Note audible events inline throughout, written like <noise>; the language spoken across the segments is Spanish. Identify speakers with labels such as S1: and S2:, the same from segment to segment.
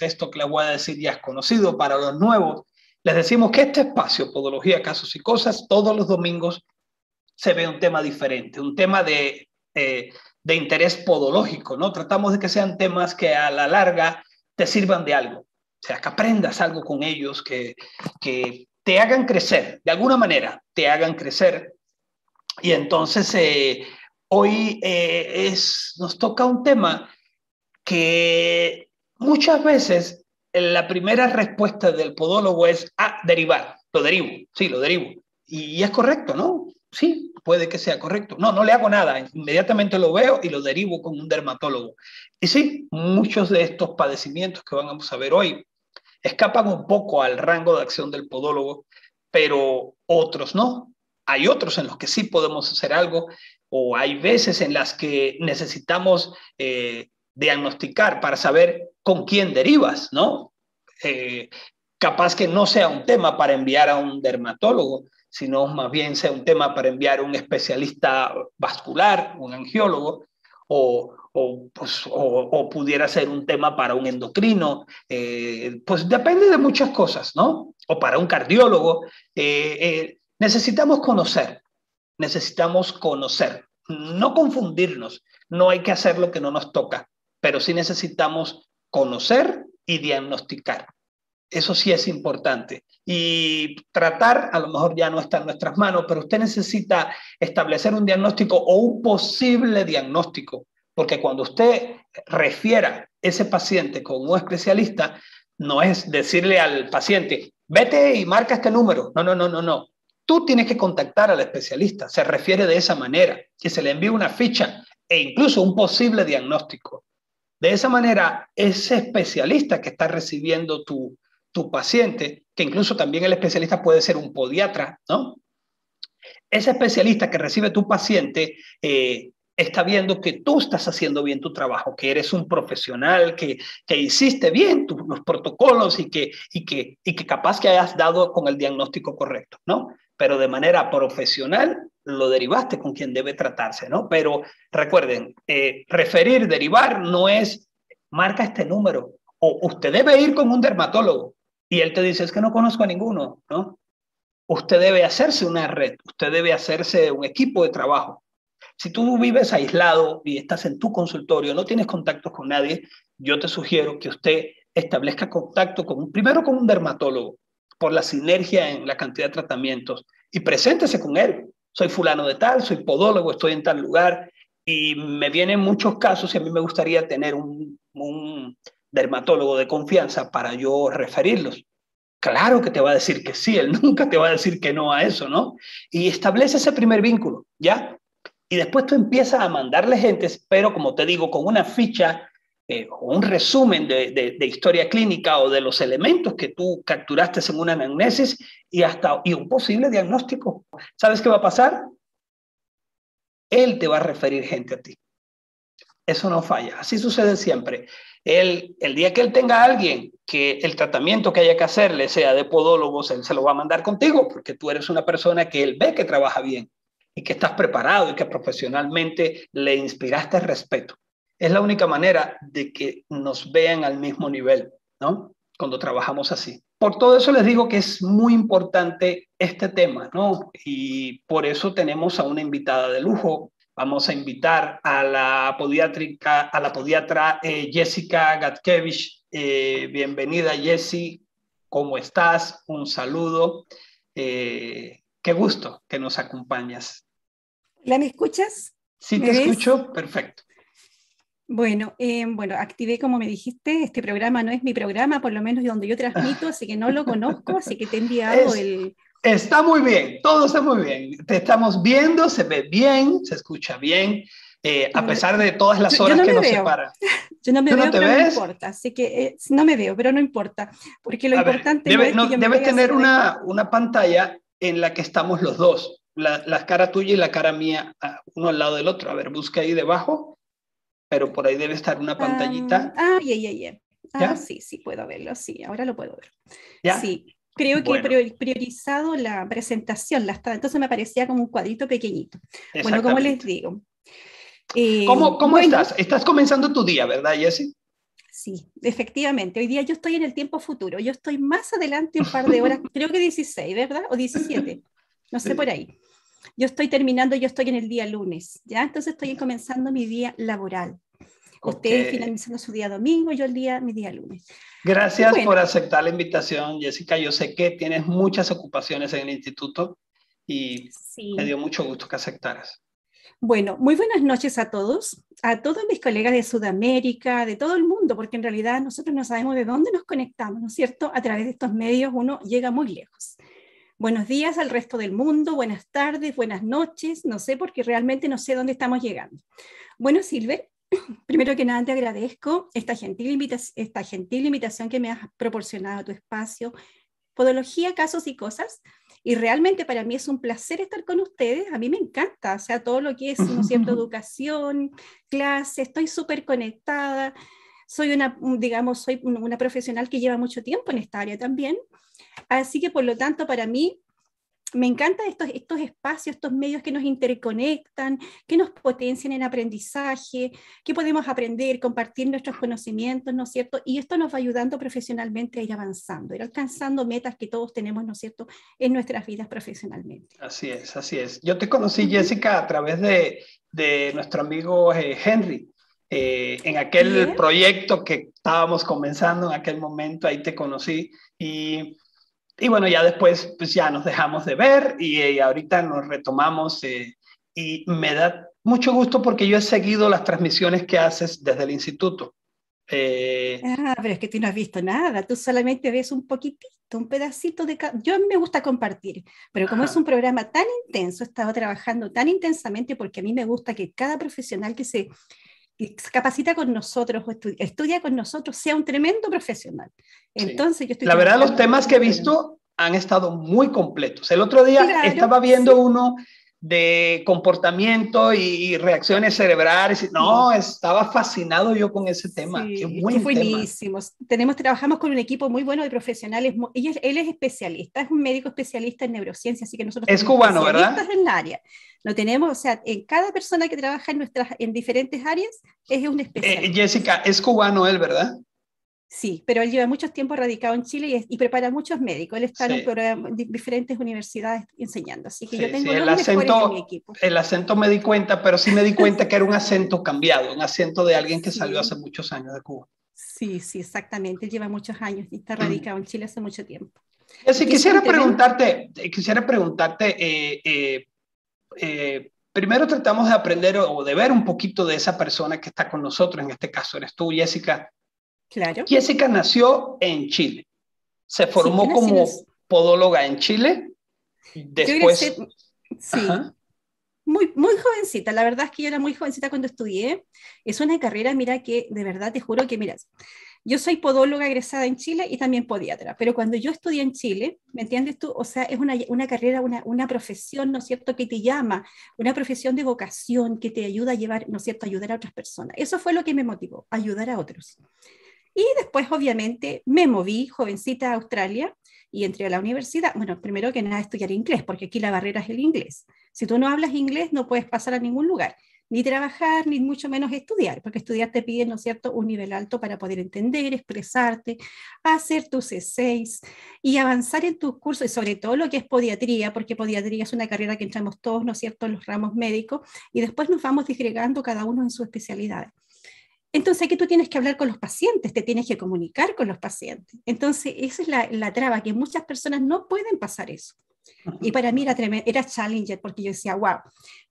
S1: esto que les voy a decir ya es conocido para los nuevos. Les decimos que este espacio, Podología, Casos y Cosas, todos los domingos se ve un tema diferente, un tema de, interés podológico, ¿no? Tratamos de que sean temas que a la larga te sirvan de algo, o sea, que aprendas algo con ellos, que, te hagan crecer, de alguna manera, te hagan crecer. Y entonces, eh, hoy eh, es, nos toca un tema que Muchas veces eh, la primera respuesta del podólogo es, ah, derivar, lo derivo, sí, lo derivo. Y, es correcto, ¿no? Sí, puede que sea correcto. No, no le hago nada, inmediatamente lo veo y lo derivo con un dermatólogo. Y sí, muchos de estos padecimientos que vamos a ver hoy escapan un poco al rango de acción del podólogo, pero otros no. Hay otros en los que sí podemos hacer algo o hay veces en las que necesitamos eh, diagnosticar para saber con quién derivas, ¿no? Eh, capaz que no sea un tema para enviar a un dermatólogo, sino más bien sea un tema para enviar a un especialista vascular, un angiólogo, pues, o, pudiera ser un tema para un endocrino, eh, pues depende de muchas cosas, ¿no? O para un cardiólogo. Eh, necesitamos conocer, necesitamos conocer, no confundirnos, no hay que hacer lo que no nos toca, pero sí necesitamos conocer y diagnosticar. Eso sí es importante. Y tratar, a lo mejor ya no está en nuestras manos, pero usted necesita establecer un diagnóstico o un posible diagnóstico, porque cuando usted refiera ese paciente con un especialista, no es decirle al paciente, vete y marca este número. No, no, no, no, no. Tú tienes que contactar al especialista, se refiere de esa manera, que se le envía una ficha e incluso un posible diagnóstico. De esa manera, ese especialista que está recibiendo tu, paciente, que incluso también el especialista puede ser un podiatra, ¿no? Ese especialista que recibe tu paciente eh, está viendo que tú estás haciendo bien tu trabajo, que eres un profesional, que, hiciste bien los protocolos y que, y, que, y que capaz que hayas dado con el diagnóstico correcto, ¿no? Pero de manera profesional lo derivaste con quien debe tratarse, ¿no? Pero recuerden, eh, referir, derivar no es marca este número o usted debe ir con un dermatólogo y él te dice es que no conozco a ninguno, ¿no? Usted debe hacerse una red, usted debe hacerse un equipo de trabajo. Si tú vives aislado y estás en tu consultorio, no tienes contacto con nadie, yo te sugiero que usted establezca contacto con primero con un dermatólogo por la sinergia en la cantidad de tratamientos y preséntese con él soy fulano de tal, soy podólogo, estoy en tal lugar, y me vienen muchos casos y a mí me gustaría tener un, dermatólogo de confianza para yo referirlos. Claro que te va a decir que sí, él <laughs> nunca te va a decir que no a eso, ¿no? Y establece ese primer vínculo, ¿ya? Y después tú empiezas a mandarle gentes, pero como te digo, con una ficha eh, un resumen de, historia clínica o de los elementos que tú capturaste en una anamnesis y hasta y un posible diagnóstico. ¿Sabes qué va a pasar? Él te va a referir gente a ti. Eso no falla, así sucede siempre. el día que él tenga alguien que el tratamiento que haya que hacerle sea de podólogos, él se lo va a mandar contigo porque tú eres una persona que él ve que trabaja bien y que estás preparado y que profesionalmente le inspiraste respeto. Es la única manera de que nos vean al mismo nivel, ¿no? Cuando trabajamos así. Por todo eso les digo que es muy importante este tema, ¿no? Y por eso tenemos a una invitada de lujo. Vamos a invitar a la podiátrica, a la podiatra eh, Jessica Gatkevich. Eh, bienvenida, Jessie. ¿Cómo estás? Un saludo. Eh, qué gusto que nos acompañas.
S2: ¿La me escuchas? Sí, te escucho. Perfecto. Bueno, eh, bueno, activé como me dijiste, este programa no es mi programa, por lo menos donde yo transmito, así que no lo conozco, <laughs> así que te he enviado el...
S1: Está muy bien, todo está muy bien. Te estamos viendo, se ve bien, se escucha bien, eh, a pesar de todas las horas que nos separan.
S2: <laughs> Yo no me veo, no pero no importa, así que eh, no me veo, pero no importa, porque lo importante debe, es Debes tener una,
S1: pantalla en la que estamos los dos, la, la, cara tuya y la cara mía, ah, uno al lado del otro. A ver, busca ahí debajo pero por ahí debe estar una pantallita.
S2: Ah, ah ya, ah, ya, sí, sí, puedo verlo, sí, ahora lo puedo ver. ¿Ya? Sí, creo que he priorizado la presentación, la está entonces me parecía como un cuadrito pequeñito. Bueno, como les digo.
S1: ¿Cómo, eh, cómo estás? Estás comenzando tu día, ¿verdad, Jessie?
S2: Sí, efectivamente. Hoy día yo estoy en el tiempo futuro. Yo estoy más adelante un par de horas, <laughs> creo que 16, ¿verdad? O 17, no sé por ahí. Yo estoy terminando, yo estoy en el día lunes, ¿ya? Entonces estoy comenzando mi día laboral. Ustedes finalizando su día domingo, yo el día, mi día lunes.
S1: Gracias por aceptar la invitación, Jessica. Yo sé que tienes muchas ocupaciones en el instituto y me dio mucho gusto que aceptaras.
S2: Bueno, muy buenas noches a todos, a todos mis colegas de Sudamérica, de todo el mundo, porque en realidad nosotros no sabemos de dónde nos conectamos, ¿no es cierto? A través de estos medios uno llega muy lejos. Buenos días al resto del mundo, buenas tardes, buenas noches, no sé porque realmente no sé dónde estamos llegando. Bueno, Silver, primero que nada te agradezco esta gentil, esta invitación que me has proporcionado a tu espacio, Podología, Casos y Cosas. Y realmente para mí es un placer estar con ustedes. A mí me encanta, o sea, todo lo que es, ¿no <laughs> educación, clase, estoy súper conectada. Soy una, digamos, soy una profesional que lleva mucho tiempo en esta área también. Así que, por lo tanto, para mí me encantan estos, estos espacios, estos medios que nos interconectan, que nos potencian en aprendizaje, que podemos aprender, compartir nuestros conocimientos, ¿no es cierto? Y esto nos va ayudando profesionalmente a ir avanzando, ir alcanzando metas que todos tenemos, ¿no es cierto?, en nuestras vidas profesionalmente.
S1: Así es, así es. Yo te conocí, Jessica, a través de, de nuestro amigo eh, Henry. Eh, en aquel proyecto que estábamos comenzando en aquel momento, ahí te conocí y y bueno, ya después pues ya nos dejamos de ver y, eh, ahorita nos retomamos eh, y me da mucho gusto porque yo he seguido las transmisiones que haces desde el instituto.
S2: Eh, ah, pero es que tú no has visto nada, tú solamente ves un poquitito, un pedacito de... Yo me gusta compartir, pero como es un programa tan intenso, he estado trabajando tan intensamente porque a mí me gusta que cada profesional que se capacita con nosotros estudia, con nosotros, sea un tremendo profesional. Entonces, yo estoy La verdad, los temas que he
S1: visto han estado muy completos. El otro día estaba viendo uno de comportamiento y, reacciones cerebrales. No, estaba fascinado yo con ese tema. muy Qué buenísimo.
S2: Tenemos, trabajamos con un equipo muy bueno de profesionales. Él es, él especialista, es un médico especialista en neurociencia, así que nosotros es cubano, ¿verdad? en el área. Lo tenemos, o sea, en cada persona que trabaja en nuestras, en diferentes áreas, es un eh, especialista.
S1: Jessica, es cubano él, ¿verdad?
S2: Sí, pero él lleva mucho tiempo radicado en Chile y, y prepara muchos médicos. Él está en diferentes universidades enseñando. Así que yo tengo sí, el acento, mi
S1: equipo. El acento me di cuenta, pero sí me di cuenta que era un acento cambiado, un acento de alguien que salió hace muchos años de Cuba.
S2: Sí, sí, exactamente. Él lleva muchos años y está mm. radicado en Chile hace mucho tiempo. Así, eh, quisiera
S1: preguntarte, quisiera eh, preguntarte, eh, primero tratamos de aprender o de ver un poquito de esa persona que está con nosotros, en este caso eres tú, Jessica,
S2: Jessica nació
S1: en Chile. Se formó como podóloga en Chile. Después.
S2: sí. Muy, muy jovencita, la verdad es que yo era muy jovencita cuando estudié. Es una carrera, mira, que de verdad te juro que, mira, yo soy podóloga egresada en Chile y también podiatra, pero cuando yo estudié en Chile, ¿me entiendes tú? O sea, es una, carrera, una, profesión, ¿no es cierto?, que te llama, una profesión de vocación que te ayuda a llevar, ¿no es cierto?, ayudar a otras personas. Eso fue lo que me motivó, ayudar a otros. Y después, obviamente, me moví jovencita a Australia y entré a la universidad. Bueno, primero que nada, estudiar inglés, porque aquí la barrera es el inglés. Si tú no hablas inglés, no puedes pasar a ningún lugar, ni trabajar, ni mucho menos estudiar, porque estudiar te pide, ¿no es cierto?, un nivel alto para poder entender, expresarte, hacer tus C6 y avanzar en tus cursos, y sobre todo lo que es podiatría, porque podiatría es una carrera que entramos todos, ¿no es cierto?, en los ramos médicos, y después nos vamos disgregando cada uno en sus especialidades. Entonces que tú tienes que hablar con los pacientes, te tienes que comunicar con los pacientes. Entonces esa es la, traba, que muchas personas no pueden pasar eso. Y para mí era, tremendo, era challenger porque yo decía, wow,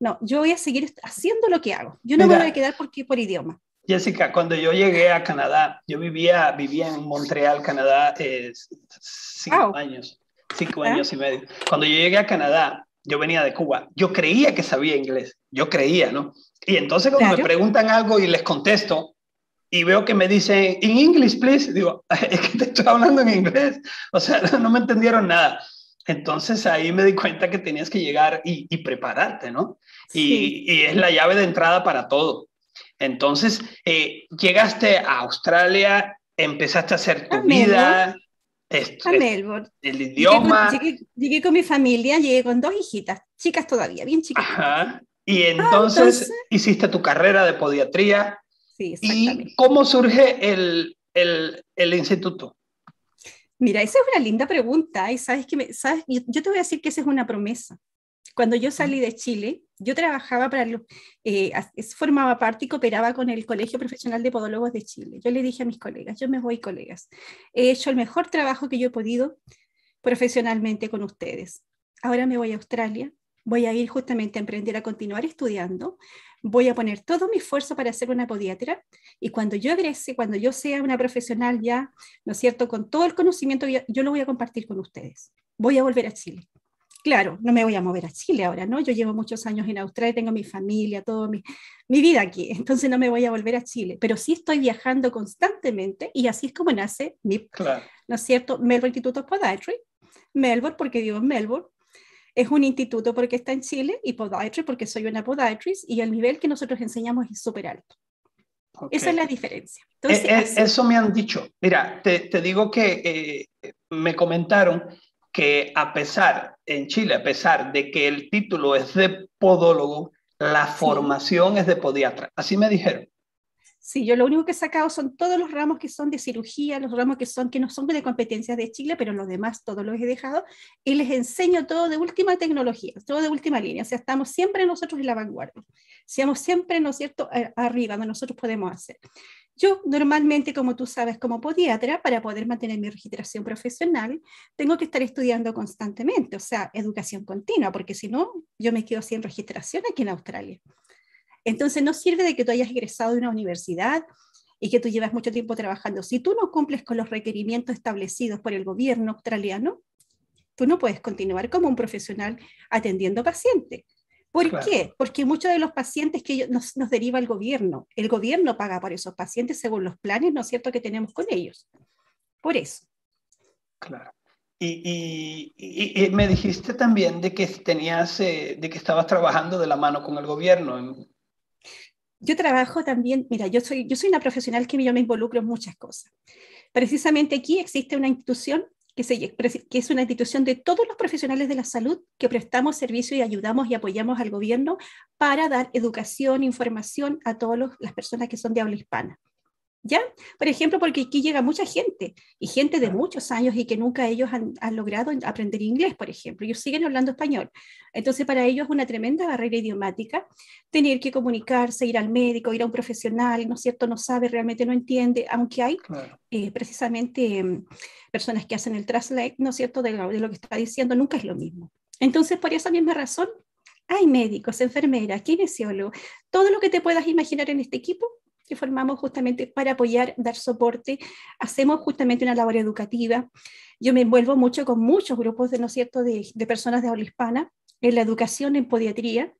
S2: no, yo voy a seguir haciendo lo que hago. Yo no me voy a quedar porque por idioma.
S1: Jessica, cuando yo llegué a Canadá, yo vivía, vivía en Montreal, Canadá, eh, cinco años, cinco ah. años y medio. Cuando yo llegué a Canadá, yo venía de Cuba, yo creía que sabía inglés, yo creía, ¿no? Y entonces cuando me preguntan algo y les contesto, y veo que me dicen, en inglés, please. Digo, <laughs> es que te estoy hablando en inglés. O sea, <laughs> no me entendieron nada. Entonces ahí me di cuenta que tenías que llegar y, prepararte, ¿no? Y, es la llave de entrada para todo. Entonces, eh, llegaste a Australia, empezaste a hacer tu vida. a Melbourne. El idioma.
S2: Llegué con, mi familia, llegué con dos hijitas, chicas todavía, bien chicas.
S1: Y ah, entonces, hiciste tu carrera de podiatría.
S2: ¿Y
S1: cómo surge el, el, instituto?
S2: Mira, esa es una linda pregunta y sabes que sabes, yo, te voy a decir que esa es una promesa. Cuando yo salí de Chile, yo trabajaba para los, eh, formaba parte y cooperaba con el Colegio Profesional de Podólogos de Chile. Yo le dije a mis colegas, yo me voy, colegas, he hecho el mejor trabajo que yo he podido profesionalmente con ustedes. Ahora me voy a Australia, voy a ir justamente a emprender, a continuar estudiando, voy a poner todo mi esfuerzo para ser una podiatra y cuando yo egrese, cuando yo sea una profesional ya, ¿no es cierto?, con todo el conocimiento, yo, lo voy a compartir con ustedes. Voy a volver a Chile. Claro, no me voy a mover a Chile ahora, ¿no? Yo llevo muchos años en Australia, tengo mi familia, toda mi, mi, vida aquí, <laughs> entonces no me voy a volver a Chile, pero sí estoy viajando constantemente y así es como nace mi, ¿no es cierto? Melbourne Institute of Podiatry, Melbourne porque digo Melbourne, es un instituto porque está en Chile y podiatry porque soy una podiatrist y el nivel que nosotros enseñamos es súper alto. Esa es la diferencia. E, e,
S1: eso me han dicho. Mira, te, digo que eh, me comentaron que a pesar, en Chile, a pesar de que el título es de podólogo, la formación es de podiatra. Así me
S2: dijeron. Sí, yo lo único que he sacado son todos los ramos que son de cirugía, los ramos que son que no son de competencias de Chile, pero los demás todos los he dejado y les enseño todo de última tecnología, todo de última línea. O sea, estamos siempre nosotros en la vanguardia, seamos siempre, ¿no es cierto?, arriba donde nosotros podemos hacer. Yo normalmente, como tú sabes, como podiatra, para poder mantener mi registración profesional, tengo que estar estudiando constantemente, o sea, educación continua, porque si no, yo me quedo sin registración aquí en Australia. Entonces no sirve de que tú hayas egresado de una universidad y que tú llevas mucho tiempo trabajando. Si tú no cumples con los requerimientos establecidos por el gobierno australiano, tú no puedes continuar como un profesional atendiendo pacientes.
S1: ¿Por qué?
S2: Porque muchos de los pacientes que nos, deriva el gobierno, el gobierno paga por esos pacientes según los planes, ¿no es cierto?, que tenemos con ellos. Por eso.
S1: Claro. Y, me dijiste también de que tenías, eh, de que estabas trabajando de la mano con el gobierno en
S2: yo trabajo también, mira, yo soy, yo soy una profesional que yo me involucro en muchas cosas. Precisamente aquí existe una institución que, que, es una institución de todos los profesionales de la salud que prestamos servicio y ayudamos y apoyamos al gobierno para dar educación, información a todas las personas que son de habla hispana. ¿Ya? Por ejemplo, porque aquí llega mucha gente y gente de muchos años y que nunca ellos han, logrado aprender inglés, por ejemplo. Ellos siguen hablando español. Entonces, para ellos es una tremenda barrera idiomática tener que comunicarse, ir al médico, ir a un profesional, ¿no es cierto? No sabe, realmente no entiende, aunque hay eh, precisamente em, personas que hacen el translate, ¿no es cierto?, de lo, de lo que está diciendo, nunca es lo mismo. Entonces, por esa misma razón, hay médicos, enfermeras, kinesiólogos, todo lo que te puedas imaginar en este equipo que formamos justamente para apoyar, dar soporte. Hacemos justamente una labor educativa. Yo me envuelvo mucho con muchos grupos, de, ¿no cierto?, de, personas de habla hispana en la educación, en podiatría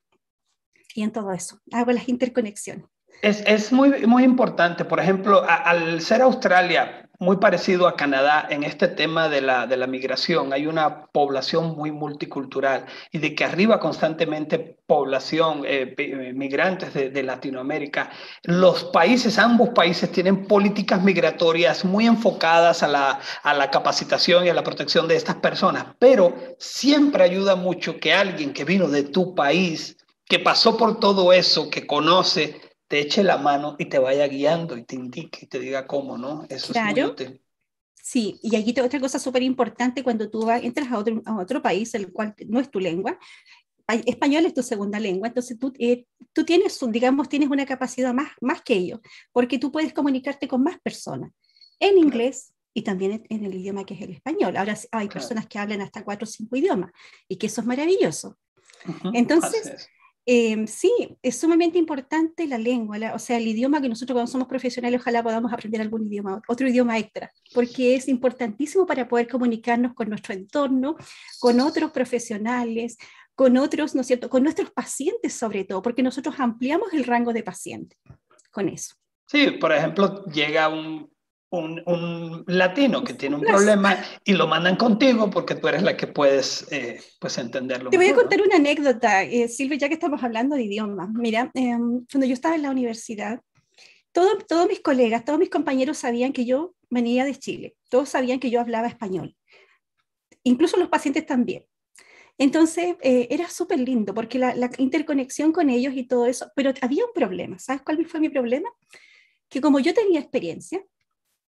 S2: y en todo eso. Hago las interconexiones.
S1: Es, es muy, muy importante. Por ejemplo, al ser Australia muy parecido a Canadá en este tema de la, migración. Hay una población muy multicultural y de que arriba constantemente población, eh, eh, migrantes de, Latinoamérica. Los países, ambos países tienen políticas migratorias muy enfocadas a la, a la capacitación y a la protección de estas personas, pero siempre ayuda mucho que alguien que vino de tu país, que pasó por todo eso, que conoce, te eche la mano y te vaya guiando y te indique y te diga cómo, ¿no? Eso es muy útil.
S2: Sí, y aquí otra cosa súper importante cuando tú entras a otro, a otro país, el cual no es tu lengua, español es tu segunda lengua, entonces tú, eh, tú tienes, digamos, tienes una capacidad más, más que ellos, porque tú puedes comunicarte con más personas en inglés y también en, el idioma que es el español. Ahora hay personas que hablan hasta cuatro o cinco idiomas y que eso es maravilloso. Entonces, Em, sí, es sumamente importante la lengua, o sea, el idioma que nosotros cuando somos profesionales ojalá podamos aprender algún idioma, otro idioma extra, porque es importantísimo para poder comunicarnos con nuestro entorno, con otros profesionales, con otros, ¿no es cierto?, con nuestros pacientes sobre todo, porque nosotros ampliamos el rango de pacientes con eso.
S1: Sí, por ejemplo, llega un un, latino que pues, tiene un pues. problema y lo mandan contigo porque tú eres la que puedes eh, pues entenderlo. Te voy a contar
S2: una anécdota, eh, Silvia, ya que estamos hablando de idiomas. Mira, em, cuando yo estaba en la universidad, todos mis colegas, todos mis compañeros sabían que yo venía de Chile, todos sabían que yo hablaba español, incluso los pacientes también. Entonces eh, era súper lindo porque la interconexión con ellos y todo eso, pero había un problema, ¿sabes cuál fue mi problema? Que como yo tenía experiencia,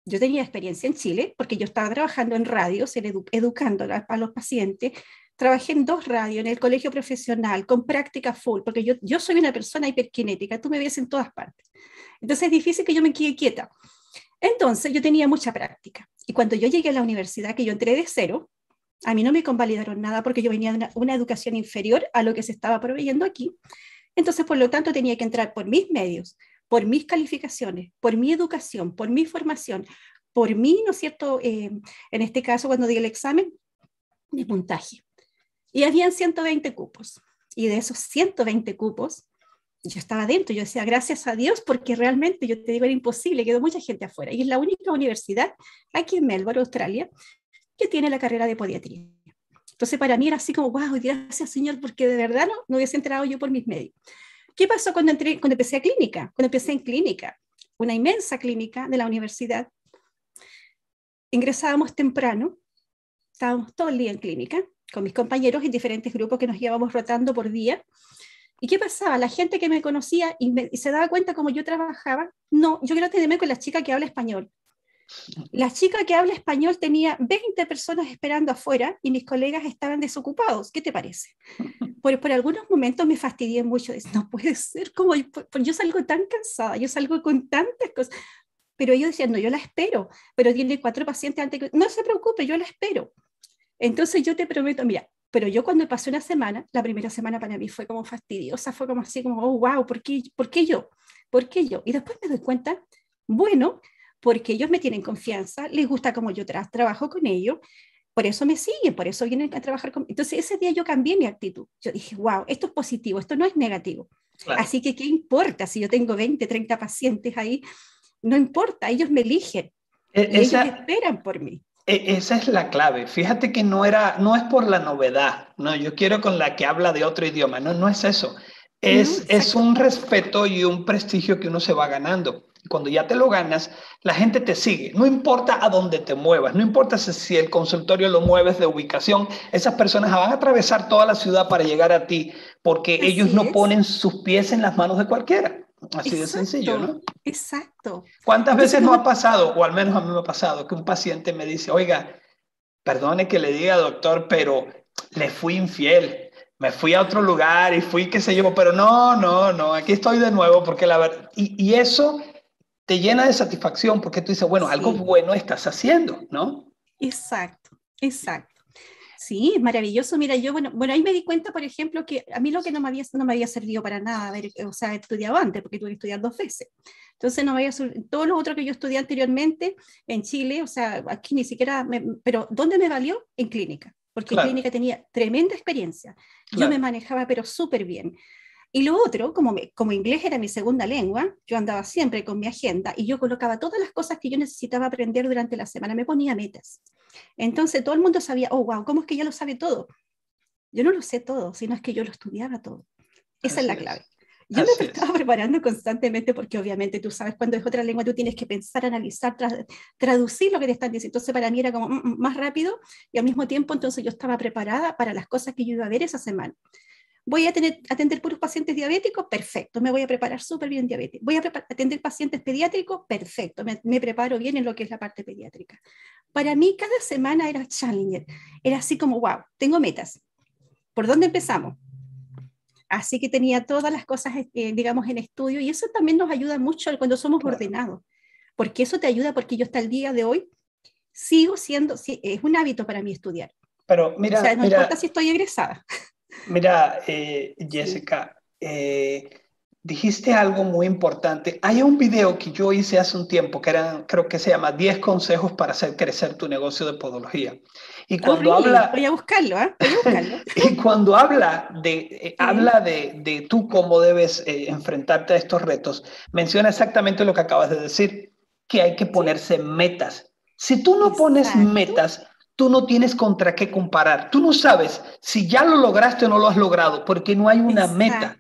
S2: yo tenía experiencia en Chile porque yo estaba trabajando en radios, educando a los pacientes. Trabajé en dos radios, en el colegio profesional, con práctica full, porque yo, soy una persona hiperkinética, tú me ves en todas partes. Entonces es difícil que yo me quede quieta. Entonces yo tenía mucha práctica. Y cuando yo llegué a la universidad, que yo entré de cero, a mí no me convalidaron nada porque yo venía de una educación inferior a lo que se estaba proveyendo aquí. Entonces, por lo tanto, tenía que entrar por mis medios por mis calificaciones, por mi educación, por mi formación, por mí, ¿no es cierto? Eh, en este caso, cuando di el examen, de puntaje. Y habían 120 cupos. Y de esos 120 cupos, yo estaba dentro. Yo decía, gracias a Dios, porque realmente, yo te digo, era imposible, quedó mucha gente afuera. Y es la única universidad aquí en Melbourne, Australia, que tiene la carrera de podiatría. Entonces, para mí era así como, wow, gracias Señor, porque de verdad no, no hubiese entrado yo por mis medios. ¿Qué pasó cuando, cuando empecé a clínica? Cuando empecé en clínica, una inmensa clínica de la universidad, ingresábamos temprano, estábamos todo el día en clínica con mis compañeros y diferentes grupos que nos llevábamos rotando por día. ¿Y qué pasaba? La gente que me conocía y, se daba cuenta como yo trabajaba, no, yo quiero tenerme con la chica que habla español. La chica que habla español tenía 20 personas esperando afuera y mis colegas estaban desocupados. ¿Qué te parece? Por, por algunos momentos me fastidié mucho. no puede ser, como yo, salgo tan cansada, yo salgo con tantas cosas. Pero ellos decían, no, yo la espero, pero tiene cuatro pacientes antes No se preocupe, yo la espero. Entonces yo te prometo, mira, pero yo cuando pasé una semana, la primera semana para mí fue como fastidiosa, fue como así, como, oh, wow, ¿por qué, ¿por qué yo? ¿Por qué yo? Y después me doy cuenta, bueno, porque ellos me tienen confianza, les gusta como yo trabajo con ellos, por eso me siguen, por eso vienen a trabajar conmigo. Entonces ese día yo cambié mi actitud. Yo dije, wow, esto es positivo, esto no es negativo. Así que, ¿qué importa si yo tengo 20, 30 pacientes ahí? No importa, ellos me eligen. E-, ellos esperan por mí.
S1: E-, esa es la clave. Fíjate que no, era, no es por la novedad, no, yo quiero con la que habla de otro idioma, no, no es eso. Es, es un respeto y un prestigio que uno se va ganando. Y cuando ya te lo ganas, la gente te sigue. No importa a dónde te muevas, no importa si el consultorio lo mueves de ubicación, esas personas van a atravesar toda la ciudad para llegar a ti porque ellos no ponen sus pies en las manos de cualquiera. Así de sencillo, ¿no?
S2: Exacto.
S1: ¿Cuántas veces no ha pasado, o al menos a mí me ha pasado, que un paciente me dice, oiga, perdone que le diga, doctor, pero le fui infiel, me fui a otro lugar y fui, qué sé yo, pero no, no, no, aquí estoy de nuevo, porque la verdad, y eso te llena de satisfacción porque tú dices, bueno, algo bueno estás haciendo, ¿no?
S2: Exacto, exacto. Sí, maravilloso. Mira, yo, bueno, ahí me di cuenta, por ejemplo, que a mí lo que no me había, no me había servido para nada, eh, o sea, estudiado antes, porque tuve que estudiar dos veces. Entonces, no me había, todo lo otro que yo estudié anteriormente en Chile, o sea, aquí ni siquiera, pero ¿dónde me valió? En clínica, porque en clínica tenía tremenda experiencia. Yo me manejaba, pero súper bien. Y lo otro, como, como inglés era mi segunda lengua, yo andaba siempre con mi agenda y yo colocaba todas las cosas que yo necesitaba aprender durante la semana, me ponía metas. Entonces todo el mundo sabía, oh, wow, ¿cómo es que ya lo sabe todo? Yo no lo sé todo, sino es que yo lo estudiaba todo. Esa es la clave. Yo me estaba preparando constantemente porque obviamente tú sabes, cuando es otra lengua tú tienes que pensar, analizar, traducir lo que te están diciendo. Entonces para mí era como mm, mm, más rápido y al mismo tiempo entonces yo estaba preparada para las cosas que yo iba a ver esa semana voy a tener, atender puros pacientes diabéticos, perfecto, me voy a preparar súper bien en diabetes. Voy a atender pacientes pediátricos, perfecto, me, preparo bien en lo que es la parte pediátrica. Para mí cada semana era challenger, era así como, wow, tengo metas. ¿Por dónde empezamos? Así que tenía todas las cosas, eh, digamos, en estudio y eso también nos ayuda mucho cuando somos ordenados, porque eso te ayuda porque yo hasta el día de hoy sigo siendo, es un hábito para mí estudiar.
S1: Pero mira, no importa
S2: si estoy egresada.
S1: Mira, eh, Jessica, eh, dijiste algo muy importante. Hay un video que yo hice hace un tiempo que creo que se llama 10 consejos para hacer crecer tu negocio de podología. Y cuando habla...
S2: Voy a buscarlo, ¿ah? Voy
S1: <laughs> y cuando habla de, eh, habla de, tú cómo debes enfrentarte a estos retos, menciona exactamente lo que acabas de decir, que hay que ponerse metas. Si tú no pones metas, tú no tienes contra qué comparar. Tú no sabes si ya lo lograste o no lo has logrado, porque no hay una meta.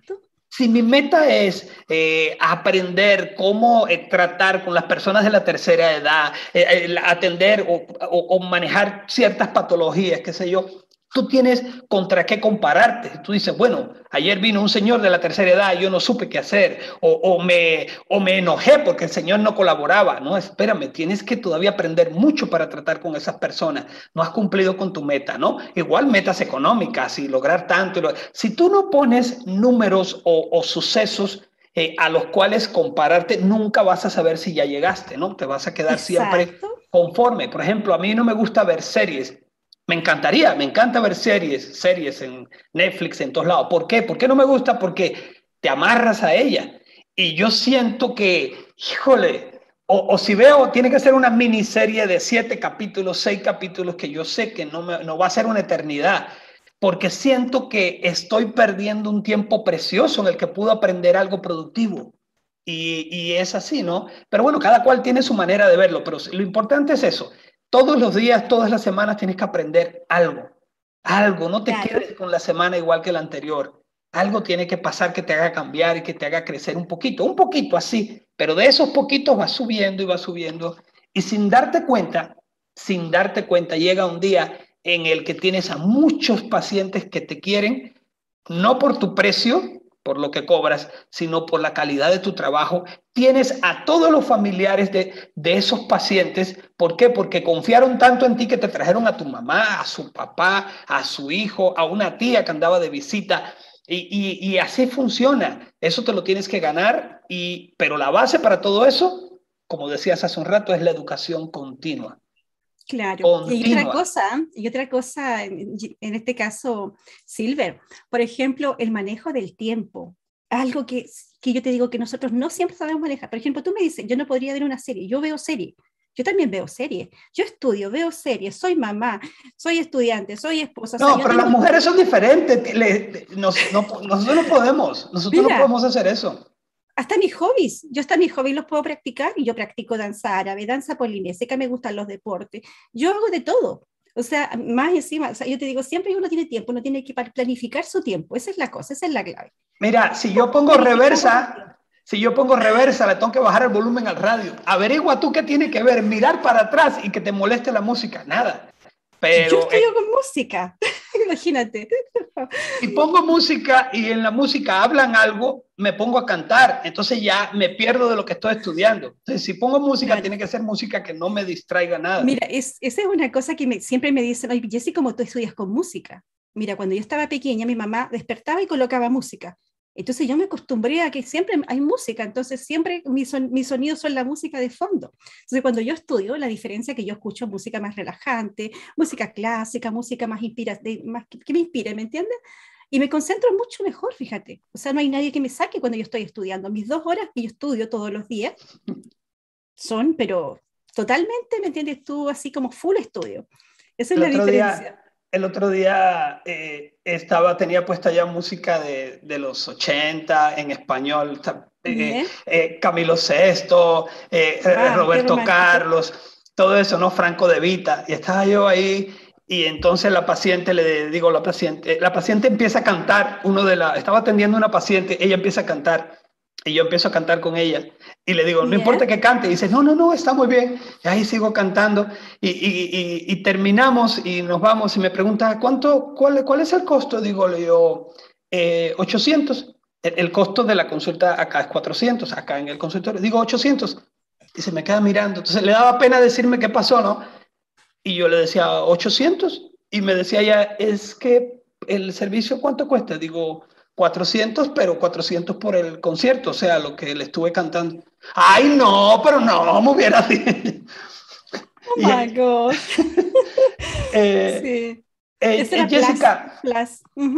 S1: Si mi meta es eh, aprender cómo eh, tratar con las personas de la tercera edad, eh, atender o, o, manejar ciertas patologías, qué sé yo, Tú tienes contra qué compararte. Tú dices, bueno, ayer vino un señor de la tercera edad y yo no supe qué hacer, o, me, o me enojé porque el señor no colaboraba. No, espérame, tienes que todavía aprender mucho para tratar con esas personas. No has cumplido con tu meta, ¿no? Igual metas económicas y lograr tanto. Si tú no pones números o, sucesos eh, a los cuales compararte, nunca vas a saber si ya llegaste, ¿no? Te vas a quedar siempre conforme. Por ejemplo, a mí no me gusta ver series me encantaría, me encanta ver series, series en Netflix, en todos lados. ¿Por qué? ¿Por qué no me gusta? Porque te amarras a ella. Y yo siento que, híjole, o, si veo, tiene que ser una miniserie de siete capítulos, seis capítulos, que yo sé que no, va a ser una eternidad, porque siento que estoy perdiendo un tiempo precioso en el que pude aprender algo productivo. y, es así, ¿no? Pero bueno, cada cual tiene su manera de verlo, pero lo importante es eso, todos los días, todas las semanas tienes que aprender algo, algo, no te quedes con la semana igual que la anterior. Algo tiene que pasar que te haga cambiar y que te haga crecer un poquito, un poquito así, pero de esos poquitos va subiendo y va subiendo y sin darte cuenta, sin darte cuenta, llega un día en el que tienes a muchos pacientes que te quieren, no por tu precio, por lo que cobras, sino por la calidad de tu trabajo. Tienes a todos los familiares de, de, esos pacientes. ¿Por qué? Porque confiaron tanto en ti que te trajeron a tu mamá, a su papá, a su hijo, a una tía que andaba de visita. Y, y así funciona. Eso te lo tienes que ganar. Y, pero la base para todo eso, como decías hace un rato, es la educación continua.
S2: Claro, y otra cosa, y otra cosa, en, este caso, Silver, por ejemplo, el manejo del tiempo, algo que, que yo te digo que nosotros no siempre sabemos manejar. Por ejemplo, tú me dices, yo no podría ver una serie, yo veo serie, yo también veo series. Yo estudio, veo series, soy mamá, soy estudiante, soy esposa. No, pero las mujeres son
S1: diferentes. no, nosotros no podemos, nosotros no podemos hacer eso
S2: hasta mis hobbies, yo hasta mis hobbies los puedo practicar y yo practico danza árabe, danza que me gustan los deportes, yo hago de todo. O sea, más encima, yo te digo, siempre uno tiene tiempo, uno tiene que planificar su tiempo, esa es la cosa, esa es la clave.
S1: Mira, si yo pongo reversa, si yo pongo reversa, le tengo que bajar el volumen al radio. Averigua tú qué tiene que ver, mirar para atrás y que te moleste la música, nada. Pero, eh, yo estudio con música, <laughs> imagínate. Si pongo música y en la música hablan algo, me pongo a cantar, entonces ya me pierdo de lo que estoy estudiando. Entonces, si pongo música, tiene que ser música que no me distraiga nada. Mira,
S2: esa es una cosa que siempre me dicen, Jessy, ¿cómo tú estudias con música? Mira, cuando yo estaba pequeña, mi mamá despertaba y colocaba música. Entonces yo me acostumbré a que siempre hay música, entonces siempre mis, sonidos son la música de fondo. Entonces cuando yo estudio, la diferencia es que yo escucho música más relajante, música clásica, música más, inspira, más que, me inspire, ¿me entiendes? Y me concentro mucho mejor, fíjate. O sea, no hay nadie que me saque cuando yo estoy estudiando. Mis dos horas que yo estudio todos los días son, pero totalmente, ¿me entiendes tú? Así como full estudio. Esa es la diferencia
S1: el otro día eh, estaba, tenía puesta ya música de, los 80 en español, eh, eh, Camilo VI, ah, Roberto Carlos, todo eso, ¿no? Franco de Vita. Y estaba yo ahí y entonces la paciente, le digo, la paciente, la paciente empieza a cantar, uno de la, estaba atendiendo a una paciente, ella empieza a cantar y yo empiezo a cantar con ella. Y le digo, no importa que cante. Y dice, no, no, no, está muy bien. Y ahí sigo cantando. Y, terminamos y nos vamos. Y me pregunta, ¿cuánto, cuál, cuál es el costo? Digo, le digo, 800. Eh, el, el, costo de la consulta acá es 400, acá en el consultorio. Digo, 800. Y se me queda mirando. Entonces le daba pena decirme qué pasó, ¿no? Y yo le decía, 800. Y me decía ya, es que el servicio, ¿cuánto cuesta? Digo, 400, pero 400 por el concierto, o sea, lo que le estuve cantando. Ay, no, pero no, me hubiera dicho. <laughs> Oh my God. <laughs>
S2: Eh, sí.
S1: Eh, eh, Jessica,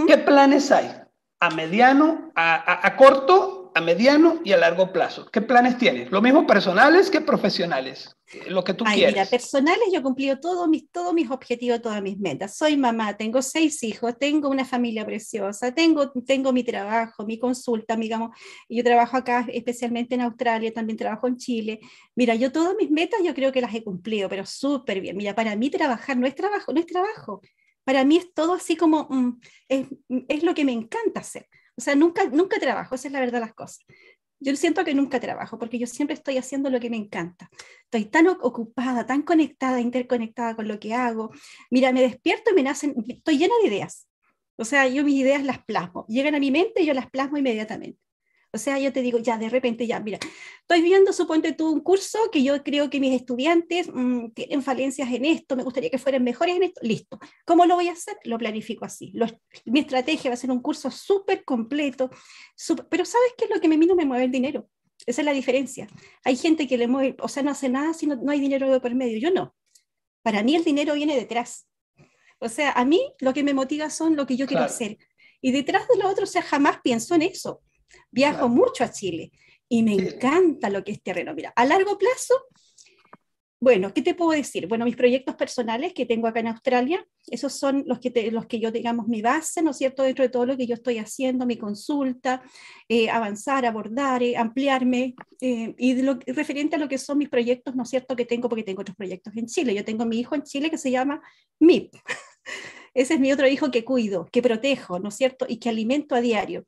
S1: ¿qué planes hay? ¿A mediano, a, a corto a mediano y a largo plazo? ¿Qué planes tienes? Lo mismo personales que profesionales, eh, lo que tú Ay, Mira,
S2: personales yo cumplí todos mis, todos mis objetivos, todas mis metas. Soy mamá, tengo seis hijos, tengo una familia preciosa, tengo, tengo mi trabajo, mi consulta, digamos, yo trabajo acá especialmente en Australia, también trabajo en Chile. Mira, yo todas mis metas yo creo que las he cumplido, pero súper bien. Mira, para mí trabajar no es trabajo, no es trabajo. Para mí es todo así como, mm, es, es lo que me encanta hacer. O sea, nunca, nunca trabajo, esa es la verdad de las cosas. Yo siento que nunca trabajo porque yo siempre estoy haciendo lo que me encanta. Estoy tan ocupada, tan conectada, interconectada con lo que hago. Mira, me despierto y me nacen, estoy llena de ideas. O sea, yo mis ideas las plasmo. Llegan a mi mente y yo las plasmo inmediatamente. O sea, yo te digo, ya de repente, ya, mira, estoy viendo, suponte tú, un curso que yo creo que mis estudiantes mm, tienen falencias en esto, me gustaría que fueran mejores en esto, listo. ¿Cómo lo voy a hacer? Lo planifico así. mi estrategia va a ser un curso súper completo, pero ¿sabes qué es lo que me mí me mueve el dinero? Esa es la diferencia. Hay gente que le mueve, o sea, no hace nada si no, hay dinero de por medio. Yo no. Para mí el dinero viene detrás. O sea, a mí lo que me motiva son lo que yo quiero hacer. Y detrás de lo otro, o sea, jamás pienso en eso. Viajo mucho a Chile y me encanta lo que es terreno. Mira, a largo plazo, bueno, ¿qué te puedo decir? Bueno, mis proyectos personales que tengo acá en Australia, esos son los que, los que yo, digamos, mi base, ¿no es cierto?, dentro de todo lo que yo estoy haciendo, mi consulta, eh, avanzar, abordar, eh, ampliarme, eh, y lo, referente a lo que son mis proyectos, ¿no es cierto?, que tengo, porque tengo otros proyectos en Chile. Yo tengo mi hijo en Chile que se llama MIP. <laughs> ese es mi otro hijo que cuido, que protejo, ¿no es cierto? Y que alimento a diario.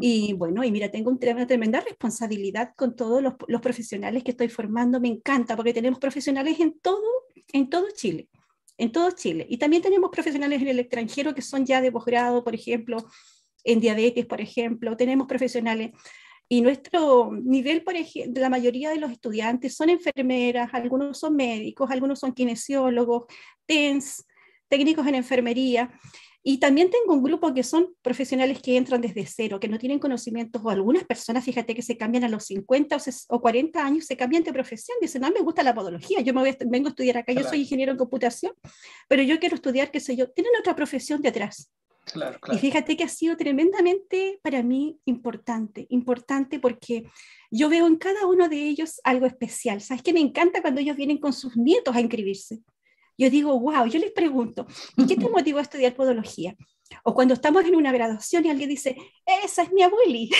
S2: Y bueno, y mira, tengo una tremenda responsabilidad con todos los, profesionales que estoy formando, me encanta, porque tenemos profesionales en todo, en todo Chile en todo Chile. Y también tenemos profesionales en el extranjero que son ya de posgrado, por ejemplo, en diabetes, por ejemplo, tenemos profesionales. Y nuestro nivel, por ejemplo, la mayoría de los estudiantes son enfermeras, algunos son médicos, algunos son kinesiólogos, TENS, técnicos en enfermería. Y también tengo un grupo que son profesionales que entran desde cero, que no tienen conocimientos, o algunas personas, fíjate, que se cambian a los 50 o, 40 años, se cambian de profesión, dicen, no, me gusta la podología, yo me vengo a estudiar acá, yo soy ingeniero en computación, pero yo quiero estudiar, qué sé yo, tienen otra profesión detrás.
S1: Claro, claro. Y fíjate
S2: que ha sido tremendamente para mí importante, importante porque yo veo en cada uno de ellos algo especial. ¿Sabes que Me encanta cuando ellos vienen con sus nietos a inscribirse yo digo, wow, yo les pregunto, ¿y qué te motivó a estudiar podología? O cuando estamos en una graduación y alguien dice, esa es mi abueli.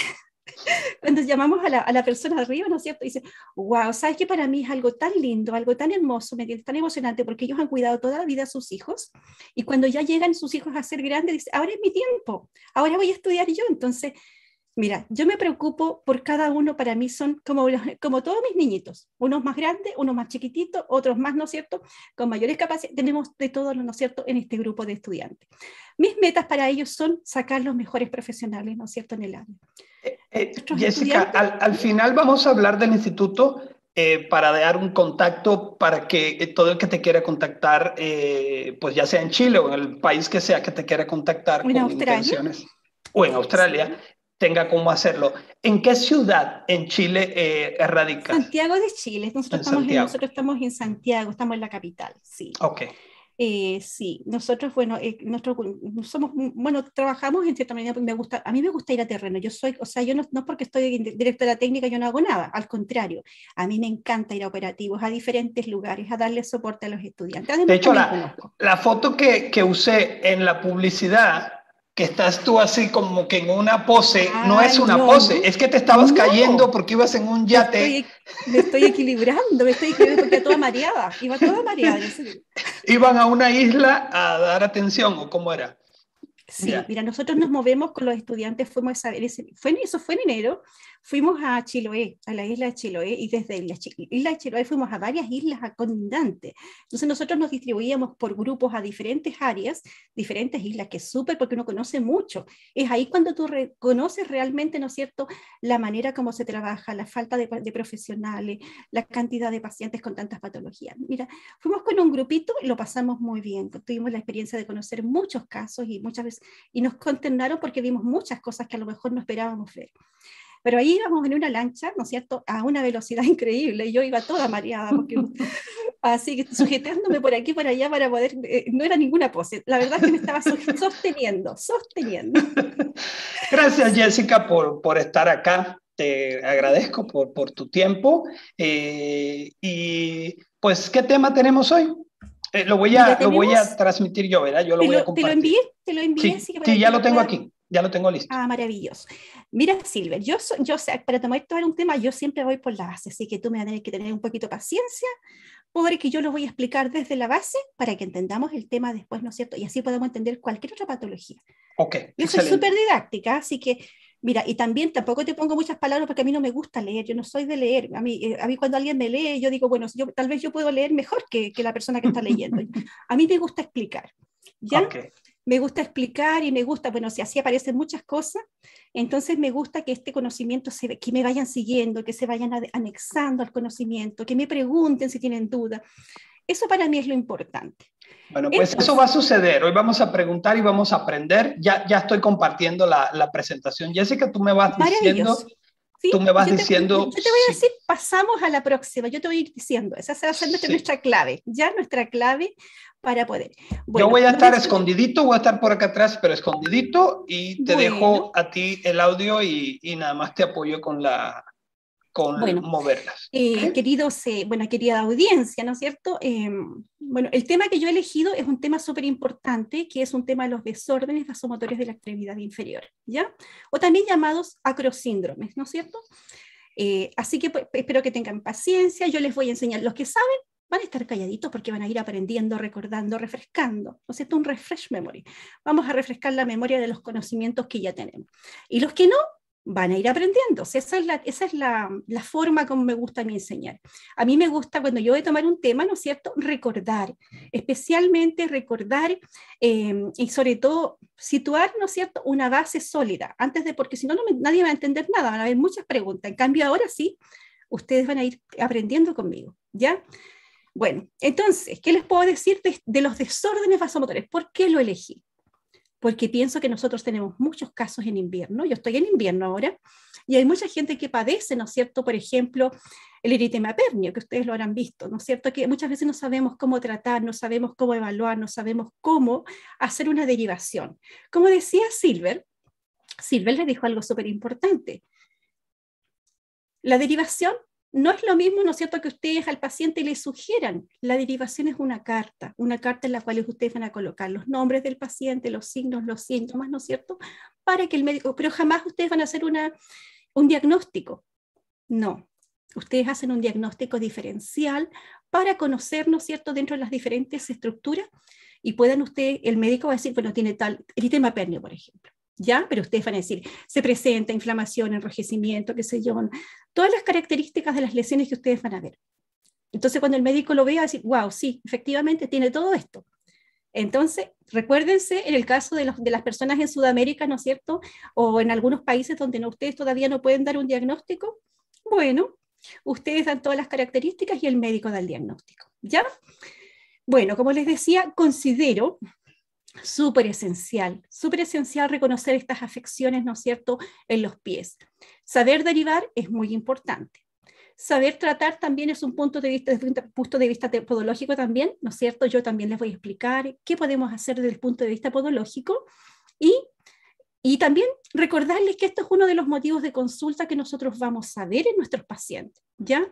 S2: <laughs> cuando llamamos a la, a la, persona de arriba, ¿no es cierto? Dice, wow, ¿sabes que para mí es algo tan lindo, algo tan hermoso, me tan emocionante, porque ellos han cuidado toda la vida a sus hijos, y cuando ya llegan sus hijos a ser grandes, dice, ahora es mi tiempo, ahora voy a estudiar yo. Entonces, Mira, yo me preocupo por cada uno, para mí son como, como todos mis niñitos, unos más grandes, unos más chiquititos, otros más, ¿no es cierto?, con mayores capacidades, tenemos de todos, ¿no es cierto?, en este grupo de estudiantes. Mis metas para ellos son sacar los mejores profesionales, ¿no es cierto?, en el área.
S1: Eh, eh, Jessica, al, final vamos a hablar del instituto eh, para dar un contacto para que todo el que te quiera contactar, pues ya sea en Chile o en el país que sea que te quiera contactar con Australia? intenciones o en Australia, tenga cómo hacerlo. ¿En qué ciudad en Chile eh, radica?
S2: Santiago de Chile. Nosotros, estamos en, Santiago, estamos en la capital, sí. Ok. Eh, sí, nosotros, bueno, eh, nosotros somos, bueno, trabajamos en cierta manera, me gusta, a mí me gusta ir a terreno, yo soy, o sea, yo no, no porque estoy directora técnica, yo no hago nada, al contrario, a mí me encanta ir a operativos, a diferentes lugares, a darle soporte a los estudiantes. de hecho,
S1: la, foto que, que usé en la publicidad que estás tú así como que en una pose, no ah, es una pose, es que te estabas cayendo porque ibas en un yate.
S2: Me estoy, equilibrando, me estoy equilibrando porque toda mareada, iba toda mareada. Iban a una isla
S1: a dar atención, ¿o cómo era?
S2: Sí, mira, nosotros nos movemos con los estudiantes, fuimos a, saber, eso fue en enero, fuimos a Chiloé, a la isla de Chiloé, y desde la isla de Chiloé fuimos a varias islas colindantes. Entonces nosotros nos distribuíamos por grupos a diferentes áreas, diferentes islas, que es súper porque uno conoce mucho. Es ahí cuando tú reconoces realmente, ¿no es cierto?, la manera como se trabaja, la falta de, profesionales, la cantidad de pacientes con tantas patologías. Mira, fuimos con un grupito y lo pasamos muy bien. Tuvimos la experiencia de conocer muchos casos y muchas veces, y nos contendieron porque vimos muchas cosas que a lo mejor no esperábamos ver. Pero ahí íbamos en una lancha, ¿no es cierto?, a una velocidad <laughs> increíble, y yo iba toda mareada, porque, <laughs> así que sujetándome por aquí, por allá, para poder, eh, no era ninguna pose, la verdad es que me estaba <laughs> sosteniendo, sosteniendo.
S1: Gracias Jessica por, por estar acá, te agradezco por, por tu tiempo, eh, y pues, ¿qué tema tenemos hoy? Eh, lo, voy a, lo voy a transmitir yo, ¿verdad? Yo lo, voy a compartir. ¿Te lo
S2: envié? ¿Te lo envié? sí, sí ya lo tengo aquí ya lo tengo listo. Ah, maravilloso. Mira, Silver, yo, yo para tomar todo un tema, yo siempre voy por la base, así que tú me vas a tener que tener un poquito de paciencia, porque yo lo voy a explicar desde la base para que entendamos el tema después, ¿no es cierto? Y así podemos entender cualquier otra patología. Ok. Yo es soy súper didáctica, así que, mira, y también tampoco te pongo muchas palabras porque a mí no me gusta leer, yo no soy de leer. A mí, eh, a mí cuando alguien me lee, yo digo, bueno, yo, tal vez yo puedo leer mejor que, que la persona que está leyendo. <laughs> a mí me gusta explicar. ¿Ya? me gusta explicar y me gusta, bueno, si así aparecen muchas cosas, entonces me gusta que este conocimiento, se, que me vayan siguiendo, que se vayan anexando al conocimiento, que me pregunten si tienen duda. Eso para mí es lo importante. Bueno, pues eso va a
S1: suceder. Hoy vamos a preguntar y vamos a aprender. Ya, ya estoy compartiendo la, la presentación. Jessica, tú me vas diciendo Tú me vas diciendo. yo
S2: te voy a decir, pasamos a la próxima. Yo te voy a ir diciendo. Esa será nuestra, clave. Ya nuestra clave para poder. yo voy a estar
S1: escondidito, voy a estar por acá atrás, pero escondidito. Y te dejo a ti el audio y, y nada más te apoyo con la, con bueno, moverlas.
S2: Eh, queridos, eh, bueno, querida audiencia, ¿no es cierto? Em, bueno, el tema que yo he elegido es un tema súper importante, que es un tema de los desórdenes vasomotores de la extremidad inferior, ¿ya? O también llamados acrosíndromes, ¿no es cierto? Eh, así que pues, espero que tengan paciencia, yo les voy a enseñar, los que saben van a estar calladitos porque van a ir aprendiendo, recordando, refrescando, ¿no es cierto? Un refresh memory. Vamos a refrescar la memoria de los conocimientos que ya tenemos. Y los que no, van a ir aprendiendo. esa es, la, forma como me gusta a mí enseñar. A mí me gusta cuando yo voy a tomar un tema, ¿no es cierto?, recordar, especialmente recordar em, y sobre todo situar, ¿no es cierto?, una base sólida, antes de, porque si no, nadie va a entender nada, van a haber muchas preguntas. En cambio, ahora sí, ustedes van a ir aprendiendo conmigo, ¿ya? Bueno, entonces, ¿qué les puedo decir de los desórdenes vasomotores? ¿Por qué lo elegí? porque pienso que nosotros tenemos muchos casos en invierno, yo estoy en invierno ahora, y hay mucha gente que padece, ¿no es cierto? Por ejemplo, el eritema pernio, que ustedes lo habrán visto, ¿no es cierto? Que muchas veces no sabemos cómo tratar, no sabemos cómo evaluar, no sabemos cómo hacer una derivación. Como decía Silver, Silver le dijo algo súper importante. La derivación no es lo mismo, ¿no es cierto?, que ustedes al paciente le sugieran. La derivación es una carta, una carta en la cual ustedes van a colocar los nombres del paciente, los signos, los síntomas, ¿no es cierto?, para que el médico, pero jamás ustedes van a hacer una, un diagnóstico. No, ustedes hacen un diagnóstico diferencial para conocer, ¿no es cierto?, dentro de las diferentes estructuras y puedan ustedes, el médico va a decir, bueno, tiene tal eritema pernio, por ejemplo. ¿ya? Pero ustedes van a decir, se presenta inflamación, enrojecimiento, qué sé yo, todas las características de las lesiones que ustedes van a ver. Entonces, cuando el médico lo vea, va a decir, wow, sí, efectivamente tiene todo esto. Entonces, recuérdense en el caso de, las personas en Sudamérica, ¿no es cierto? O en algunos países donde no, ustedes todavía no pueden dar un diagnóstico. Bueno, ustedes dan todas las características y el médico da el diagnóstico, ¿ya? Bueno, como les decía, considero Súper esencial, súper esencial reconocer estas afecciones, ¿no es cierto?, en los pies. Saber derivar es muy importante. Saber tratar también es un punto de vista, punto de vista podológico también, ¿no es cierto? Yo también les voy a explicar qué podemos hacer desde el punto de vista podológico y, y también recordarles que esto es uno de los motivos de consulta que nosotros vamos a ver en nuestros pacientes, ¿ya?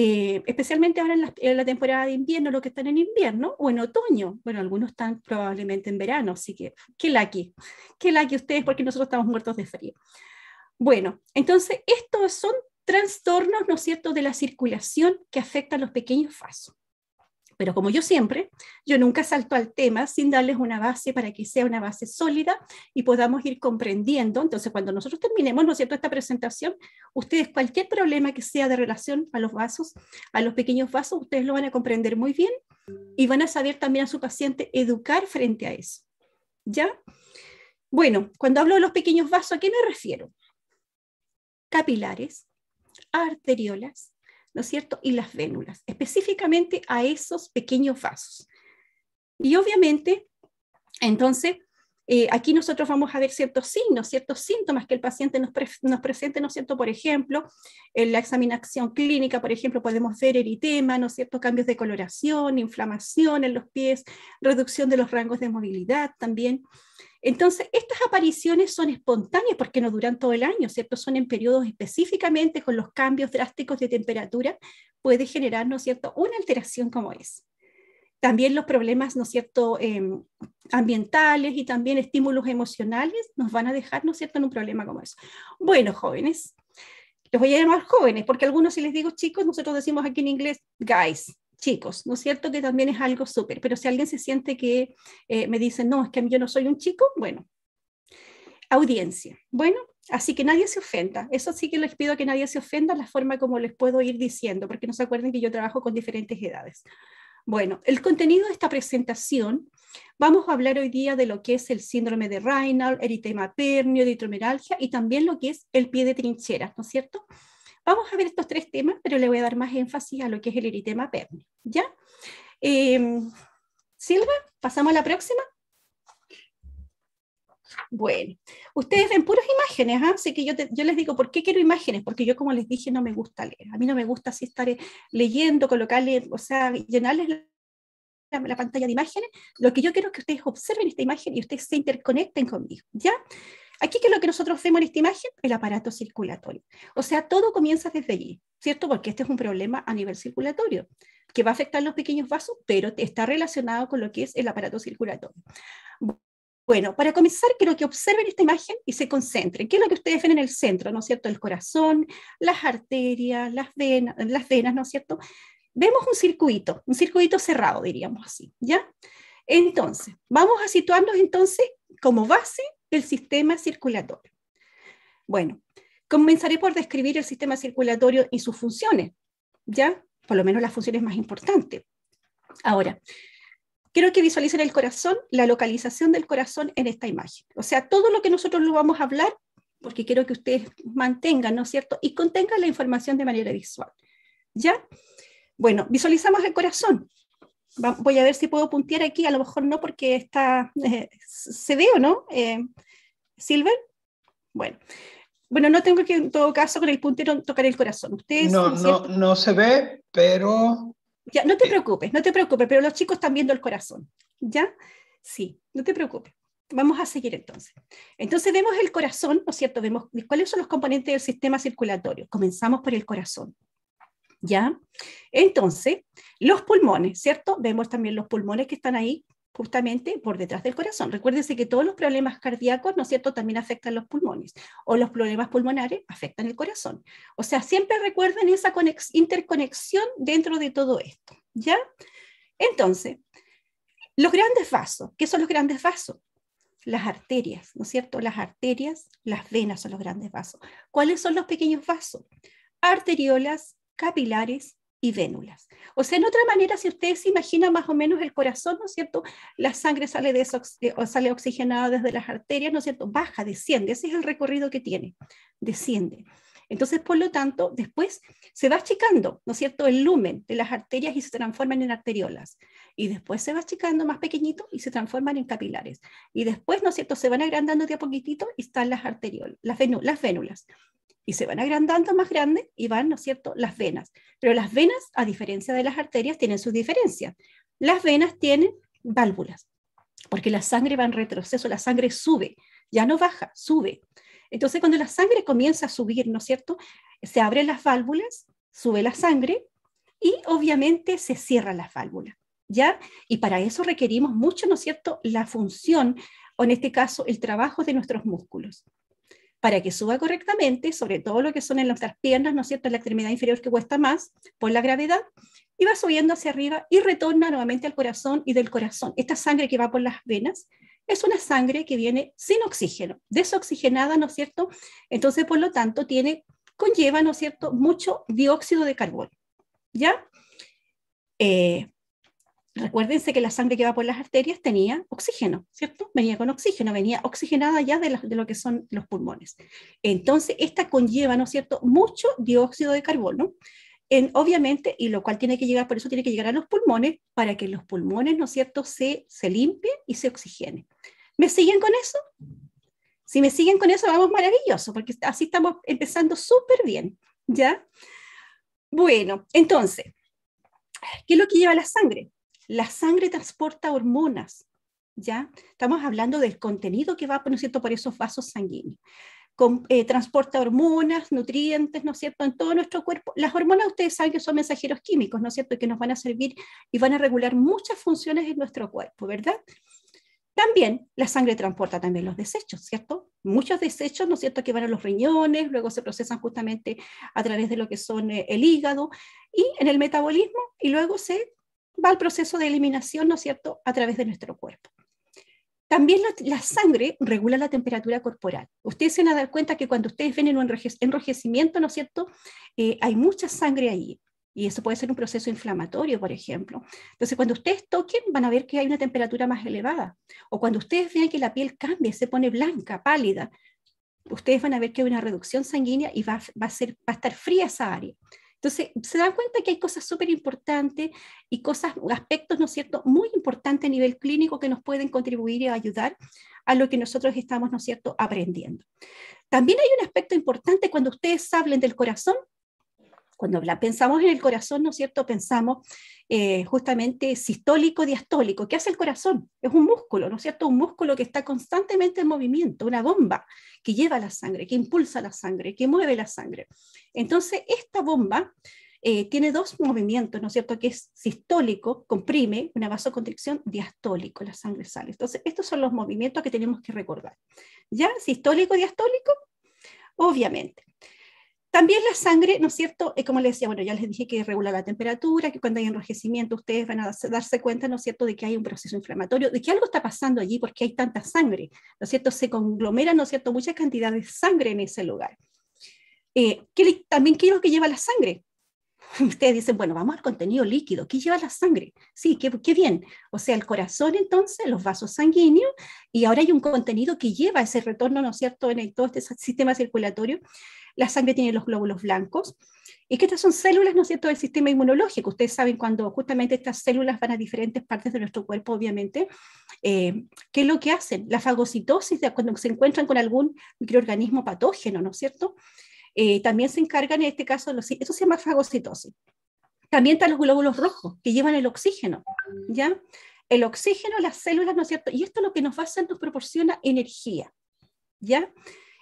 S2: Eh, especialmente ahora en la, temporada de invierno, los que están en invierno o en otoño. Bueno, algunos están probablemente en verano, así que qué lucky, qué lucky ustedes porque nosotros estamos muertos de frío. Bueno, entonces estos son trastornos, ¿no es cierto?, de la circulación que afectan los pequeños vasos. Pero como yo siempre, yo nunca salto al tema sin darles una base para que sea una base sólida y podamos ir comprendiendo. Entonces, cuando nosotros terminemos, ¿no cierto?, esta presentación, ustedes cualquier problema que sea de relación a los vasos, a los pequeños vasos, ustedes lo van a comprender muy bien y van a saber también a su paciente educar frente a eso. ¿Ya? Bueno, cuando hablo de los pequeños vasos, ¿a qué me refiero? Capilares, arteriolas, cierto? Y las vénulas, específicamente a esos pequeños vasos. Y obviamente, entonces, eh, aquí nosotros vamos a ver ciertos signos, ciertos síntomas que el paciente nos, presente, ¿no es cierto? Por ejemplo, en la examinación clínica, por ejemplo, podemos ver eritema, ¿no ciertos Cambios de coloración, inflamación en los pies, reducción de los rangos de movilidad también. Entonces, estas apariciones son espontáneas porque no duran todo el año, ¿cierto? Son en periodos específicamente con los cambios drásticos de temperatura, puede generar, ¿no es cierto?, una alteración como es. También los problemas, ¿no es cierto?, em, ambientales y también estímulos emocionales nos van a dejar, ¿no es cierto?, en un problema como eso. Bueno, jóvenes, los voy a llamar jóvenes porque algunos si les digo chicos, nosotros decimos aquí en inglés guys, chicos, ¿no es cierto? Que también es algo súper, pero si alguien se siente que eh, me dice, no, es que yo no soy un chico, bueno, audiencia. Bueno, así que nadie se ofenda. Eso sí que les pido que nadie se ofenda la forma como les puedo ir diciendo, porque no se acuerden que yo trabajo con diferentes edades. Bueno, el contenido de esta presentación, vamos a hablar hoy día de lo que es el síndrome de Raynaud, eritema pernio, ditromeralgia y también lo que es el pie de trincheras, ¿no es cierto? Vamos a ver estos tres temas, pero le voy a dar más énfasis a lo que es el eritema perne. ¿Ya? Em, Silva, pasamos a la próxima. Bueno, ustedes ven puras imágenes, ¿ah? así que yo, les digo, ¿por qué quiero imágenes? Porque yo, como les dije, no me gusta leer. A mí no me gusta así estar eh, leyendo, colocarle, o sea, llenarles la, la pantalla de imágenes. Lo que yo quiero es que ustedes observen esta imagen y ustedes se interconecten conmigo, ¿ya? Aquí ¿qué es lo que nosotros vemos en esta imagen, el aparato circulatorio. O sea, todo comienza desde allí, ¿cierto? Porque este es un problema a nivel circulatorio, que va a afectar los pequeños vasos, pero está relacionado con lo que es el aparato circulatorio. Bueno, para comenzar, quiero que observen esta imagen y se concentren. ¿Qué es lo que ustedes ven en el centro, no es cierto? El corazón, las arterias, las venas, las venas, ¿no es cierto? Vemos un circuito, un circuito cerrado, diríamos así, ¿ya? Entonces, vamos a situarnos entonces como base el sistema circulatorio. Bueno, comenzaré por describir el sistema circulatorio y sus funciones, ¿ya? Por lo menos las funciones más importantes. Ahora, quiero que visualicen el corazón, la localización del corazón en esta imagen. O sea, todo lo que nosotros lo vamos a hablar, porque quiero que ustedes mantengan, ¿no es cierto? Y contengan la información de manera visual. ¿Ya? Bueno, visualizamos el corazón voy a ver si puedo puntear aquí, a lo mejor no porque está, eh, se ve o no, eh, Silver. Bueno. bueno, no tengo que en todo caso con el puntero tocar el corazón. Ustedes, no, no,
S1: se ve, pero...
S2: Ya, no te eh, preocupes, no te preocupes, pero los chicos están viendo el corazón, ¿ya? Sí, no te preocupes. Vamos a seguir entonces. Entonces vemos el corazón, ¿no es cierto? Vemos cuáles son los componentes del sistema circulatorio. Comenzamos por el corazón. ¿ya? Entonces, los pulmones, ¿cierto? Vemos también los pulmones que están ahí justamente por detrás del corazón. Recuérdense que todos los problemas cardíacos, ¿no es cierto?, también afectan los pulmones, o los problemas pulmonares afectan el corazón. O sea, siempre recuerden esa interconexión dentro de todo esto, ¿ya? Entonces, los grandes vasos, ¿qué son los grandes vasos? Las arterias, ¿no es cierto? Las arterias, las venas son los grandes vasos. ¿Cuáles son los pequeños vasos? Arteriolas, capilares y vénulas. O sea, en otra manera, si ustedes se imaginan más o menos el corazón, ¿no es cierto? La sangre sale, de eso, eh, sale oxigenada desde las arterias, ¿no es cierto? Baja, desciende, ese es el recorrido que tiene, desciende. Entonces, por lo tanto, después se va achicando, ¿no es cierto?, el lumen de las arterias y se transforman en arteriolas. Y después se va achicando más pequeñito y se transforman en capilares. Y después, ¿no es cierto?, se van agrandando de a poquitito y están las arteriolas, las, las vénulas y se van agrandando más grande, y van, ¿no es cierto?, las venas. Pero las venas, a diferencia de las arterias, tienen sus diferencias. Las venas tienen válvulas, porque la sangre va en retroceso, la sangre sube, ya no baja, sube. Entonces, cuando la sangre comienza a subir, ¿no es cierto?, se abren las válvulas, sube la sangre y obviamente se cierran las válvulas. ¿Ya? Y para eso requerimos mucho, ¿no es cierto?, la función, o en este caso, el trabajo de nuestros músculos para que suba correctamente, sobre todo lo que son en nuestras piernas, ¿no es cierto?, en la extremidad inferior que cuesta más por la gravedad, y va subiendo hacia arriba y retorna nuevamente al corazón y del corazón. Esta sangre que va por las venas es una sangre que viene sin oxígeno, desoxigenada, ¿no es cierto? Entonces, por lo tanto, tiene, conlleva, ¿no es cierto?, mucho dióxido de carbono, ¿ya? Eh, Recuérdense que la sangre que va por las arterias tenía oxígeno, ¿cierto? Venía con oxígeno, venía oxigenada ya de, lo que son los pulmones. Entonces, esta conlleva, ¿no es cierto?, mucho dióxido de carbono. En, obviamente, y lo cual tiene que llegar, por eso tiene que llegar a los pulmones, para que los pulmones, ¿no es cierto?, se, se limpien y se oxigenen. ¿Me siguen con eso? Si me siguen con eso, vamos maravilloso, porque así estamos empezando súper bien, ¿ya? Bueno, entonces, ¿qué es lo que lleva la sangre? La sangre transporta hormonas, ¿ya? Estamos hablando del contenido que va, ¿no es cierto?, por esos vasos sanguíneos. Con, eh, transporta hormonas, nutrientes, ¿no es cierto?, en todo nuestro cuerpo. Las hormonas, ustedes saben que son mensajeros químicos, ¿no es cierto?, y que nos van a servir y van a regular muchas funciones en nuestro cuerpo, ¿verdad? También la sangre transporta también los desechos, ¿cierto? Muchos desechos, ¿no es cierto?, que van a los riñones, luego se procesan justamente a través de lo que son eh, el hígado y en el metabolismo y luego se va al proceso de eliminación, ¿no es cierto?, a través de nuestro cuerpo. También la, sangre regula la temperatura corporal. Ustedes se van a dar cuenta que cuando ustedes ven un enrojecimiento, ¿no es cierto?, eh, hay mucha sangre ahí. Y eso puede ser un proceso inflamatorio, por ejemplo. Entonces, cuando ustedes toquen, van a ver que hay una temperatura más elevada. O cuando ustedes vean que la piel cambia, se pone blanca, pálida, ustedes van a ver que hay una reducción sanguínea y va, a, ser, va a estar fría esa área. Entonces, se dan cuenta que hay cosas súper importantes y cosas, aspectos, ¿no es cierto?, muy importantes a nivel clínico que nos pueden contribuir y ayudar a lo que nosotros estamos, ¿no cierto?, aprendiendo. También hay un aspecto importante cuando ustedes hablen del corazón, cuando pensamos en el corazón, ¿no es cierto? Pensamos eh, justamente sistólico, diastólico. ¿Qué hace el corazón? Es un músculo, ¿no es cierto? Un músculo que está constantemente en movimiento, una bomba que lleva la sangre, que impulsa la sangre, que mueve la sangre. Entonces, esta bomba eh, tiene dos movimientos, ¿no es cierto? Que es sistólico, comprime una vasoconstricción, diastólico, la sangre sale. Entonces, estos son los movimientos que tenemos que recordar. ¿Ya? Sistólico, diastólico, obviamente. También la sangre, ¿no es cierto? es como les decía, bueno, ya les dije que regula la temperatura, que cuando hay enrojecimiento ustedes van a darse cuenta, ¿no es cierto?, de que hay un proceso inflamatorio, de que algo está pasando allí porque hay tanta sangre, ¿no es cierto? Se conglomera, ¿no es cierto?, mucha cantidad de sangre en ese lugar. Eh, ¿qué también, ¿qué es lo que lleva la sangre? <laughs> Ustedes dicen, bueno, vamos al contenido líquido, ¿qué lleva la sangre? Sí, qué, qué bien. O sea, el corazón entonces, los vasos sanguíneos, y ahora hay un contenido que lleva ese retorno, ¿no es cierto?, en el, todo este sistema circulatorio la sangre tiene los glóbulos blancos, Y que estas son células, ¿no es cierto?, del sistema inmunológico. Ustedes saben cuando justamente estas células van a diferentes partes de nuestro cuerpo, obviamente, eh, ¿qué es lo que hacen? La fagocitosis, cuando se encuentran con algún microorganismo patógeno, ¿no es cierto? Eh, también se encargan, en este caso, los, eso se llama fagocitosis. También están los glóbulos rojos, que llevan el oxígeno, ¿ya? El oxígeno, las células, ¿no es cierto? Y esto lo que nos va a hacer nos proporciona energía, ¿ya?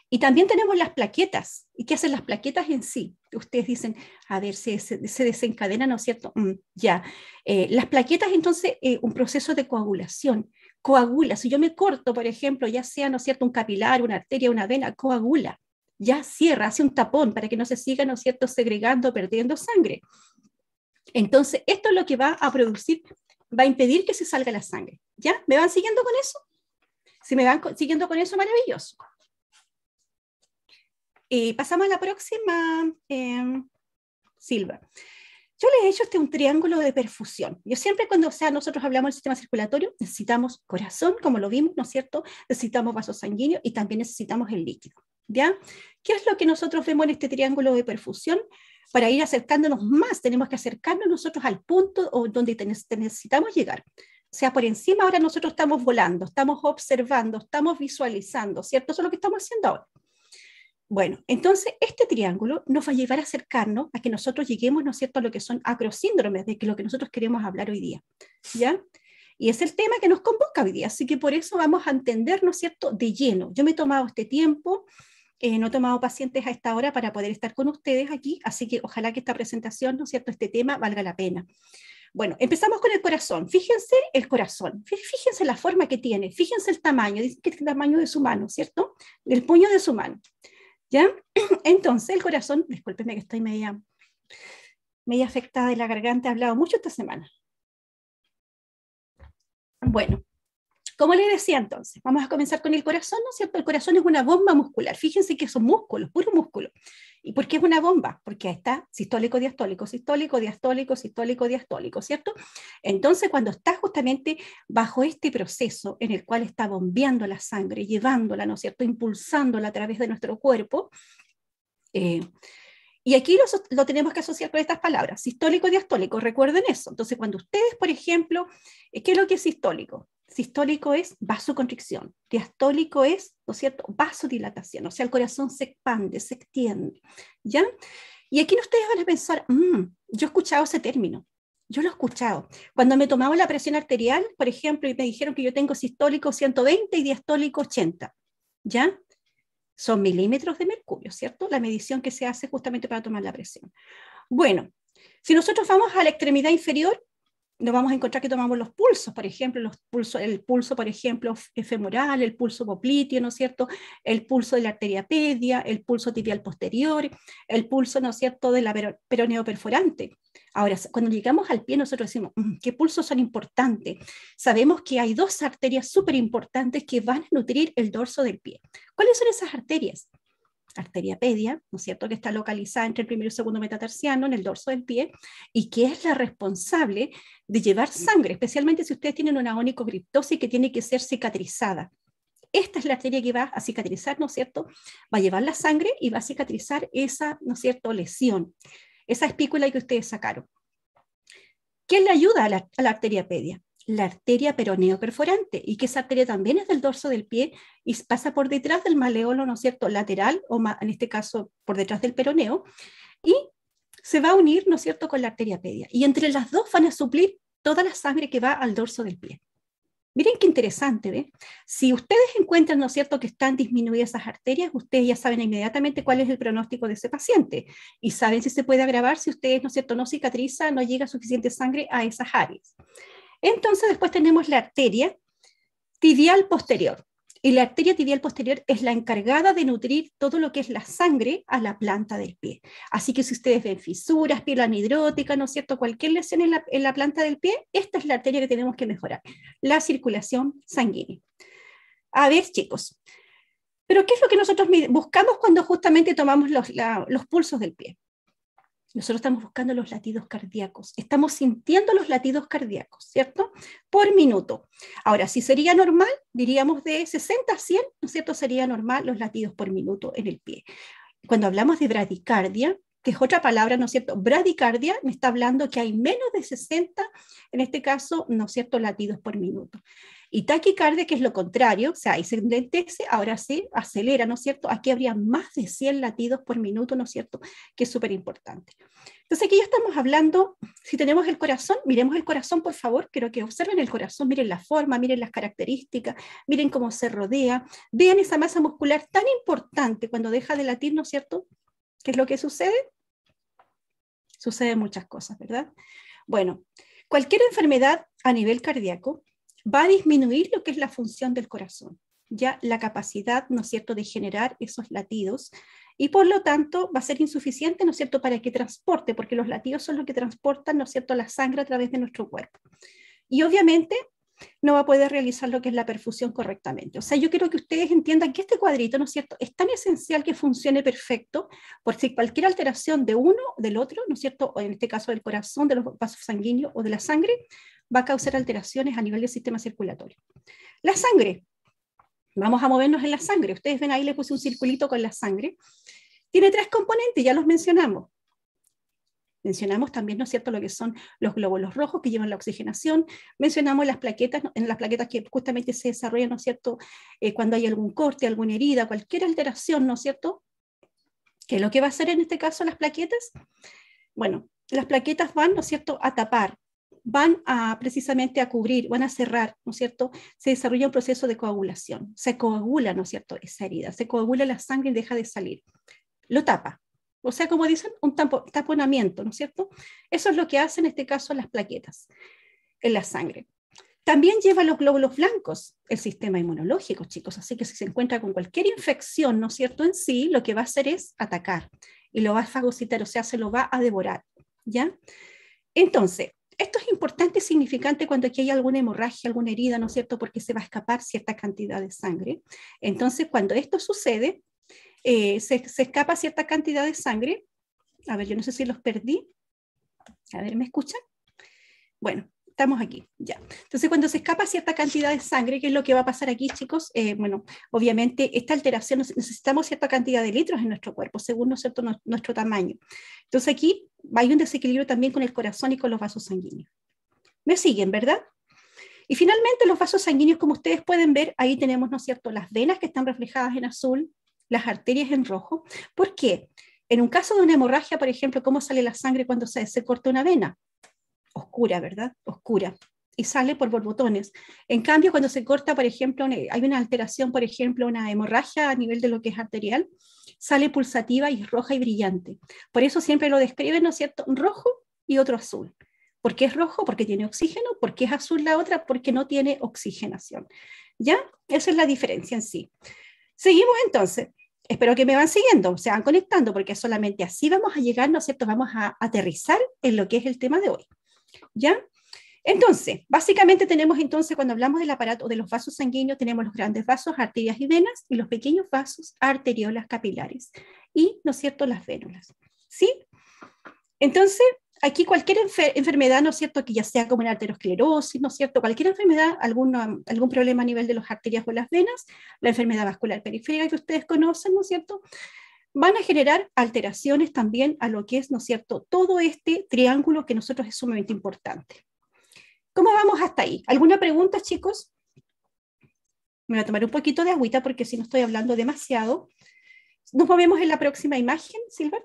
S2: Y también tenemos las plaquetas. ¿Y qué hacen las plaquetas en sí? Ustedes dicen, a ver, se, se desencadenan, ¿no es cierto? Mm, ya. Eh, las plaquetas, entonces, eh, un proceso de coagulación. Coagula. Si yo me corto, por ejemplo, ya sea, ¿no es cierto?, un capilar, una arteria, una vena, coagula. Ya cierra, hace un tapón para que no se siga, ¿no es cierto?, segregando, perdiendo sangre. Entonces, esto es lo que va a producir, va a impedir que se salga la sangre. ¿Ya? ¿Me van siguiendo con eso? Si me van siguiendo con eso, maravilloso. Y pasamos a la próxima, em, Silva. Yo les he hecho este un triángulo de perfusión. Yo siempre cuando, o sea, nosotros hablamos del sistema circulatorio, necesitamos corazón, como lo vimos, ¿no es cierto? Necesitamos vasos sanguíneos y también necesitamos el líquido, ¿ya? ¿Qué es lo que nosotros vemos en este triángulo de perfusión? Para ir acercándonos más, tenemos que acercarnos nosotros al punto donde necesitamos llegar. O sea, por encima ahora nosotros estamos volando, estamos observando, estamos visualizando, ¿cierto? Eso es lo que estamos haciendo ahora. Bueno, entonces este triángulo nos va a llevar a acercarnos a que nosotros lleguemos, ¿no es cierto?, a lo que son acrosíndromes, de que lo que nosotros queremos hablar hoy día, ¿ya? Y es el tema que nos convoca hoy día, así que por eso vamos a entendernos, cierto?, de lleno. Yo me he tomado este tiempo, eh, no he tomado pacientes a esta hora para poder estar con ustedes aquí, así que ojalá que esta presentación, ¿no es cierto?, este tema valga la pena. Bueno, empezamos con el corazón. Fíjense el corazón, fíjense la forma que tiene, fíjense el tamaño, dicen que es el tamaño de su mano, ¿cierto? El puño de su mano. ¿Ya? <clears throat> Entonces, el corazón, discúlpeme que estoy media, media afectada de la garganta, he hablado mucho esta semana. Bueno, como les decía entonces? Vamos a comenzar con el corazón, ¿no es cierto? El corazón es una bomba muscular. Fíjense que son músculos, puro músculo. ¿Y por qué es una bomba? Porque está sistólico, diastólico, sistólico, diastólico, sistólico, diastólico, ¿cierto? Entonces, cuando está justamente bajo este proceso en el cual está bombeando la sangre, llevándola, ¿no es cierto? Impulsándola a través de nuestro cuerpo. Eh, y aquí lo, lo, tenemos que asociar con estas palabras, sistólico, diastólico, recuerden eso. Entonces, cuando ustedes, por ejemplo, eh, ¿qué es lo que es sistólico? Sistólico es vasoconstricción, diastólico es, ¿no es cierto?, vasodilatación, o sea, el corazón se expande, se extiende, ¿ya? Y aquí ustedes van a pensar, mm, yo he escuchado ese término, yo lo he escuchado. Cuando me tomaba la presión arterial, por ejemplo, y me dijeron que yo tengo sistólico 120 y diastólico 80, ¿ya? Son milímetros de mercurio, ¿cierto? La medición que se hace justamente para tomar la presión. Bueno, si nosotros vamos a la extremidad inferior, nos vamos a encontrar que tomamos los pulsos, por ejemplo, los pulso, el pulso, por ejemplo, efemoral, el pulso popliteo, ¿no es cierto? El pulso de la arteria pedia, el pulso tibial posterior, el pulso, ¿no es cierto?, de la peroneo perforante. Ahora, cuando llegamos al pie, nosotros decimos, mm, ¿qué pulsos son importantes? Sabemos que hay dos arterias súper importantes que van a nutrir el dorso del pie. ¿Cuáles son esas arterias? arteria pedia, ¿no es cierto?, que está localizada entre el primero y segundo metatarsiano, en el dorso del pie, y que es la responsable de llevar sangre, especialmente si ustedes tienen una onicogriptosis que tiene que ser cicatrizada. Esta es la arteria que va a cicatrizar, ¿no es cierto? Va a llevar la sangre y va a cicatrizar esa, ¿no es cierto?, lesión, esa espícula que ustedes sacaron. ¿Qué le ayuda a la, arteria pedia? la arteria peroneo perforante y que esa arteria también es del dorso del pie y pasa por detrás del maleolo, ¿no es cierto?, lateral o en este caso por detrás del peroneo y se va a unir, ¿no es cierto?, con la arteria pedia. Y entre las dos van a suplir toda la sangre que va al dorso del pie. Miren qué interesante, ¿ve? Si ustedes encuentran, ¿no es cierto?, que están disminuidas esas arterias, ustedes ya saben inmediatamente cuál es el pronóstico de ese paciente y saben si se puede agravar si ustedes, ¿no es cierto?, no cicatriza, no llega suficiente sangre a esas áreas. Entonces después tenemos la arteria tibial posterior. Y la arteria tibial posterior es la encargada de nutrir todo lo que es la sangre a la planta del pie. Así que si ustedes ven fisuras, piel anidrótica, ¿no es cierto? Cualquier lesión en la, planta del pie, esta es la arteria que tenemos que mejorar, la circulación sanguínea. A ver, chicos, ¿pero qué es lo que nosotros buscamos cuando justamente tomamos los pulsos del pie? Nosotros estamos buscando los latidos cardíacos, estamos sintiendo los latidos cardíacos, ¿cierto? Por minuto. Ahora, si sería normal, diríamos de 60 a 100, ¿no es cierto? Sería normal los latidos por minuto en el pie. Cuando hablamos de bradicardia, que es otra palabra, ¿no es cierto? Bradicardia me está hablando que hay menos de 60, en este caso, ¿no es cierto?, latidos por minuto. Y taquicardia, que es lo contrario, o sea, ahí se ahora sí, acelera, ¿no es cierto? Aquí habría más de 100 latidos por minuto, ¿no es cierto? Que es súper importante. Entonces aquí ya estamos hablando, si tenemos el corazón, miremos el corazón, por favor, quiero que observen el corazón, miren la forma, miren las características, miren cómo se rodea, vean esa masa muscular tan importante cuando deja de latir, ¿no es cierto? ¿Qué es lo que sucede? Suceden muchas cosas, ¿verdad? Bueno, cualquier enfermedad a nivel cardíaco va a disminuir lo que es la función del corazón, ya la capacidad, ¿no es cierto?, de generar esos latidos y por lo tanto va a ser insuficiente, ¿no es cierto?, para que transporte, porque los latidos son los que transportan, ¿no es cierto?, la sangre a través de nuestro cuerpo. Y obviamente no va a poder realizar lo que es la perfusión correctamente. O sea, yo quiero que ustedes entiendan que este cuadrito, ¿no es cierto?, es tan esencial que funcione perfecto, por si cualquier alteración de uno, del otro, ¿no es cierto?, o en este caso del corazón, de los vasos sanguíneos o de la sangre, va a causar alteraciones a nivel del sistema circulatorio. La sangre, vamos a movernos en la sangre. Ustedes ven ahí, le puse un circulito con la sangre. Tiene tres componentes, ya los mencionamos. Mencionamos también, ¿no es cierto?, lo que son los glóbulos rojos que llevan la oxigenación. Mencionamos las plaquetas, en las plaquetas que justamente se desarrollan, ¿no es cierto?, eh, cuando hay algún corte, alguna herida, cualquier alteración, ¿no es cierto?, que lo que va a hacer en este caso las plaquetas, bueno, las plaquetas van, ¿no es cierto?, a tapar van a precisamente a cubrir, van a cerrar, ¿no es cierto? Se desarrolla un proceso de coagulación, se coagula, ¿no es cierto?, esa herida, se coagula la sangre y deja de salir. Lo tapa, o sea, como dicen, un taponamiento, ¿no es cierto? Eso es lo que hacen en este caso las plaquetas en la sangre. También lleva los glóbulos blancos, el sistema inmunológico, chicos, así que si se encuentra con cualquier infección, ¿no es cierto?, en sí, lo que va a hacer es atacar y lo va a fagocitar, o sea, se lo va a devorar, ¿ya? Entonces, esto es importante y significante cuando aquí hay alguna hemorragia, alguna herida, ¿no es cierto?, porque se va a escapar cierta cantidad de sangre. Entonces, cuando esto sucede, eh, se, escapa cierta cantidad de sangre. A ver, yo no sé si los perdí. A ver, ¿me escuchan? Bueno, estamos aquí, ya. Entonces, cuando se escapa cierta cantidad de sangre, ¿qué es lo que va a pasar aquí, chicos? Eh, bueno, obviamente, esta alteración, necesitamos cierta cantidad de litros en nuestro cuerpo, según ¿no cierto? nuestro tamaño. Entonces, aquí hay un desequilibrio también con el corazón y con los vasos sanguíneos. ¿Me siguen, verdad? Y finalmente los vasos sanguíneos, como ustedes pueden ver, ahí tenemos, ¿no es cierto?, las venas que están reflejadas en azul, las arterias en rojo. ¿Por qué? En un caso de una hemorragia, por ejemplo, ¿cómo sale la sangre cuando se, corta una vena? Oscura, ¿verdad? Oscura. Y sale por borbotones. En cambio, cuando se corta, por ejemplo, eh, hay una alteración, por ejemplo, una hemorragia a nivel de lo que es arterial, sale pulsativa y roja y brillante. Por eso siempre lo describen, ¿no es cierto? Un rojo y otro azul. ¿Por qué es rojo? Porque tiene oxígeno. ¿Por qué es azul la otra? Porque no tiene oxigenación. ¿Ya? Esa es la diferencia en sí. Seguimos entonces. Espero que me van siguiendo, se van conectando, porque solamente así vamos a llegar, ¿no es cierto? Vamos a aterrizar en lo que es el tema de hoy. ¿Ya? Entonces, básicamente tenemos entonces, cuando hablamos del aparato de los vasos sanguíneos, tenemos los grandes vasos, arterias y venas, y los pequeños vasos, arteriolas capilares, y, ¿no es cierto?, las vénulas. ¿Sí? Entonces, aquí cualquier enfermedad, ¿no es cierto?, que ya sea como una arteriosclerosis, ¿no es cierto?, cualquier enfermedad, algún um, problema a nivel de las arterias o las venas, la enfermedad vascular periférica que ustedes conocen, ¿no es cierto?, van a generar alteraciones también a lo que es, ¿no es cierto?, todo este triángulo que nosotros es sumamente importante. ¿Cómo vamos hasta ahí? ¿Alguna pregunta, chicos? Me voy a tomar un poquito de agüita porque si no estoy hablando demasiado. Nos movemos en la próxima imagen, Silver.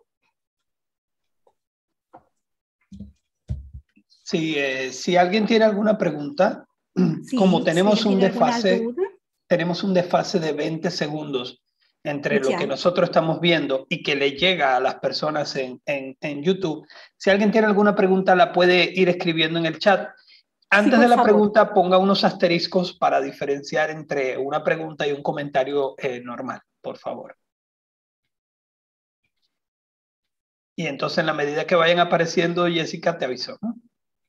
S1: Eh, si alguien tiene alguna pregunta, <clears throat> como tenemos un desfase, tenemos un desfase de 20 segundos entre lo que nosotros estamos viendo y que le llega a las personas en, YouTube. Si alguien tiene alguna pregunta, la puede ir escribiendo en el chat. Antes de la pregunta, ponga unos asteriscos para diferenciar entre una pregunta y un comentario eh, normal, por favor. Y entonces, en la medida que vayan apareciendo, Jessica te avisó. ¿no?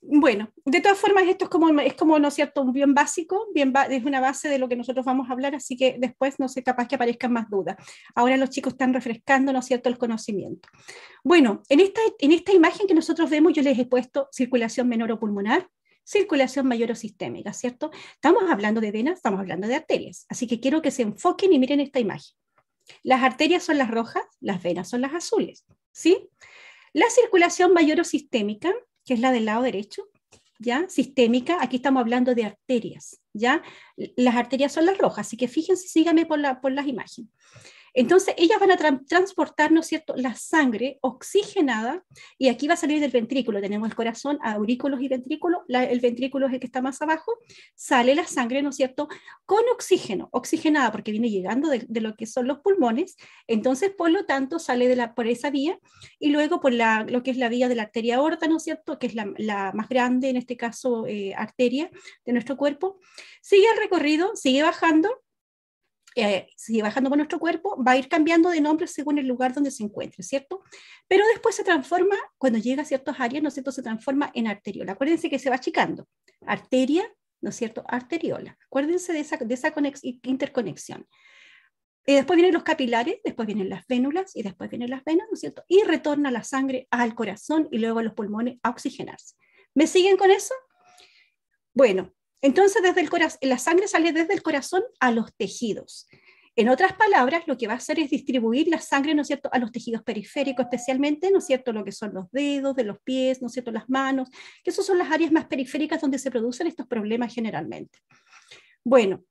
S2: bueno, de todas formas, esto es como, es como, ¿no es cierto?, un bien básico, bien es una base de lo que nosotros vamos a hablar, así que después no sé, capaz que aparezcan más dudas. Ahora los chicos están refrescando, ¿no es cierto?, el conocimiento. Bueno, en esta, en esta imagen que nosotros vemos, yo les he puesto circulación menor o pulmonar, circulación mayor o sistémica, ¿cierto? Estamos hablando de venas, estamos hablando de arterias, así que quiero que se enfoquen y miren esta imagen. Las arterias son las rojas, las venas son las azules, ¿sí? La circulación mayor o sistémica que es la del lado derecho, ¿ya? Sistémica, aquí estamos hablando de arterias, ¿ya? Las arterias son las rojas, así que fíjense, síganme por, la, por las imágenes. Entonces, ellas van a ¿no es ¿cierto?, la sangre oxigenada y aquí va a salir del ventrículo. Tenemos el corazón, aurículos y ventrículo. el ventrículo es el que está más abajo. Sale la sangre, ¿no es cierto?, con oxígeno, oxigenada, porque viene llegando de, lo que son los pulmones. Entonces, por lo tanto, sale de la, por esa vía y luego por lo que es la vía de la arteria aorta, ¿no es cierto?, que es la, más grande, en este caso, eh, arteria de nuestro cuerpo. Sigue el recorrido, sigue bajando eh, sigue bajando con nuestro cuerpo, va a ir cambiando de nombre según el lugar donde se encuentre, ¿cierto? Pero después se transforma, cuando llega a ciertas áreas, ¿no es cierto?, se transforma en arteriola. Acuérdense que se va achicando. Arteria, ¿no es cierto?, arteriola. Acuérdense de esa, de interconexión. y eh, después vienen los capilares, después vienen las vénulas y después vienen las venas, ¿no es cierto? Y retorna la sangre al corazón y luego a los pulmones a oxigenarse. ¿Me siguen con eso? Bueno, entonces, desde el corazón, la sangre sale desde el corazón a los tejidos. En otras palabras, lo que va a hacer es distribuir la sangre, ¿no es cierto?, a los tejidos periféricos, especialmente, ¿no es cierto?, lo que son los dedos, de los pies, ¿no es cierto?, las manos, que esas son las áreas más periféricas donde se producen estos problemas generalmente. Bueno,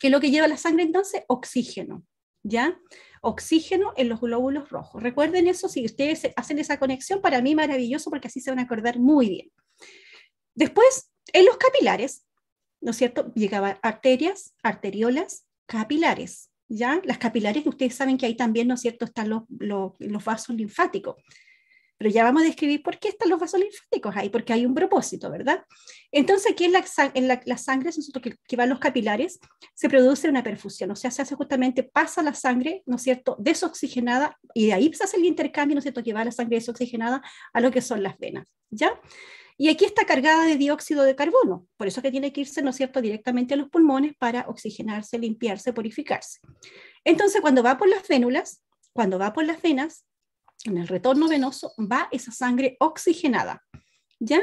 S2: ¿qué es lo que lleva la sangre entonces? Oxígeno, ¿ya? Oxígeno en los glóbulos rojos. Recuerden eso, si ustedes hacen esa conexión, para mí maravilloso, porque así se van a acordar muy bien. Después, en los capilares ¿no es cierto? Llegaba arterias, arteriolas, capilares, ¿ya? Las capilares que ustedes saben que ahí también, ¿no es cierto?, están los, los vasos linfáticos pero ya vamos a describir por qué están los vasos linfáticos ahí, porque hay un propósito, ¿verdad? Entonces aquí en la, en sangre, que, que van los capilares, se produce una perfusión, o sea, se hace justamente, pasa la sangre, ¿no es cierto?, desoxigenada, y de ahí se hace el intercambio, ¿no es cierto?, que va la sangre desoxigenada a lo que son las venas, ¿ya? Y aquí está cargada de dióxido de carbono, por eso que tiene que irse, ¿no es cierto?, directamente a los pulmones para oxigenarse, limpiarse, purificarse. Entonces, cuando va por las fénulas, cuando va por las venas, en el retorno venoso va esa sangre oxigenada, ¿ya?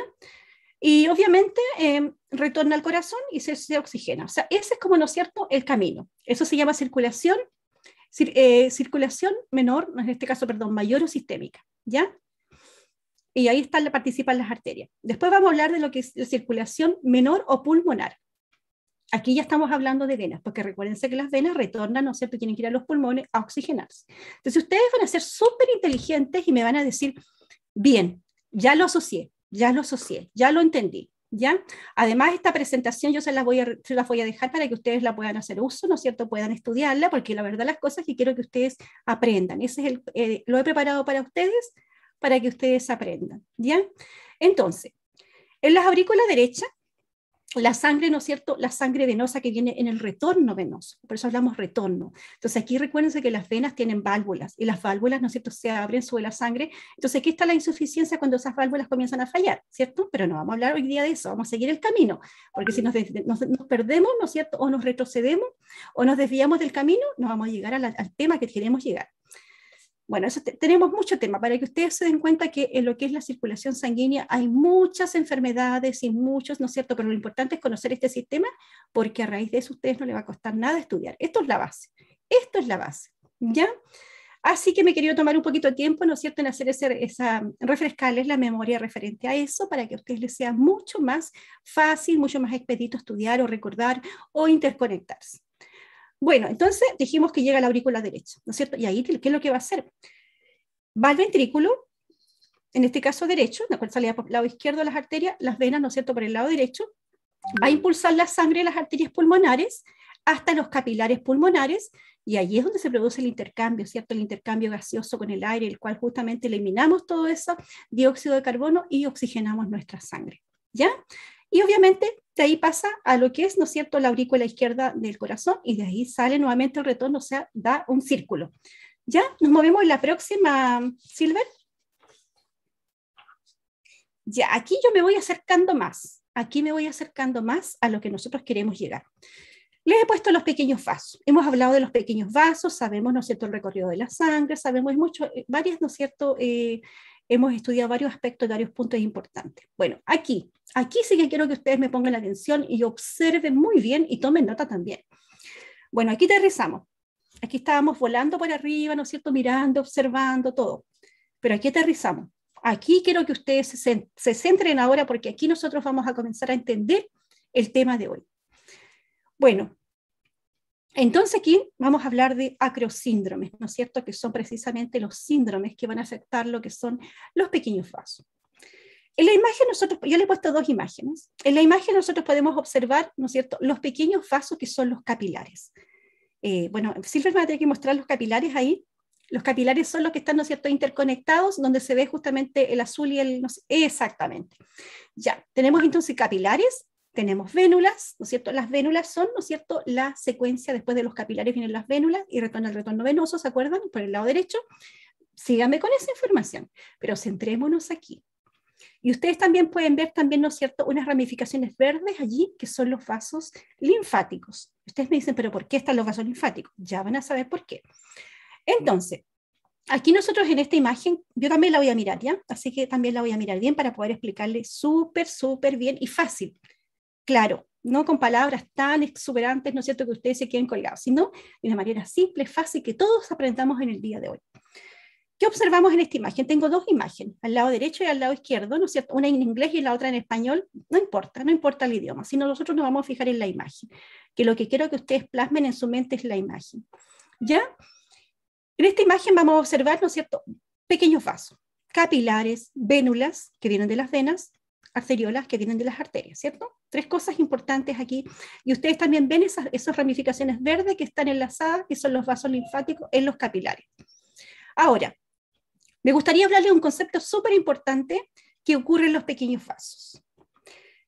S2: Y obviamente em, retorna al corazón y se, oxigena. O sea, ese es como, ¿no es cierto?, el camino. Eso se llama circulación, eh, circulación menor, en este caso, perdón, mayor o sistémica, ¿ya? Y ahí están, participan las arterias. Después vamos a hablar de lo que es la circulación menor o pulmonar. Aquí ya estamos hablando de venas, porque recuérdense que las venas retornan, ¿no es cierto? Tienen que ir a los pulmones a oxigenarse. Entonces ustedes van a ser súper inteligentes y me van a decir, bien, ya lo asocié, ya lo asocié, ya lo entendí, ¿ya? Además, esta presentación yo se las voy a, dejar para que ustedes la puedan hacer uso, ¿no es cierto? Puedan estudiarla, porque la verdad las cosas que quiero que ustedes aprendan. Ese es el, eh, lo he preparado para ustedes, para que ustedes aprendan, ¿ya? Entonces, en las aurículas derechas la sangre, ¿no es cierto? La sangre venosa que viene en el retorno venoso, por eso hablamos retorno. Entonces aquí recuérdense que las venas tienen válvulas y las válvulas, ¿no es cierto?, se abren, sube la sangre. Entonces aquí está la insuficiencia cuando esas válvulas comienzan a fallar, ¿cierto? Pero no vamos a hablar hoy día de eso, vamos a seguir el camino, porque si nos, perdemos, ¿no es cierto?, o nos retrocedemos o nos desviamos del camino, no vamos a llegar al tema que queremos llegar. Bueno, tenemos mucho tema para que ustedes se den cuenta que en lo que es la circulación sanguínea hay muchas enfermedades y muchos, ¿no es cierto? Pero lo importante es conocer este sistema porque a raíz de eso a ustedes no les va a costar nada estudiar. Esto es la base. Esto es la base, ¿ya? Así que me quería tomar un poquito de tiempo, ¿no es cierto?, en hacer refrescarles la memoria referente a eso para que a ustedes les sea mucho más fácil, mucho más expedito estudiar o recordar o interconectarse. Bueno, entonces dijimos que llega la aurícula derecha, ¿no es cierto? Y ahí, ¿qué es lo que va a hacer? Va al ventrículo, en este caso derecho, la cual sale por el lado izquierdo de las arterias, las venas, ¿no es cierto?, por el lado derecho, va a impulsar la sangre de las arterias pulmonares hasta los capilares pulmonares, y ahí es donde se produce el intercambio, ¿cierto? El intercambio gaseoso con el aire, el cual justamente eliminamos todo eso, dióxido de carbono, y oxigenamos nuestra sangre, ¿ya? Y obviamente de ahí pasa a lo que es, ¿no es cierto?, la aurícula izquierda del corazón y de ahí sale nuevamente el retorno, o sea, da un círculo. Ya, nos movemos en la próxima, Silver. Ya, aquí yo me voy acercando más, aquí me voy acercando más a lo que nosotros queremos llegar. Les he puesto los pequeños vasos. Hemos hablado de los pequeños vasos, sabemos, ¿no es cierto?, el recorrido de la sangre, sabemos mucho, eh, varias, ¿no es cierto?, eh, hemos estudiado varios aspectos, varios puntos importantes. Bueno, aquí, aquí sí que quiero que ustedes me pongan la atención y observen muy bien y tomen nota también. Bueno, aquí aterrizamos. Aquí estábamos volando por arriba, ¿no es cierto? Mirando, observando todo. Pero aquí aterrizamos. Aquí quiero que ustedes se, se centren ahora porque aquí nosotros vamos a comenzar a entender el tema de hoy. Bueno, entonces aquí vamos a hablar de acrosíndromes, ¿no es cierto? Que son precisamente los síndromes que van a afectar lo que son los pequeños vasos. En la imagen nosotros, yo le he puesto dos imágenes. En la imagen nosotros podemos observar, ¿no es cierto?, los pequeños vasos que son los capilares. Eh, bueno, Silver me va a tener que mostrar los capilares ahí. Los capilares son los que están, ¿no es cierto?, interconectados, donde se ve justamente el azul y el... No exactamente. Ya, tenemos entonces capilares tenemos vénulas, ¿no es cierto? Las vénulas son, ¿no es cierto?, la secuencia después de los capilares vienen las vénulas y retorna el retorno venoso, ¿se acuerdan? Por el lado derecho. Síganme con esa información, pero centrémonos aquí. Y ustedes también pueden ver también, ¿no es cierto?, unas ramificaciones verdes allí que son los vasos linfáticos. Ustedes me dicen, pero ¿por qué están los vasos linfáticos? Ya van a saber por qué. Entonces, Aquí nosotros en esta imagen, yo también la voy a mirar, ¿ya? Así que también la voy a mirar bien para poder explicarle súper, súper bien y fácil claro, no con palabras tan exuberantes, ¿no es cierto?, que ustedes se queden colgados, sino de una manera simple, fácil, que todos aprendamos en el día de hoy. ¿Qué observamos en esta imagen? Tengo dos imágenes, al lado derecho y al lado izquierdo, ¿no es cierto? Una en inglés y la otra en español, no importa, no importa el idioma, sino nosotros nos vamos a fijar en la imagen, que lo que quiero que ustedes plasmen en su mente es la imagen. ¿Ya? En esta imagen vamos a observar, ¿no es cierto?, pequeños vasos, capilares, vénulas que vienen de las venas, arteriolas que vienen de las arterias, ¿cierto? Tres cosas importantes aquí. Y ustedes también ven esas, esas ramificaciones verdes que están enlazadas, que son los vasos linfáticos en los capilares. Ahora, me gustaría hablarles de un concepto súper importante que ocurre en los pequeños vasos.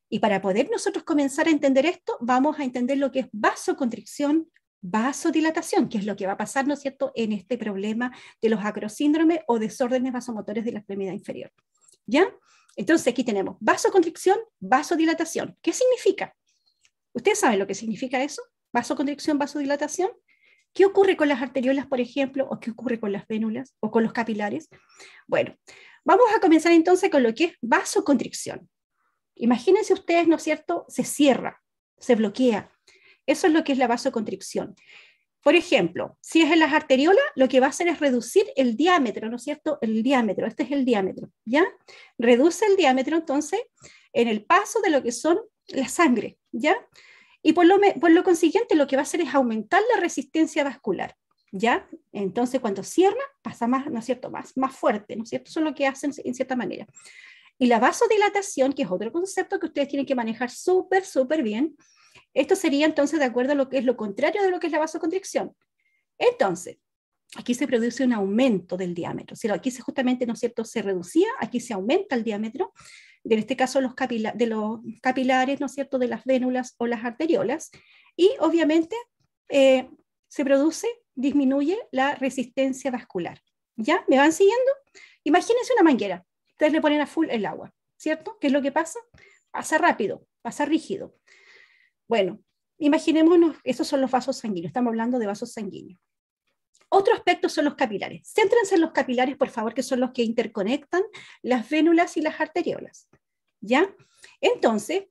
S2: Y para poder nosotros comenzar a entender esto, vamos a entender lo que es vasoconstricción, vasodilatación, que es lo que va a pasar, ¿no es cierto?, en este problema de los acrosíndromes o desórdenes vasomotores de la extremidad inferior. ¿Ya? Entonces aquí tenemos vasoconstricción, vasodilatación. ¿Qué significa? ¿Ustedes saben lo que significa eso? Vasoconstricción, vasodilatación. ¿Qué ocurre con las arteriolas, por ejemplo, o qué ocurre con las vénulas o con los capilares? Bueno, vamos a comenzar entonces con lo que es vasoconstricción. Imagínense ustedes, ¿no es cierto? Se cierra, se bloquea. Eso es lo que es la vasoconstricción. Por ejemplo, si es en las arteriolas, lo que va a hacer es reducir el diámetro, ¿no es cierto? El diámetro, este es el diámetro, ¿ya? Reduce el diámetro entonces en el paso de lo que son la sangre, ¿ya? Y por lo, por lo consiguiente lo que va a hacer es aumentar la resistencia vascular, ¿ya? Entonces cuando cierra pasa más, ¿no es cierto? Más, más fuerte, ¿no es cierto? Eso es lo que hacen en cierta manera. Y la vasodilatación, que es otro concepto que ustedes tienen que manejar súper, súper bien, esto sería entonces de acuerdo a lo que es lo contrario de lo que es la vasoconstricción. Entonces, aquí se produce un aumento del diámetro. Si aquí se justamente, ¿no es cierto?, se reducía, aquí se aumenta el diámetro, en este caso los de los capilares, ¿no es cierto?, de las vénulas o las arteriolas, y obviamente eh, se produce, disminuye la resistencia vascular. ¿Ya? ¿Me van siguiendo? Imagínense una manguera, ustedes le ponen a full el agua, ¿cierto? ¿Qué es lo que pasa? Pasa rápido, pasa rígido. Bueno, imaginémonos, esos son los vasos sanguíneos, estamos hablando de vasos sanguíneos. Otro aspecto son los capilares. Céntrense en los capilares, por favor, que son los que interconectan las vénulas y las arteriolas. ¿Ya? Entonces,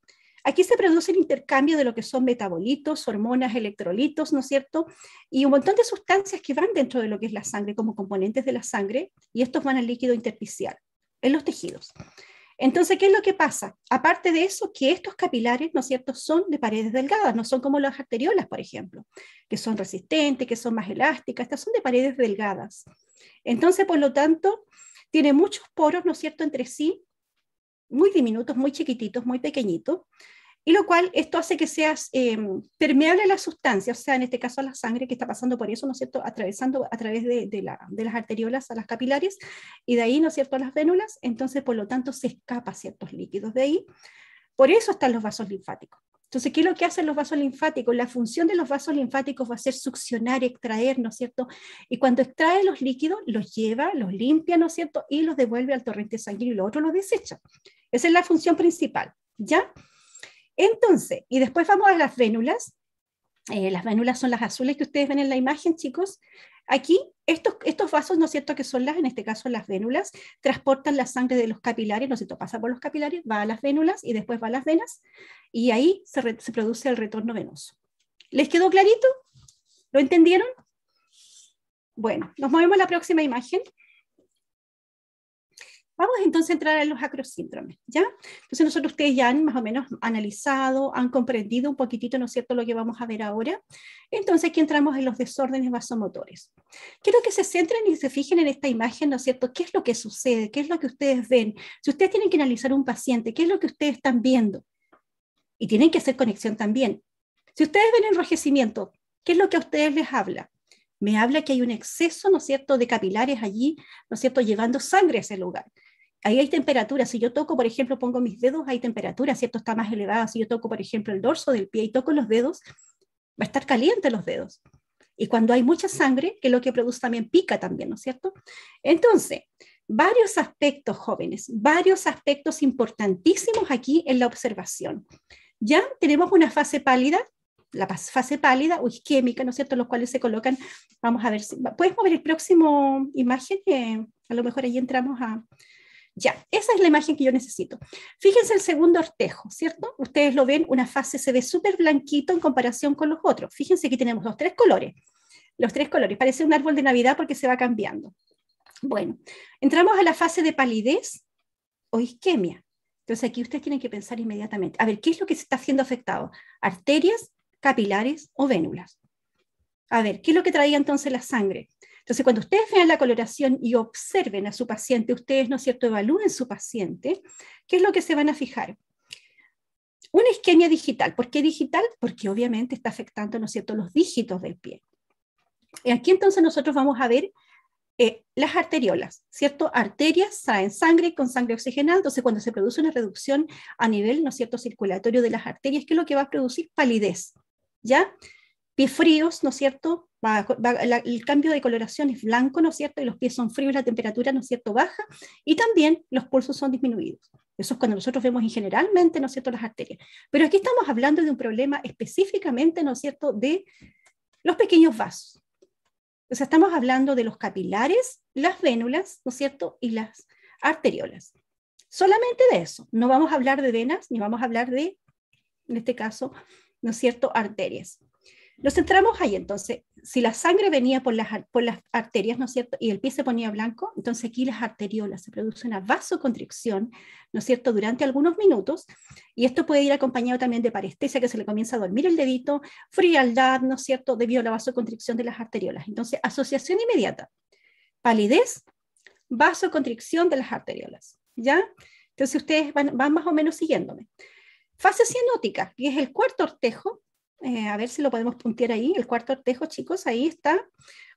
S2: aquí se produce el intercambio de lo que son metabolitos, hormonas, electrolitos, ¿no es cierto? Y un montón de sustancias que van dentro de lo que es la sangre como componentes de la sangre, y estos van al líquido intersticial, en los tejidos. Entonces, ¿qué es lo que pasa? Aparte de eso, que estos capilares, ¿no es cierto?, son de paredes delgadas, no son como las arteriolas, por ejemplo, que son resistentes, que son más elásticas, estas son de paredes delgadas. Entonces, por lo tanto, tiene muchos poros, ¿no es cierto?, entre sí, muy diminutos, muy chiquititos, muy pequeñitos, y lo cual esto hace que seas eh, permeable a la sustancia, o sea, en este caso a la sangre que está pasando por eso, ¿no es cierto?, atravesando a través de, las arteriolas a las capilares y de ahí, ¿no es cierto?, a las vénulas, entonces por lo tanto se escapa ciertos líquidos de ahí. Por eso están los vasos linfáticos. Entonces, ¿qué es lo que hacen los vasos linfáticos? La función de los vasos linfáticos va a ser succionar, extraer, ¿no es cierto? Y cuando extrae los líquidos, los lleva, los limpia, ¿no es cierto? Y los devuelve al torrente sanguíneo y lo otro los desecha. Esa es la función principal, ¿ya? Entonces, y después vamos a las vénulas. Eh, las vénulas son las azules que ustedes ven en la imagen, chicos. Aquí, estos, estos vasos, ¿no es cierto?, que son las, en este caso las vénulas, transportan la sangre de los capilares, ¿no es cierto?, pasa por los capilares, va a las vénulas y después va a las venas, y ahí se, se produce el retorno venoso. ¿Les quedó clarito? ¿Lo entendieron? Bueno, nos movemos a la próxima imagen. Vamos entonces a entrar en los acrosíndromes, ¿ya? Entonces nosotros ustedes ya han más o menos analizado, han comprendido un poquitito, ¿no es cierto?, lo que vamos a ver ahora. Entonces aquí entramos en los desórdenes vasomotores. Quiero que se centren y se fijen en esta imagen, ¿no es cierto?, qué es lo que sucede, qué es lo que ustedes ven. Si ustedes tienen que analizar un paciente, qué es lo que ustedes están viendo. Y tienen que hacer conexión también. Si ustedes ven enrojecimiento, ¿qué es lo que a ustedes les habla? me habla que hay un exceso, ¿no es cierto?, de capilares allí, ¿no es cierto?, llevando sangre a ese lugar ahí hay temperatura. Si yo toco, por ejemplo, pongo mis dedos, hay temperatura, ¿cierto? Está más elevada. Si yo toco, por ejemplo, el dorso del pie y toco los dedos, va a estar caliente los dedos. Y cuando hay mucha sangre, que es lo que produce también pica también, ¿no es cierto? Entonces, varios aspectos jóvenes, varios aspectos importantísimos aquí en la observación. Ya tenemos una fase pálida, la fase pálida o isquémica, ¿no es cierto?, los cuales se colocan, vamos a ver, si, ¿puedes mover el próximo imagen? que eh, a lo mejor ahí entramos a, ya, esa es la imagen que yo necesito. Fíjense el segundo ortejo, ¿cierto? Ustedes lo ven, una fase se ve súper blanquito en comparación con los otros. Fíjense que tenemos los tres colores, los tres colores. Parece un árbol de Navidad porque se va cambiando. Bueno, entramos a la fase de palidez o isquemia. Entonces aquí ustedes tienen que pensar inmediatamente, a ver, ¿qué es lo que se está haciendo afectado? ¿Arterias, capilares o vénulas? A ver, ¿qué es lo que traía entonces la sangre? Entonces, cuando ustedes vean la coloración y observen a su paciente, ustedes, ¿no es cierto?, evalúen su paciente, ¿qué es lo que se van a fijar? Una isquemia digital. ¿Por qué digital? Porque obviamente está afectando, ¿no es cierto?, los dígitos del pie. Y aquí entonces nosotros vamos a ver eh, las arteriolas, ¿cierto? Arterias traen sangre con sangre oxigenada, entonces cuando se produce una reducción a nivel, ¿no es cierto?, circulatorio de las arterias, ¿qué es lo que va a producir? Palidez, ¿ya? pies fríos, ¿no es cierto? el cambio de coloración es blanco, ¿no es cierto? Y los pies son fríos, la temperatura, ¿no es cierto?, baja, y también los pulsos son disminuidos. Eso es cuando nosotros vemos en generalmente, ¿no es cierto?, las arterias. Pero aquí estamos hablando de un problema específicamente, ¿no es cierto?, de los pequeños vasos. O sea, estamos hablando de los capilares, las vénulas, ¿no es cierto?, y las arteriolas. Solamente de eso. No vamos a hablar de venas, ni vamos a hablar de, en este caso, ¿no es cierto?, arterias. Nos centramos ahí, entonces, si la sangre venía por las, arterias, ¿no es cierto? Y el pie se ponía blanco, entonces aquí las arteriolas, se produce una vasoconstricción, ¿no es cierto?, durante algunos minutos, y esto puede ir acompañado también de parestesia, que se le comienza a dormir el dedito, frialdad, ¿no es cierto?, debido a la vasoconstricción de las arteriolas. Entonces, asociación inmediata, palidez, vasoconstricción de las arteriolas, ¿ya? Entonces ustedes van, van más o menos siguiéndome. Fase cianótica, que es el cuarto ortejo, eh, a ver si lo podemos puntear ahí, el cuarto artejo, chicos, ahí está.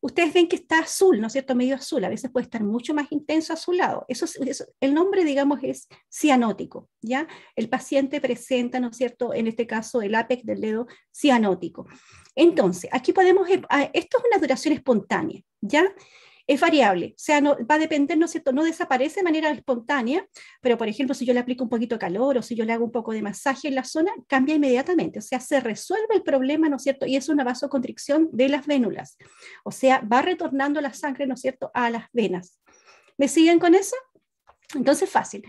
S2: Ustedes ven que está azul, ¿no es cierto? Medio azul, a veces puede estar mucho más intenso azulado. Eso, el nombre, digamos, es cianótico, ¿ya? El paciente presenta, ¿no es cierto? En este caso, el ápex del dedo cianótico. Entonces, aquí podemos, eh, esto es una duración espontánea, ¿ya? es variable, o sea, va a depender, ¿no es cierto? No desaparece de manera espontánea, pero por ejemplo, si yo le aplico un poquito de calor o si yo le hago un poco de masaje en la zona, cambia inmediatamente, o sea, se resuelve el problema, ¿no es cierto? Y es una vasoconstricción de las vénulas, o sea, va retornando la sangre, ¿no es cierto?, a las venas. ¿Me siguen con eso? Entonces, fácil.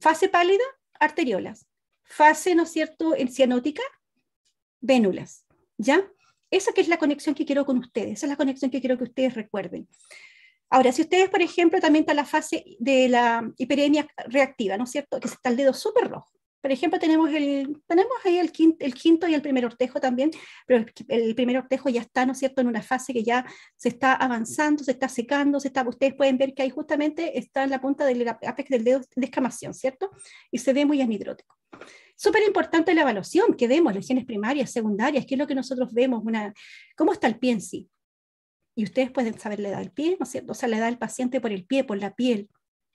S2: Fase pálida, arteriolas. Fase, ¿no es cierto?, en cianótica, vénulas. ¿Ya? Esa que es la conexión que quiero con ustedes, esa es la conexión que quiero que ustedes recuerden. Ahora, si ustedes, por ejemplo, también está la fase de la hiperemia reactiva, ¿no es cierto? Que está el dedo súper rojo. Por ejemplo, tenemos, el, tenemos ahí el quinto, y el primer ortejo también, pero el primer ortejo ya está, ¿no es cierto?, en una fase que ya se está avanzando, se está secando, se está, ustedes pueden ver que ahí justamente está en la punta del apex del dedo de escamación, ¿cierto? Y se ve muy anidrótico súper importante la evaluación que vemos, lesiones primarias, secundarias, qué es lo que nosotros vemos, una, cómo está el pie en sí. Y ustedes pueden saber la edad del pie, ¿no es cierto? O sea, la edad del paciente por el pie, por la piel,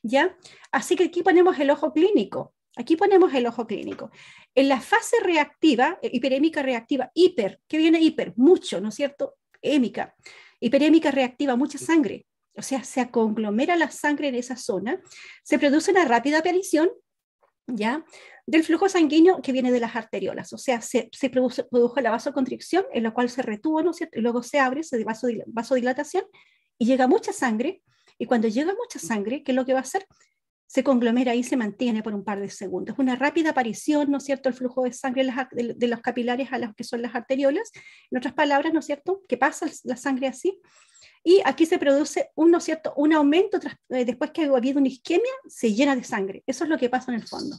S2: ¿ya? Así que aquí ponemos el ojo clínico, aquí ponemos el ojo clínico. En la fase reactiva, eh, hiperémica reactiva, hiper, ¿qué viene hiper, mucho, ¿no es cierto? Émica, hiperémica reactiva, mucha sangre, o sea, se conglomera la sangre en esa zona, se produce una rápida aparición ¿ya? Del flujo sanguíneo que viene de las arteriolas, o sea, se, se produjo, la vasoconstricción, en la cual se retuvo, ¿no cierto? Y luego se abre, se vasodil vasodilatación y llega mucha sangre. Y cuando llega mucha sangre, ¿qué es lo que va a hacer? Se conglomera y se mantiene por un par de segundos. Una rápida aparición, ¿no es cierto?, el flujo de sangre de los capilares a los que son las arteriolas. En otras palabras, ¿no es cierto?, que pasa la sangre así y aquí se produce un, cierto? un aumento eh, después que ha habido una isquemia, se llena de sangre. Eso es lo que pasa en el fondo.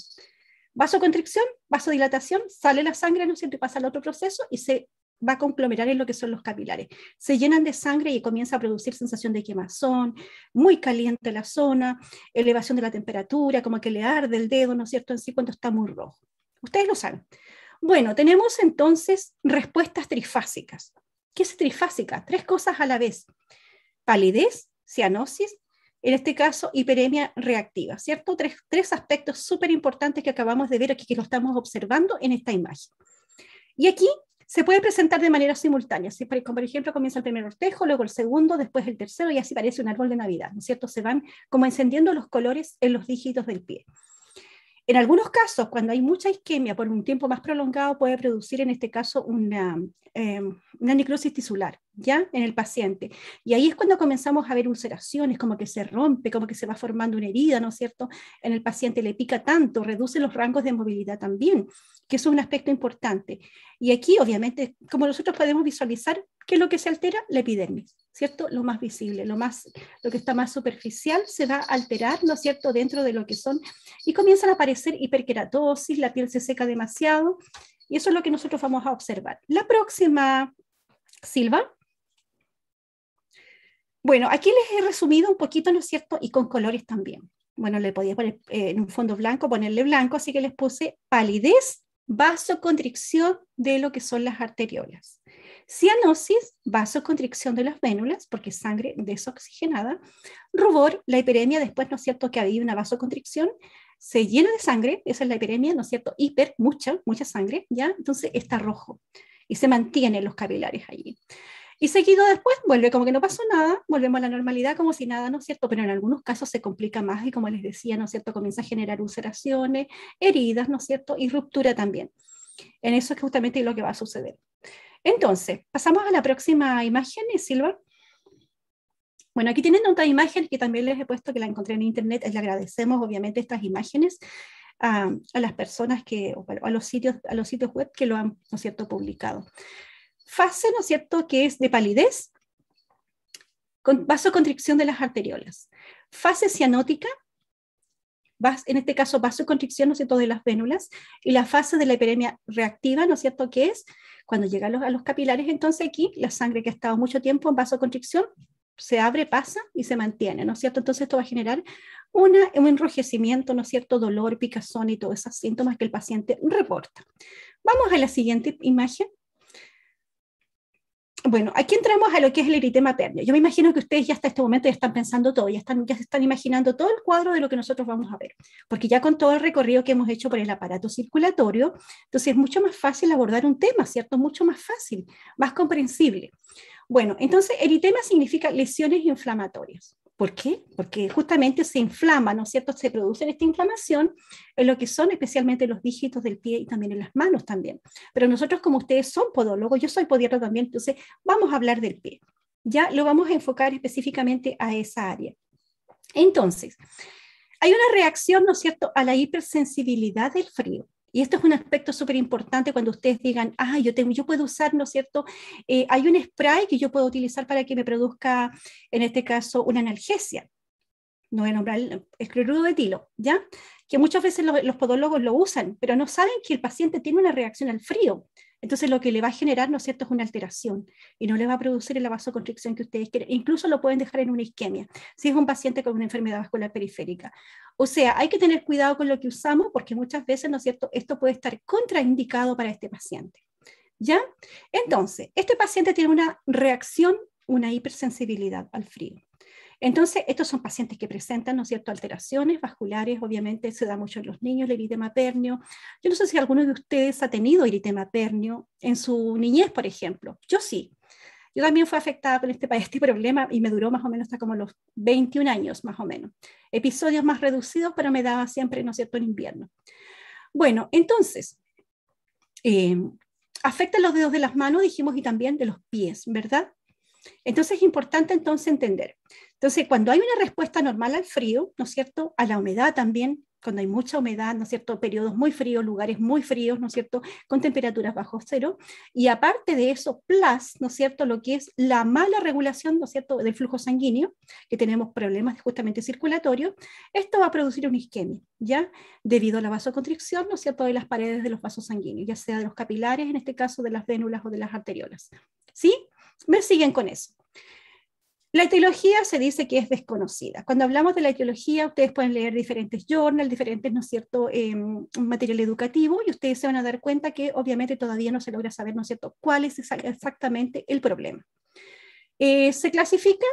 S2: Vasoconstricción, vasodilatación, sale la sangre, ¿no cierto? Y pasa al otro proceso y se va a conglomerar en lo que son los capilares. Se llenan de sangre y comienza a producir sensación de quemazón, muy caliente la zona, elevación de la temperatura, como que le arde el dedo, ¿no es cierto?, en sí cuando está muy rojo. Ustedes lo saben. Bueno, tenemos entonces respuestas trifásicas. ¿Qué es trifásica? Tres cosas a la vez palidez, cianosis, en este caso hiperemia reactiva, ¿cierto? Tres, tres aspectos súper importantes que acabamos de ver aquí, que lo estamos observando en esta imagen. Y aquí se puede presentar de manera simultánea, como por ejemplo comienza el primer ortejo, luego el segundo, después el tercero, y así parece un árbol de Navidad, ¿no es cierto? Se van como encendiendo los colores en los dígitos del pie. En algunos casos, cuando hay mucha isquemia por un tiempo más prolongado, puede producir en este caso una, em, una necrosis tisular, ¿ya? En el paciente. Y ahí es cuando comenzamos a ver ulceraciones, como que se rompe, como que se va formando una herida, ¿no es cierto? En el paciente le pica tanto, reduce los rangos de movilidad también, que es un aspecto importante. Y aquí, obviamente, como nosotros podemos visualizar, ¿Qué lo que se altera? La epidermis, ¿cierto? Lo más visible, lo, más, lo que está más superficial se va a alterar, ¿no es cierto?, dentro de lo que son, y comienzan a aparecer hiperqueratosis la piel se seca demasiado, y eso es lo que nosotros vamos a observar. La próxima, Silva. Bueno, aquí les he resumido un poquito, ¿no es cierto?, y con colores también. Bueno, le podía poner eh, en un fondo blanco, ponerle blanco, así que les puse palidez, vasoconstricción de lo que son las arteriolas. Cianosis, vasoconstricción de las vénulas, porque es sangre desoxigenada. Rubor, la hiperemia, después, ¿no es cierto?, que había una vasoconstricción, se llena de sangre, esa es la hiperemia, ¿no es cierto?, hiper, mucha, mucha sangre, ¿ya? Entonces está rojo y se mantienen los capilares allí. Y seguido después vuelve como que no pasó nada, volvemos a la normalidad como si nada, ¿no es cierto? Pero en algunos casos se complica más y como les decía, ¿no es cierto? Comienza a generar ulceraciones, heridas, ¿no es cierto? Y ruptura también. En eso es justamente lo que va a suceder. Entonces, pasamos a la próxima imagen, Silva. Bueno, aquí tienen otra imagen que también les he puesto que la encontré en internet. Les agradecemos obviamente estas imágenes ah, a, las personas que, a los sitios, a los sitios web que lo han, ¿no cierto?, publicado. Fase, ¿no es cierto?, que es de palidez, con vasoconstricción de las arteriolas. Fase cianótica, en este caso vasoconstricción, ¿no es cierto?, de las vénulas, y la fase de la hiperemia reactiva, ¿no es cierto?, que es cuando llega a los capilares, entonces aquí la sangre que ha estado mucho tiempo en vasoconstricción se abre, pasa y se mantiene, ¿no es cierto? Entonces esto va a generar una, un enrojecimiento, ¿no es cierto? Dolor, picazón y todos esos síntomas que el paciente reporta. Vamos a la siguiente imagen bueno, aquí entramos a lo que es el eritema pernio. Yo me imagino que ustedes ya hasta este momento ya están pensando todo, ya están, ya están imaginando todo el cuadro de lo que nosotros vamos a ver, porque ya con todo el recorrido que hemos hecho por el aparato circulatorio, entonces es mucho más fácil abordar un tema, ¿cierto? Mucho más fácil, más comprensible. Bueno, entonces eritema significa lesiones inflamatorias. ¿Por qué? Porque justamente se inflama, ¿no es cierto? Se produce esta inflamación en lo que son especialmente los dígitos del pie y también en las manos también. Pero nosotros como ustedes son podólogos, yo soy podiatra también, entonces vamos a hablar del pie. Ya lo vamos a enfocar específicamente a esa área. Entonces, hay una reacción, ¿no es cierto?, a la hipersensibilidad del frío. Y esto es un aspecto súper importante cuando ustedes digan, ah, yo, tengo, yo puedo usar, ¿no es cierto? Eh, hay un spray que yo puedo utilizar para que me produzca, en este caso, una analgesia. No voy a nombrar el de tilo, ¿ya? Que muchas veces los podólogos lo usan, pero no saben que el paciente tiene una reacción al frío. Entonces lo que le va a generar, ¿no es cierto?, es una alteración y no le va a producir la vasoconstricción que ustedes quieren. Incluso lo pueden dejar en una isquemia, si es un paciente con una enfermedad vascular periférica. O sea, hay que tener cuidado con lo que usamos porque muchas veces, ¿no es cierto?, esto puede estar contraindicado para este paciente. ¿Ya? Entonces, este paciente tiene una reacción, una hipersensibilidad al frío. Entonces, estos son pacientes que presentan, ¿no es cierto?, alteraciones vasculares, obviamente se da mucho en los niños, el eritema pernio. Yo no sé si alguno de ustedes ha tenido eritema pernio en su niñez, por ejemplo. Yo sí. Yo también fui afectada con este, <laughs> este problema y me duró más o menos hasta como los 21 años, más o menos. Episodios más reducidos, pero me daba siempre, ¿no es cierto?, en invierno. Bueno, entonces, eh, afecta los dedos de las manos, dijimos, y también de los pies, ¿verdad? Entonces es importante entonces entender. Entonces, cuando hay una respuesta normal al frío, ¿no es cierto? A la humedad también, cuando hay mucha humedad, ¿no es cierto? Periodos muy fríos, lugares muy fríos, ¿no es cierto? Con temperaturas bajo cero. Y aparte de eso, plus, ¿no es cierto? Lo que es la mala regulación, ¿no es cierto?, del flujo sanguíneo, que tenemos problemas justamente circulatorios, esto va a producir un isquemia, ¿ya? Debido a la vasoconstricción, ¿no es cierto?, de las paredes de los vasos sanguíneos, ya sea de los capilares, en este caso de las vénulas o de las arteriolas. ¿Sí? me siguen con eso. La etiología se dice que es desconocida. Cuando hablamos de la etiología, ustedes pueden leer diferentes journals, diferentes, ¿no es cierto?, em, material educativo y ustedes se van a dar cuenta que obviamente todavía no se logra saber, ¿no es cierto?, cuál es exactamente el problema. Eh, se clasifica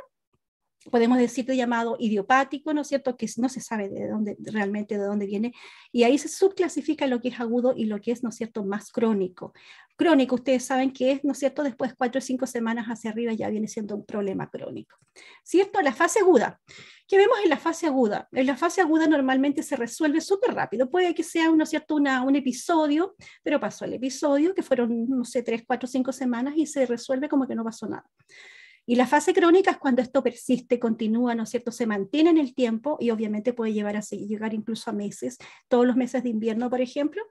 S2: podemos decir, de llamado idiopático, ¿no es cierto?, que no se sabe de dónde, realmente de dónde viene, y ahí se subclasifica lo que es agudo y lo que es, ¿no es cierto?, más crónico. Crónico, ustedes saben que es, ¿no es cierto?, después cuatro o cinco semanas hacia arriba ya viene siendo un problema crónico. ¿Cierto? La fase aguda. ¿Qué vemos en la fase aguda? En la fase aguda normalmente se resuelve súper rápido. Puede que sea, ¿no es cierto?, Una, un episodio, pero pasó el episodio, que fueron, no sé, tres, cuatro, cinco semanas y se resuelve como que no pasó nada. Y la fase crónica es cuando esto persiste, continúa, ¿no es cierto? Se mantiene en el tiempo y obviamente puede llevar a, llegar incluso a meses, todos los meses de invierno, por ejemplo.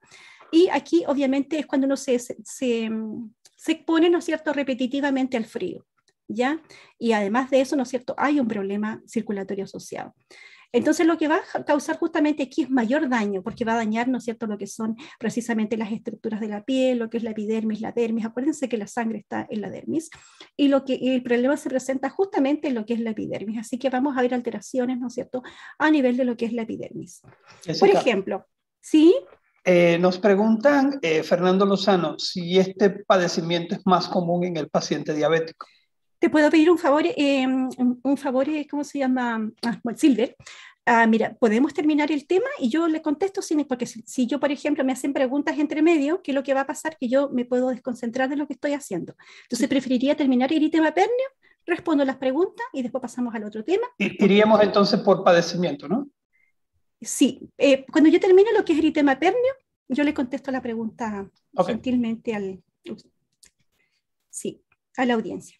S2: Y aquí obviamente es cuando uno se, se, se expone, ¿no es cierto?, repetitivamente al frío, ¿ya? Y además de eso, ¿no es cierto?, hay un problema circulatorio asociado. Entonces lo que va a causar justamente aquí es mayor daño, porque va a dañar, ¿no es cierto?, lo que son precisamente las estructuras de la piel, lo que es la epidermis, la dermis. Acuérdense que la sangre está en la dermis y, lo que, el problema se presenta justamente en lo que es la epidermis. Así que vamos a ver alteraciones, ¿no es cierto?, a nivel de lo que es la epidermis. Por ejemplo, ¿sí?
S1: Eh, nos preguntan, eh, Fernando Lozano, si este padecimiento es más común en el paciente diabético
S2: puedo pedir un favor, em, un favor, eh, ¿cómo se llama? Ah, Silver. Ah, mira, podemos terminar el tema y yo le contesto, sin, porque si, yo, por ejemplo, me hacen preguntas entre medio, ¿qué es lo que va a pasar? Que yo me puedo desconcentrar de lo que estoy haciendo. Entonces, preferiría terminar el tema pernio, respondo las preguntas y después pasamos al otro tema.
S1: Iríamos entonces por padecimiento, ¿no?
S2: Sí, eh, cuando yo termino lo que es el tema pernio yo le contesto la pregunta gentilmente al, sí, a la audiencia.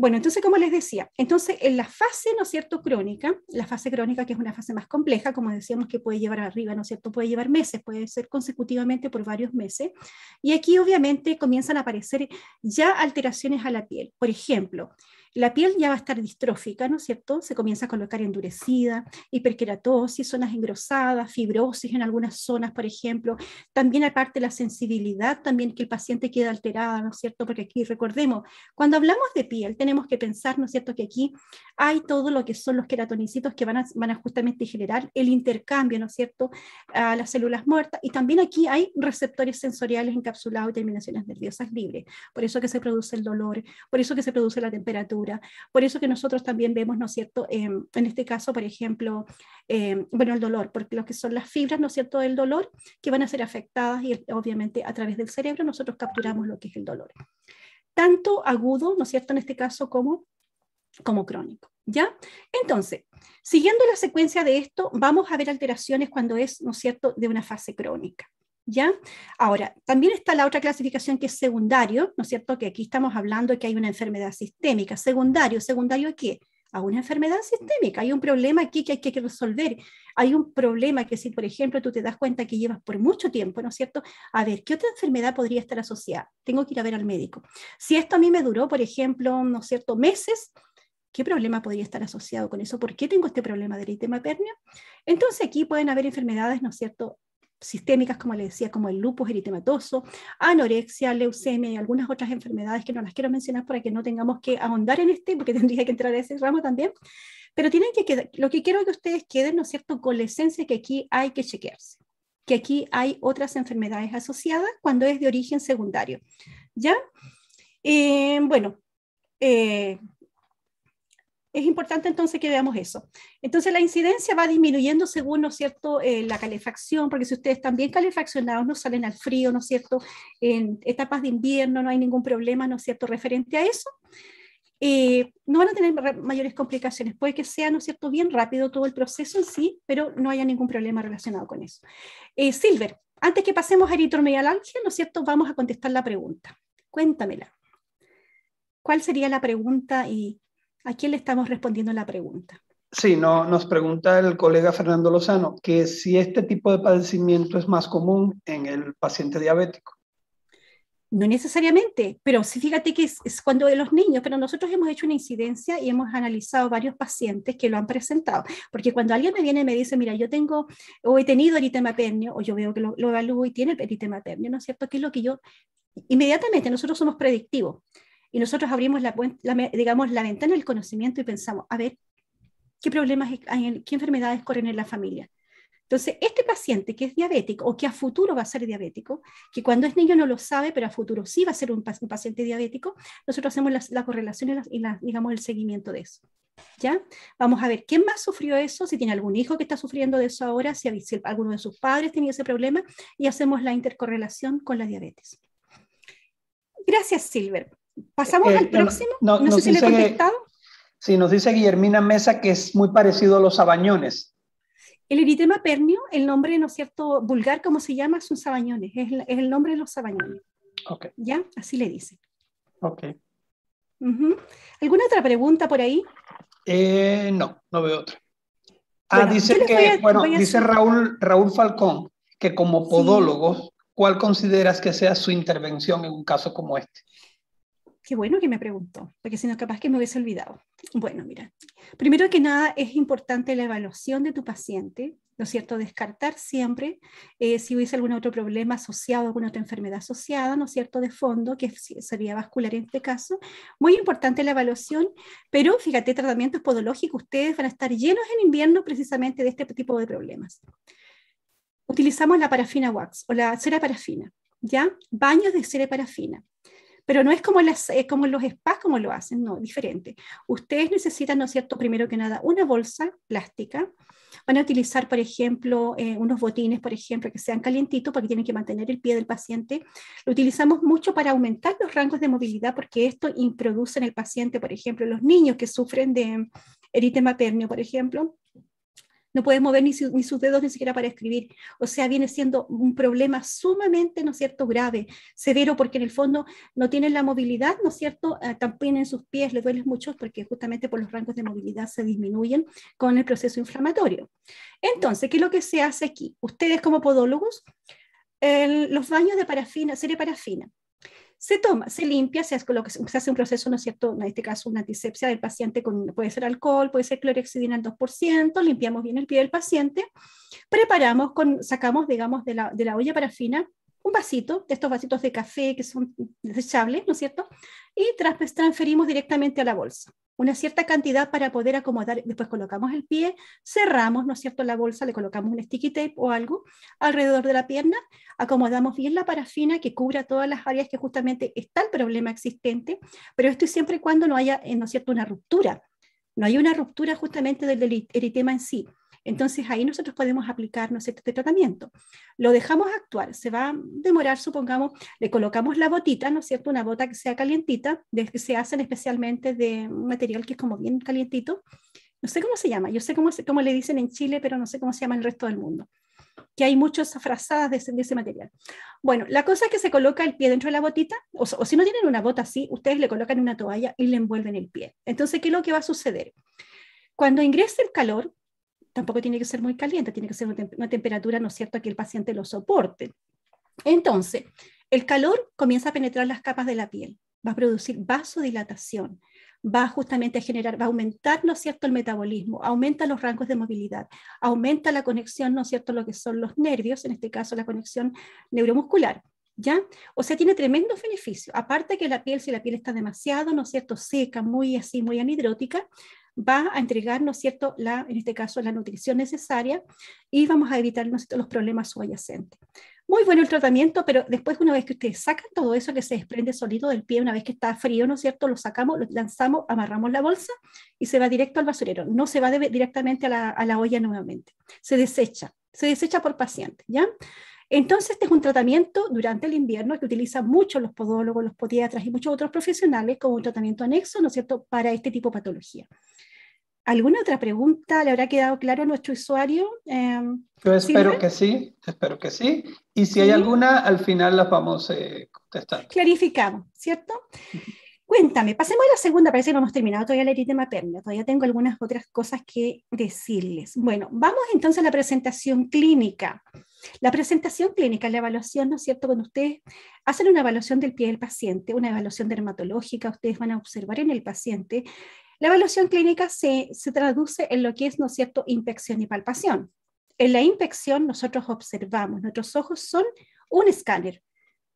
S2: Bueno, entonces, como les decía, entonces en la fase, ¿no es cierto?, crónica, la fase crónica, que es una fase más compleja, como decíamos, que puede llevar arriba, ¿no es cierto?, puede llevar meses, puede ser consecutivamente por varios meses. Y aquí, obviamente, comienzan a aparecer ya alteraciones a la piel. Por ejemplo, la piel ya va a estar distrófica, ¿no es cierto? Se comienza a colocar endurecida, hiperqueratosis zonas engrosadas, fibrosis en algunas zonas, por ejemplo. También aparte la sensibilidad, también que el paciente queda alterada, ¿no es cierto? Porque aquí recordemos, cuando hablamos de piel tenemos que pensar, ¿no es cierto?, que aquí hay todo lo que son los queratonicitos que van a, a justamente generar el intercambio, ¿no es cierto?, a las células muertas. Y también aquí hay receptores sensoriales encapsulados y terminaciones nerviosas libres. Por eso que se produce el dolor, por eso que se produce la temperatura por eso que nosotros también vemos, ¿no es cierto?, em, en este caso, por ejemplo, em, bueno, el dolor, porque lo que son las fibras, ¿no es cierto?, del dolor, que van a ser afectadas y obviamente a través del cerebro nosotros capturamos lo que es el dolor. Tanto agudo, ¿no es cierto?, en este caso como, como crónico. ¿Ya? Entonces, siguiendo la secuencia de esto, vamos a ver alteraciones cuando es, ¿no es cierto?, de una fase crónica. ¿Ya? Ahora, también está la otra clasificación que es secundario, ¿no es cierto? Que aquí estamos hablando de que hay una enfermedad sistémica. Secundario, ¿secundario a qué? A una enfermedad sistémica. Hay un problema aquí que hay que resolver. Hay un problema que si, por ejemplo, tú te das cuenta que llevas por mucho tiempo, ¿no es cierto? A ver, ¿qué otra enfermedad podría estar asociada? Tengo que ir a ver al médico. Si esto a mí me duró, por ejemplo, ¿no es cierto? Meses, ¿Qué problema podría estar asociado con eso? ¿Por qué tengo este problema del eritema pernio? Entonces aquí pueden haber enfermedades, ¿no es cierto?, sistémicas, como les decía, como el lupus eritematoso, anorexia, leucemia y algunas otras enfermedades que no las quiero mencionar para que no tengamos que ahondar en este, porque <laughs> tendría que entrar a ese ramo también. Pero tienen que quedar, lo que quiero que ustedes queden, ¿no es cierto?, con la esencia que aquí hay que chequearse, que aquí hay otras enfermedades asociadas cuando es de origen secundario. ¿Ya? Eh, bueno, eh, es importante entonces que veamos eso. Entonces la incidencia va disminuyendo según, ¿no es cierto?, eh, la calefacción, porque si ustedes están bien calefaccionados, no salen al frío, ¿no es cierto?, en etapas de invierno no hay ningún problema, ¿no es cierto?, referente a eso. Eh, no van a tener mayores complicaciones. Puede que sea, ¿no es cierto?, bien rápido todo el proceso en sí, pero no haya ningún problema relacionado con eso. Eh, Silver, antes que pasemos a ángel ¿no es cierto?, vamos a contestar la pregunta. Cuéntamela. ¿Cuál sería la pregunta y ¿A quién le estamos respondiendo la pregunta?
S1: Sí, nos pregunta el colega Fernando Lozano que si este tipo de padecimiento es más común en el paciente diabético.
S2: No necesariamente, pero sí fíjate que es, cuando de los niños, pero nosotros hemos hecho una incidencia y hemos analizado varios pacientes que lo han presentado, porque cuando alguien me viene y me dice, mira, yo tengo o he tenido eritema pernio, o yo veo que lo, lo evalúo y tiene eritema pernio, ¿no es cierto? Que es lo que yo, inmediatamente nosotros somos predictivos y nosotros abrimos la, digamos, la ventana del conocimiento y pensamos, a ver, ¿qué problemas qué enfermedades corren en la familia? Entonces, este paciente que es diabético o que a futuro va a ser diabético, que cuando es niño no lo sabe, pero a futuro sí va a ser un, paciente diabético, nosotros hacemos la, la correlación y, la, digamos, el seguimiento de eso. ¿Ya? Vamos a ver quién más sufrió eso, si tiene algún hijo que está sufriendo de eso ahora, si, si alguno de sus padres tenía ese problema, y hacemos la intercorrelación con la diabetes. Gracias, Silver. ¿Pasamos eh, al próximo? No, sé si le he contestado.
S1: sí, nos dice Guillermina Mesa que es muy parecido a los sabañones.
S2: El eritema pernio, el nombre, ¿no es cierto?, vulgar, como se llama, son sabañones, es, el nombre de los sabañones. Ok. ¿Ya? Así le dice Ok. ¿Alguna otra pregunta por ahí? Eh, no, no veo otra. Ah, dice que, bueno, dice
S1: Raúl, Raúl Falcón, que como podólogo ¿cuál consideras que sea su intervención en un caso como este?
S2: qué bueno que me preguntó, porque si no, capaz que me hubiese olvidado. Bueno, mira, primero que nada es importante la evaluación de tu paciente, ¿no es cierto? Descartar siempre eh, si hubiese algún otro problema asociado, alguna otra enfermedad asociada, ¿no es cierto?, de fondo, que sería vascular en este caso. Muy importante la evaluación, pero fíjate, tratamientos podológicos, ustedes van a estar llenos en invierno precisamente de este tipo de problemas. Utilizamos la parafina wax o la cera parafina, ¿ya? Baños de cera parafina pero no es como, las, como los spas como lo hacen, no, diferente. Ustedes necesitan, ¿no es cierto?, primero que nada, una bolsa plástica. Van a utilizar, por ejemplo, eh, unos botines, por ejemplo, que sean calientitos porque tienen que mantener el pie del paciente. Lo utilizamos mucho para aumentar los rangos de movilidad porque esto introduce en el paciente, por ejemplo, los niños que sufren de eritema pernio, por ejemplo no puedes mover ni, sus dedos ni siquiera para escribir. O sea, viene siendo un problema sumamente, ¿no es cierto?, grave, severo, porque en el fondo no tienen la movilidad, ¿no es cierto?, ah, también en sus pies le duele mucho porque justamente por los rangos de movilidad se disminuyen con el proceso inflamatorio. Entonces, ¿qué es lo que se hace aquí? Ustedes como podólogos, los baños de parafina, serie parafina, se toma, se limpia, se hace, lo que, hace un proceso, ¿no es cierto? En este caso, una antisepsia del paciente con, puede ser alcohol, puede ser clorexidina al 2%, limpiamos bien el pie del paciente, preparamos, con, sacamos, digamos, de la olla parafina un vasito, de estos vasitos de café que son desechables, ¿no es cierto? Y tras, pues, transferimos directamente a la bolsa una cierta cantidad para poder acomodar, después colocamos el pie, cerramos, ¿no es cierto?, la bolsa, le colocamos un sticky tape o algo alrededor de la pierna, acomodamos bien la parafina que cubra todas las áreas que justamente está el problema existente, pero esto es siempre cuando no haya, eh, ¿no es cierto?, una ruptura, no hay una ruptura justamente del eritema en sí. Entonces ahí nosotros podemos aplicarnos este tratamiento. Lo dejamos actuar, se va a demorar, supongamos, le colocamos la botita, ¿no es cierto? Una bota que sea calientita, que se hacen especialmente de un material que es como bien calientito. No sé cómo se llama, yo sé cómo, cómo le dicen en Chile, pero no sé cómo se llama en el resto del mundo que hay muchas frazadas de ese, material. Bueno, la cosa es que se coloca el pie dentro de la botita, o, o, si no tienen una bota así, ustedes le colocan una toalla y le envuelven el pie. Entonces, ¿qué es lo que va a suceder? Cuando ingrese el calor, tampoco tiene que ser muy caliente, tiene que ser una, temperatura, ¿no es cierto?, que el paciente lo soporte. Entonces, el calor comienza a penetrar las capas de la piel, va a producir vasodilatación, va justamente a generar, va a aumentar, ¿no es cierto?, el metabolismo, aumenta los rangos de movilidad, aumenta la conexión, ¿no es cierto?, lo que son los nervios, en este caso la conexión neuromuscular. ¿Ya? O sea, tiene tremendo beneficio, Aparte que la piel, si la piel está demasiado, ¿no es cierto?, seca, muy así, muy anhidrótica, va a entregarnos, ¿cierto?, la, en este caso, la nutrición necesaria y vamos a evitar evitarnos los problemas subyacentes. Muy bueno el tratamiento, pero después una vez que ustedes sacan todo eso que se desprende solito del pie, una vez que está frío, ¿no es cierto? Lo sacamos, lo lanzamos, amarramos la bolsa y se va directo al basurero. No se va directamente a la olla nuevamente. Se desecha, se desecha por paciente, ¿ya? Entonces, este es un tratamiento durante el invierno que utilizan mucho los podólogos, los podiatras y muchos otros profesionales como un tratamiento anexo, ¿no es cierto?, para este tipo de patología. ¿Alguna otra pregunta le habrá quedado claro a nuestro usuario? Em, Yo espero
S1: que sí, espero que sí. Y si hay alguna, al final las vamos a eh, contestar.
S2: Clarificamos, ¿cierto? Cuéntame, pasemos a la segunda, parece que no hemos terminado todavía la eritema materna. todavía tengo algunas otras cosas que decirles. Bueno, vamos entonces a la presentación clínica. La presentación clínica, la evaluación, ¿no es cierto? Cuando ustedes hacen una evaluación del pie del paciente, una evaluación dermatológica, ustedes van a observar en el paciente, la evaluación clínica se, traduce en lo que es, ¿no es cierto?, inspección y palpación. En la inspección nosotros observamos, nuestros ojos son un escáner.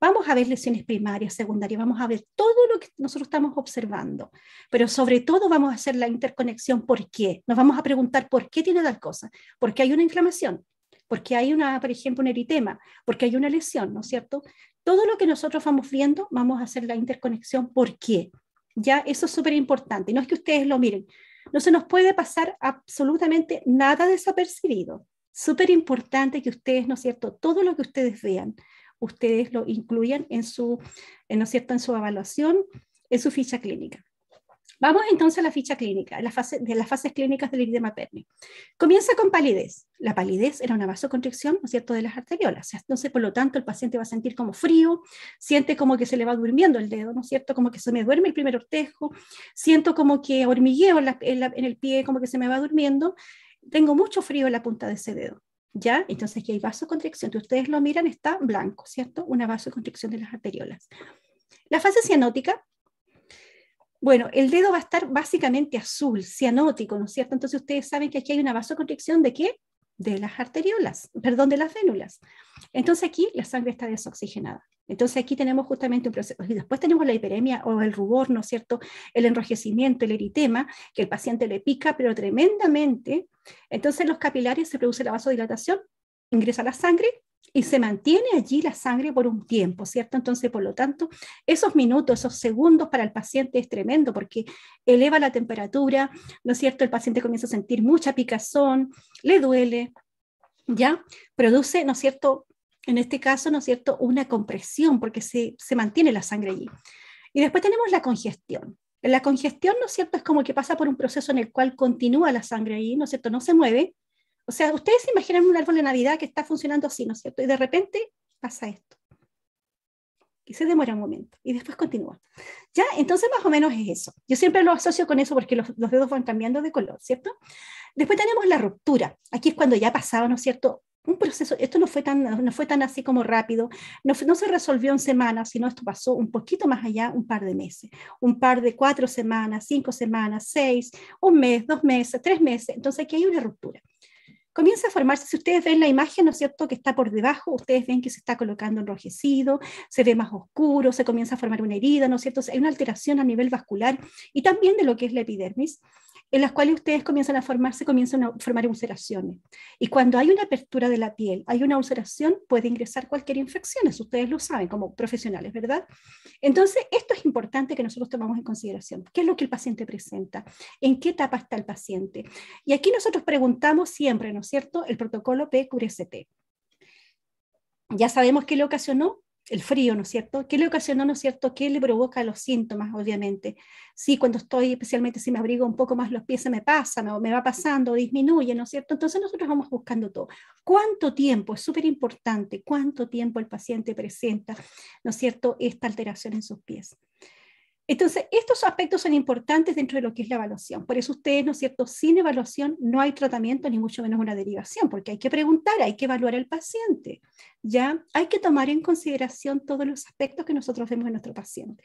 S2: Vamos a ver lesiones primarias, secundarias, vamos a ver todo lo que nosotros estamos observando, pero sobre todo vamos a hacer la interconexión por qué. Nos vamos a preguntar por qué tiene tal cosa, por qué hay una inflamación, porque hay una, por ejemplo, un eritema, porque hay una lesión, ¿no es cierto? Todo lo que nosotros vamos viendo, vamos a hacer la interconexión. ¿Por qué? Ya, eso es súper importante. No es que ustedes lo miren. No se nos puede pasar absolutamente nada desapercibido. Súper importante que ustedes, ¿no es cierto? Todo lo que ustedes vean, ustedes lo incluyan en su, eh, ¿no es cierto?, en su evaluación, en su ficha clínica. Vamos entonces a la ficha clínica, la fase, de las fases clínicas del edema Comienza con palidez. La palidez era una vasoconstricción, ¿no es cierto?, de las arteriolas. Entonces, por lo tanto, el paciente va a sentir como frío, siente como que se le va durmiendo el dedo, ¿no es cierto?, como que se me duerme el primer ortejo, siento como que hormigueo en, el pie, como que se me va durmiendo, tengo mucho frío en la punta de ese dedo. ¿Ya? Entonces aquí hay vasoconstricción. Si ustedes lo miran, está blanco, ¿cierto? Una vasoconstricción de las arteriolas. La fase cianótica bueno, el dedo va a estar básicamente azul, cianótico, ¿no es cierto? Entonces ustedes saben que aquí hay una vasoconstricción de qué? De las arteriolas, perdón, de las vénulas. Entonces aquí la sangre está desoxigenada. Entonces aquí tenemos justamente un proceso. Y después tenemos la hiperemia o el rubor, ¿no es cierto? El enrojecimiento, el eritema, que el paciente le pica, pero tremendamente. Entonces los capilares se produce la vasodilatación, ingresa la sangre y se mantiene allí la sangre por un tiempo, ¿cierto? Entonces, por lo tanto, esos minutos, esos segundos para el paciente es tremendo porque eleva la temperatura, ¿no es cierto? El paciente comienza a sentir mucha picazón, le duele, ¿ya? Produce, ¿no es cierto? En este caso, ¿no es cierto? Una compresión porque se, se mantiene la sangre allí. Y después tenemos la congestión. La congestión, ¿no es cierto? Es como que pasa por un proceso en el cual continúa la sangre allí, ¿no es cierto? No se mueve, o sea, ustedes se imaginan un árbol de Navidad que está funcionando así, ¿no es cierto? Y de repente pasa esto. Y se demora un momento y después continúa. Ya, entonces más o menos es eso. Yo siempre lo asocio con eso porque los, dedos van cambiando de color, ¿cierto? Después tenemos la ruptura. Aquí es cuando ya pasaba, ¿no es cierto? un proceso, esto no fue tan, no fue tan así como rápido, no, no, se resolvió en semanas, sino esto pasó un poquito más allá, un par de meses, un par de cuatro semanas, cinco semanas, seis, un mes, dos meses, tres meses, entonces aquí hay una ruptura comienza a formarse. Si ustedes ven la imagen, ¿no es cierto?, que está por debajo, ustedes ven que se está colocando enrojecido, se ve más oscuro, se comienza a formar una herida, ¿no es cierto? hay una alteración a nivel vascular y también de lo que es la epidermis en las cuales ustedes comienzan a formarse, comienzan a formar ulceraciones. Y cuando hay una apertura de la piel, hay una ulceración, puede ingresar cualquier infección, eso ustedes lo saben como profesionales, ¿verdad? Entonces, esto es importante que nosotros tomamos en consideración. ¿Qué es lo que el paciente presenta? ¿En qué etapa está el paciente? Y aquí nosotros preguntamos siempre, ¿no es cierto?, el protocolo pqst Ya sabemos qué le ocasionó, el frío, ¿no es cierto? ¿Qué le ocasionó, ¿no es cierto? ¿Qué le provoca los síntomas, obviamente? Sí, cuando estoy, especialmente si me abrigo un poco más los pies, se me pasa, o me va pasando, disminuye, ¿no es cierto? Entonces nosotros vamos buscando todo. ¿Cuánto tiempo? Es súper importante, ¿cuánto tiempo el paciente presenta, ¿no es cierto?, esta alteración en sus pies. Entonces, estos aspectos son importantes dentro de lo que es la evaluación. Por eso ustedes, ¿no es cierto? Sin evaluación no hay tratamiento, ni mucho menos una derivación, porque hay que preguntar, hay que evaluar al paciente, ¿ya? Hay que tomar en consideración todos los aspectos que nosotros vemos en nuestro paciente.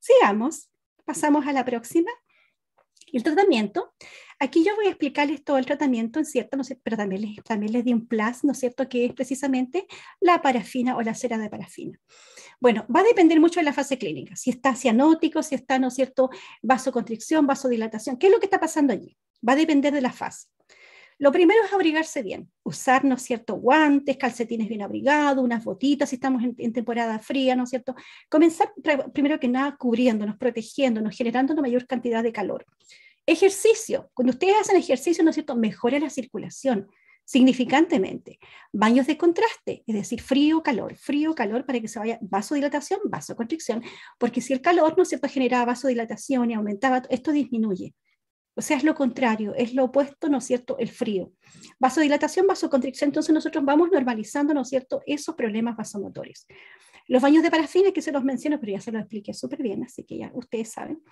S2: Sigamos, pasamos a la próxima. El tratamiento, aquí yo voy a explicarles todo el tratamiento, cierto? No sé, pero también les, también les di un plus, ¿no es cierto? Que es precisamente la parafina o la cera de parafina. Bueno, va a depender mucho de la fase clínica, si está cianótico, si está, ¿no es cierto?, vasoconstricción, vasodilatación, ¿qué es lo que está pasando allí? Va a depender de la fase. Lo primero es abrigarse bien, usar, ¿no cierto?, guantes, calcetines bien abrigados, unas botitas si estamos en, temporada fría, ¿no es cierto? Comenzar primero que nada cubriéndonos, protegiéndonos, generando una mayor cantidad de calor. Ejercicio. Cuando ustedes hacen ejercicio, ¿no es cierto?, mejora la circulación significantemente. Baños de contraste, es decir, frío, calor, frío, calor para que se vaya vasodilatación, vasoconstricción, porque si el calor no cierto, generaba vasodilatación y aumentaba, esto disminuye. O sea, es lo contrario, es lo opuesto, ¿no es cierto?, el frío. Vasodilatación, vasoconstricción, entonces nosotros vamos normalizando, ¿no es cierto?, esos problemas vasomotores. Los baños de parafina, que se los menciono, pero ya se los expliqué súper bien, así que ya ustedes saben.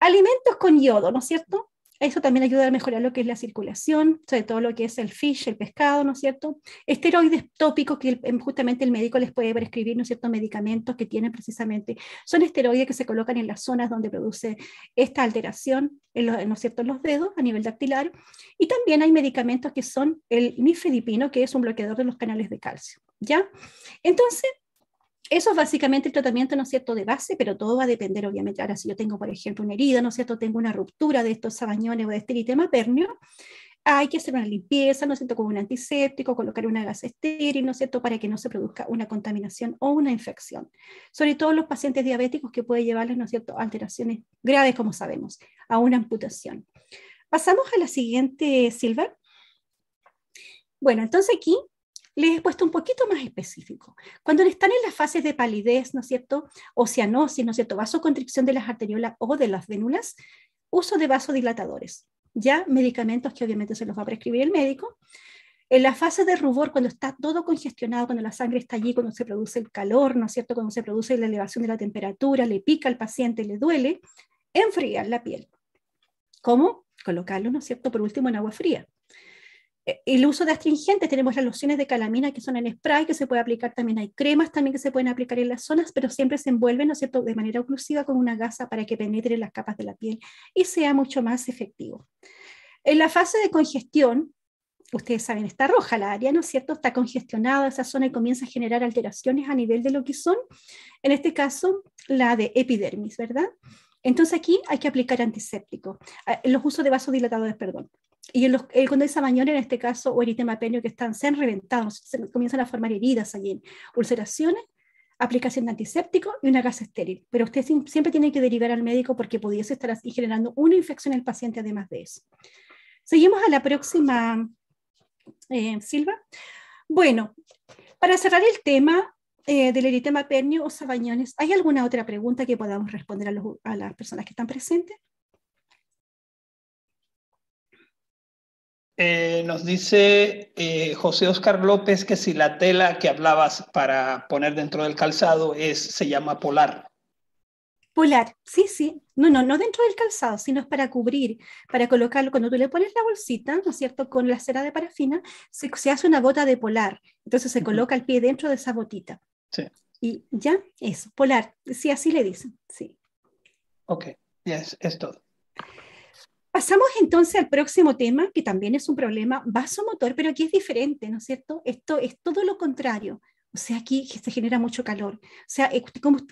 S2: Alimentos con yodo, ¿no es cierto? Eso también ayuda a mejorar lo que es la circulación, sobre todo lo que es el fish, el pescado, ¿no es cierto? Esteroides tópicos que em, justamente el médico les puede prescribir, ¿no es cierto?, medicamentos que tienen precisamente, son esteroides que se colocan en las zonas donde produce esta alteración, en los, ¿no es cierto?, en los dedos a nivel dactilar. Y también hay medicamentos que son el nifedipino, que es un bloqueador de los canales de calcio, ¿ya? Entonces, eso es básicamente el tratamiento, ¿no es cierto?, de base, pero todo va a depender, obviamente. Ahora, si yo tengo, por ejemplo, una herida, ¿no es cierto?, tengo una ruptura de estos sabañones o de esteritema pernio, hay que hacer una limpieza, ¿no es cierto?, con un antiséptico, colocar una gasa estéril, ¿no es cierto?, para que no se produzca una contaminación o una infección. Sobre todo los pacientes diabéticos que puede llevarles, ¿no es cierto?, alteraciones graves, como sabemos, a una amputación. Pasamos a la siguiente, Silver. Bueno, entonces aquí les he puesto un poquito más específico. Cuando están en las fases de palidez, ¿no es cierto? cianosis, ¿no es cierto? Vasoconstricción de las arteriolas o de las vénulas, uso de vasodilatadores, ya medicamentos que obviamente se los va a prescribir el médico. En la fase de rubor, cuando está todo congestionado, cuando la sangre está allí, cuando se produce el calor, ¿no es cierto? Cuando se produce la elevación de la temperatura, le pica al paciente, le duele, enfriar la piel. ¿Cómo? Colocarlo, ¿no es cierto? Por último, en agua fría. Eh, el uso de astringentes, tenemos las lociones de calamina que son en spray, que se puede aplicar también, hay cremas también que se pueden aplicar en las zonas, pero siempre se envuelven, ¿no es cierto?, de manera oclusiva con una gasa para que penetre las capas de la piel y sea mucho más efectivo. En la fase de congestión, ustedes saben, está roja la área, ¿no es cierto?, está congestionada esa zona y comienza a generar alteraciones a nivel de lo que son, en este caso, la de epidermis, ¿verdad? Entonces aquí hay que aplicar antisépticos, eh, los usos de vasodilatadores, perdón y eh, cuando los, el en este caso, o este eritema pernio, que están, se han reventado, comienzan a formar heridas allí, ulceraciones, aplicación de antiséptico y una gasa estéril. Pero usted siempre tiene que derivar al médico porque pudiese estar generando una infección en el paciente además de eso. Seguimos a la próxima, eh, Silva. Bueno, para cerrar el tema eh, del eritema pernio o sabañones, ¿hay alguna otra pregunta que podamos responder a las personas que están presentes?
S1: Eh, nos dice eh, José Oscar López que si la tela que hablabas para poner dentro del calzado es, se llama polar.
S2: Polar, sí, sí. No, no, no dentro del calzado, sino es para cubrir, para colocarlo. Cuando tú le pones la bolsita, ¿no es cierto?, con la cera de parafina, se, hace una bota de polar. Entonces se coloca el pie dentro de esa botita. Sí. Y ya, eso, polar. Sí, así le dicen, sí. Ok,
S1: ya es todo.
S2: Pasamos entonces al próximo tema, que también es un problema vasomotor, pero aquí es diferente, ¿no es cierto? Esto es todo lo contrario. O sea, aquí se genera mucho calor. O sea, eh,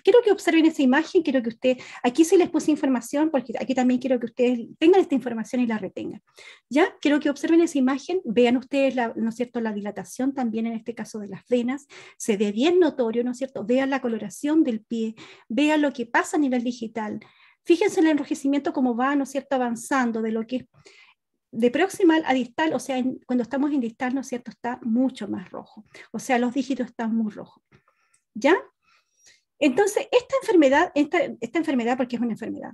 S2: quiero que observen esa imagen, quiero que usted, aquí se les puse información, porque aquí también quiero que ustedes tengan esta información y la retengan. Ya, quiero que observen esa imagen, vean ustedes, ¿no es cierto?, la dilatación también en este caso de las venas, se ve bien notorio, ¿no es cierto? Vean la coloración del pie, vean lo que pasa a nivel digital, Fíjense el enrojecimiento como va, ¿no es cierto?, avanzando de lo que es de proximal a distal, o sea, cuando estamos en distal, ¿no es cierto?, está mucho más rojo. O sea, los dígitos están muy rojos. ¿Ya? Entonces, esta enfermedad, esta, esta enfermedad, porque es una enfermedad,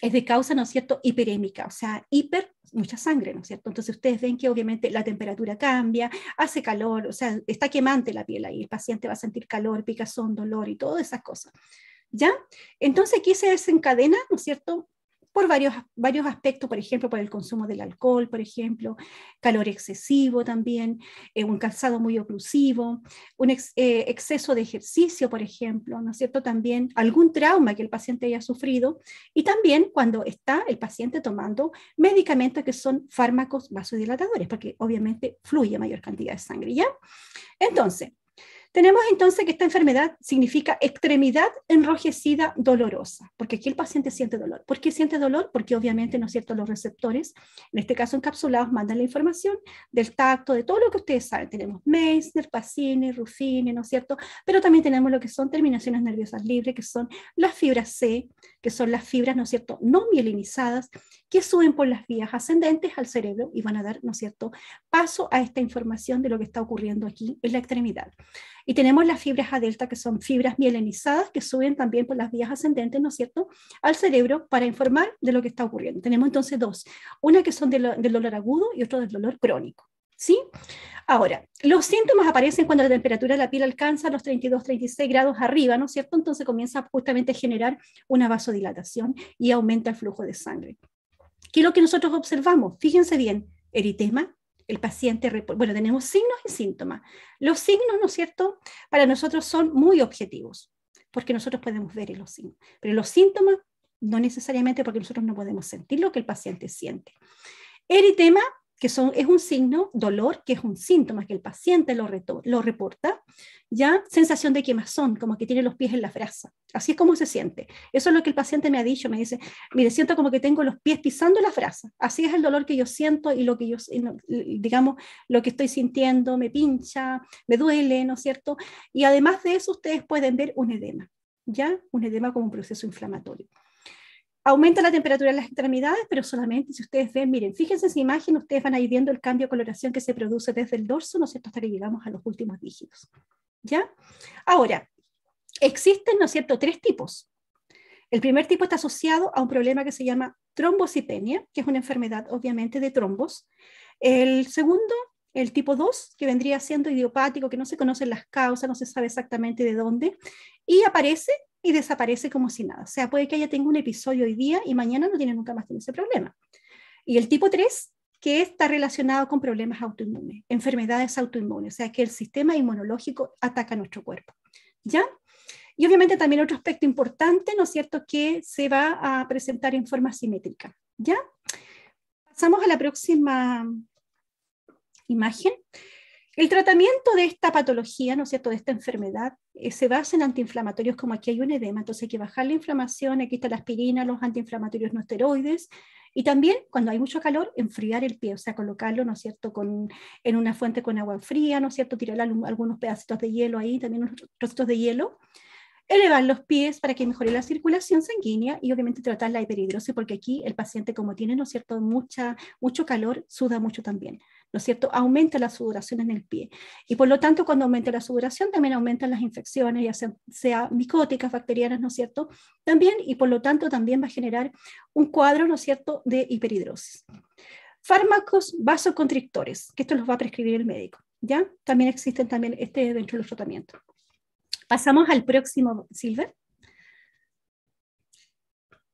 S2: es de causa, ¿no es cierto?, hiperémica, o sea, hiper, mucha sangre, ¿no es cierto? Entonces ustedes ven que obviamente la temperatura cambia, hace calor, o sea, está quemante la piel ahí, el paciente va a sentir calor, picazón, dolor y todas esas cosas. ¿ya? Entonces aquí se desencadena, ¿no es cierto? por varios, varios aspectos, por ejemplo, por el consumo del alcohol, por ejemplo, calor excesivo también, eh, un calzado muy oclusivo, un eh, exceso de ejercicio, por ejemplo, ¿no es cierto? También algún trauma que el paciente haya sufrido y también cuando está el paciente tomando medicamentos que son fármacos vasodilatadores, porque obviamente fluye mayor cantidad de sangre, ¿ya? Entonces, tenemos entonces que esta enfermedad significa extremidad enrojecida dolorosa, porque aquí el paciente siente dolor. ¿Por qué siente dolor? Porque obviamente, ¿no es cierto?, los receptores, en este caso encapsulados, mandan la información del tacto, de todo lo que ustedes saben. Tenemos Meissner, Pacini, Ruffini, ¿no es cierto? Pero también tenemos lo que son terminaciones nerviosas libres, que son las fibras C, que son las fibras, ¿no es cierto?, no mielinizadas, que suben por las vías ascendentes al cerebro y van a dar, ¿no es cierto?, paso a esta información de lo que está ocurriendo aquí en la extremidad. Y tenemos las fibras A delta, que son fibras mielinizadas que suben también por las vías ascendentes, ¿no es cierto?, al cerebro para informar de lo que está ocurriendo. Tenemos entonces dos, una que son del, dolor agudo y otra del dolor crónico. ¿Sí? Ahora, los síntomas aparecen cuando la temperatura de la piel alcanza los 32, 36 grados arriba, ¿no es cierto? Entonces comienza justamente a generar una vasodilatación y aumenta el flujo de sangre. ¿Qué es lo que nosotros observamos? Fíjense bien, eritema, el paciente, bueno, tenemos signos y síntomas. Los signos, ¿no es cierto?, para nosotros son muy objetivos, porque nosotros podemos ver los signos, pero los síntomas no necesariamente porque nosotros no podemos sentir lo que el paciente siente. Eritema que son, es un signo, dolor, que es un síntoma que el paciente lo, lo reporta, ya sensación de quemazón, como que tiene los pies en la frasa. Así es como se siente. Eso es lo que el paciente me ha dicho, me dice, mire, siento como que tengo los pies pisando la frasa. Así es el dolor que yo siento y lo que yo, digamos, lo que estoy sintiendo, me pincha, me duele, ¿no es cierto? Y además de eso, ustedes pueden ver un edema, ya un edema como un proceso inflamatorio. Aumenta la temperatura en las extremidades, pero solamente si ustedes ven, miren, fíjense en esa imagen, ustedes van ahí viendo el cambio de coloración que se produce desde el dorso, ¿no es cierto?, hasta que llegamos a los últimos dígitos. ¿Ya? Ahora, existen, ¿no es cierto?, tres tipos. El primer tipo está asociado a un problema que se llama trombocitemia, que es una enfermedad, obviamente, de trombos. El segundo, el tipo 2, que vendría siendo idiopático, que no se conocen las causas, no se sabe exactamente de dónde, y aparece y desaparece como si nada. O sea, puede que haya tenga un episodio hoy día y mañana no tiene nunca más tiene ese problema. Y el tipo 3, que está relacionado con problemas autoinmunes, enfermedades autoinmunes, o sea, que el sistema inmunológico ataca a nuestro cuerpo. ¿Ya? Y obviamente también otro aspecto importante, ¿no es cierto?, que se va a presentar en forma simétrica. ¿Ya? Pasamos a la próxima imagen. El tratamiento de esta patología, ¿no es cierto?, de esta enfermedad, eh, se basa en antiinflamatorios como aquí hay un edema, entonces hay que bajar la inflamación, aquí está la aspirina, los antiinflamatorios no esteroides, y también cuando hay mucho calor, enfriar el pie, o sea, colocarlo, ¿no es cierto?, con, en una fuente con agua fría, ¿no es cierto?, tirar algunos pedacitos de hielo ahí, también unos trocitos de hielo, elevar los pies para que mejore la circulación sanguínea y obviamente tratar la hiperhidrosis, porque aquí el paciente como tiene, ¿no es cierto?, Mucha, mucho calor, suda mucho también. ¿no es cierto? Aumenta la sudoración en el pie. Y por lo tanto, cuando aumenta la sudoración, también aumentan las infecciones, ya sea micóticas, bacterianas, ¿no es cierto? También, y por lo tanto, también va a generar un cuadro, ¿no es cierto?, de hiperhidrosis. Fármacos vasoconstrictores, que esto los va a prescribir el médico, ¿ya? También existen también este dentro de los tratamientos. Pasamos al próximo, Silver.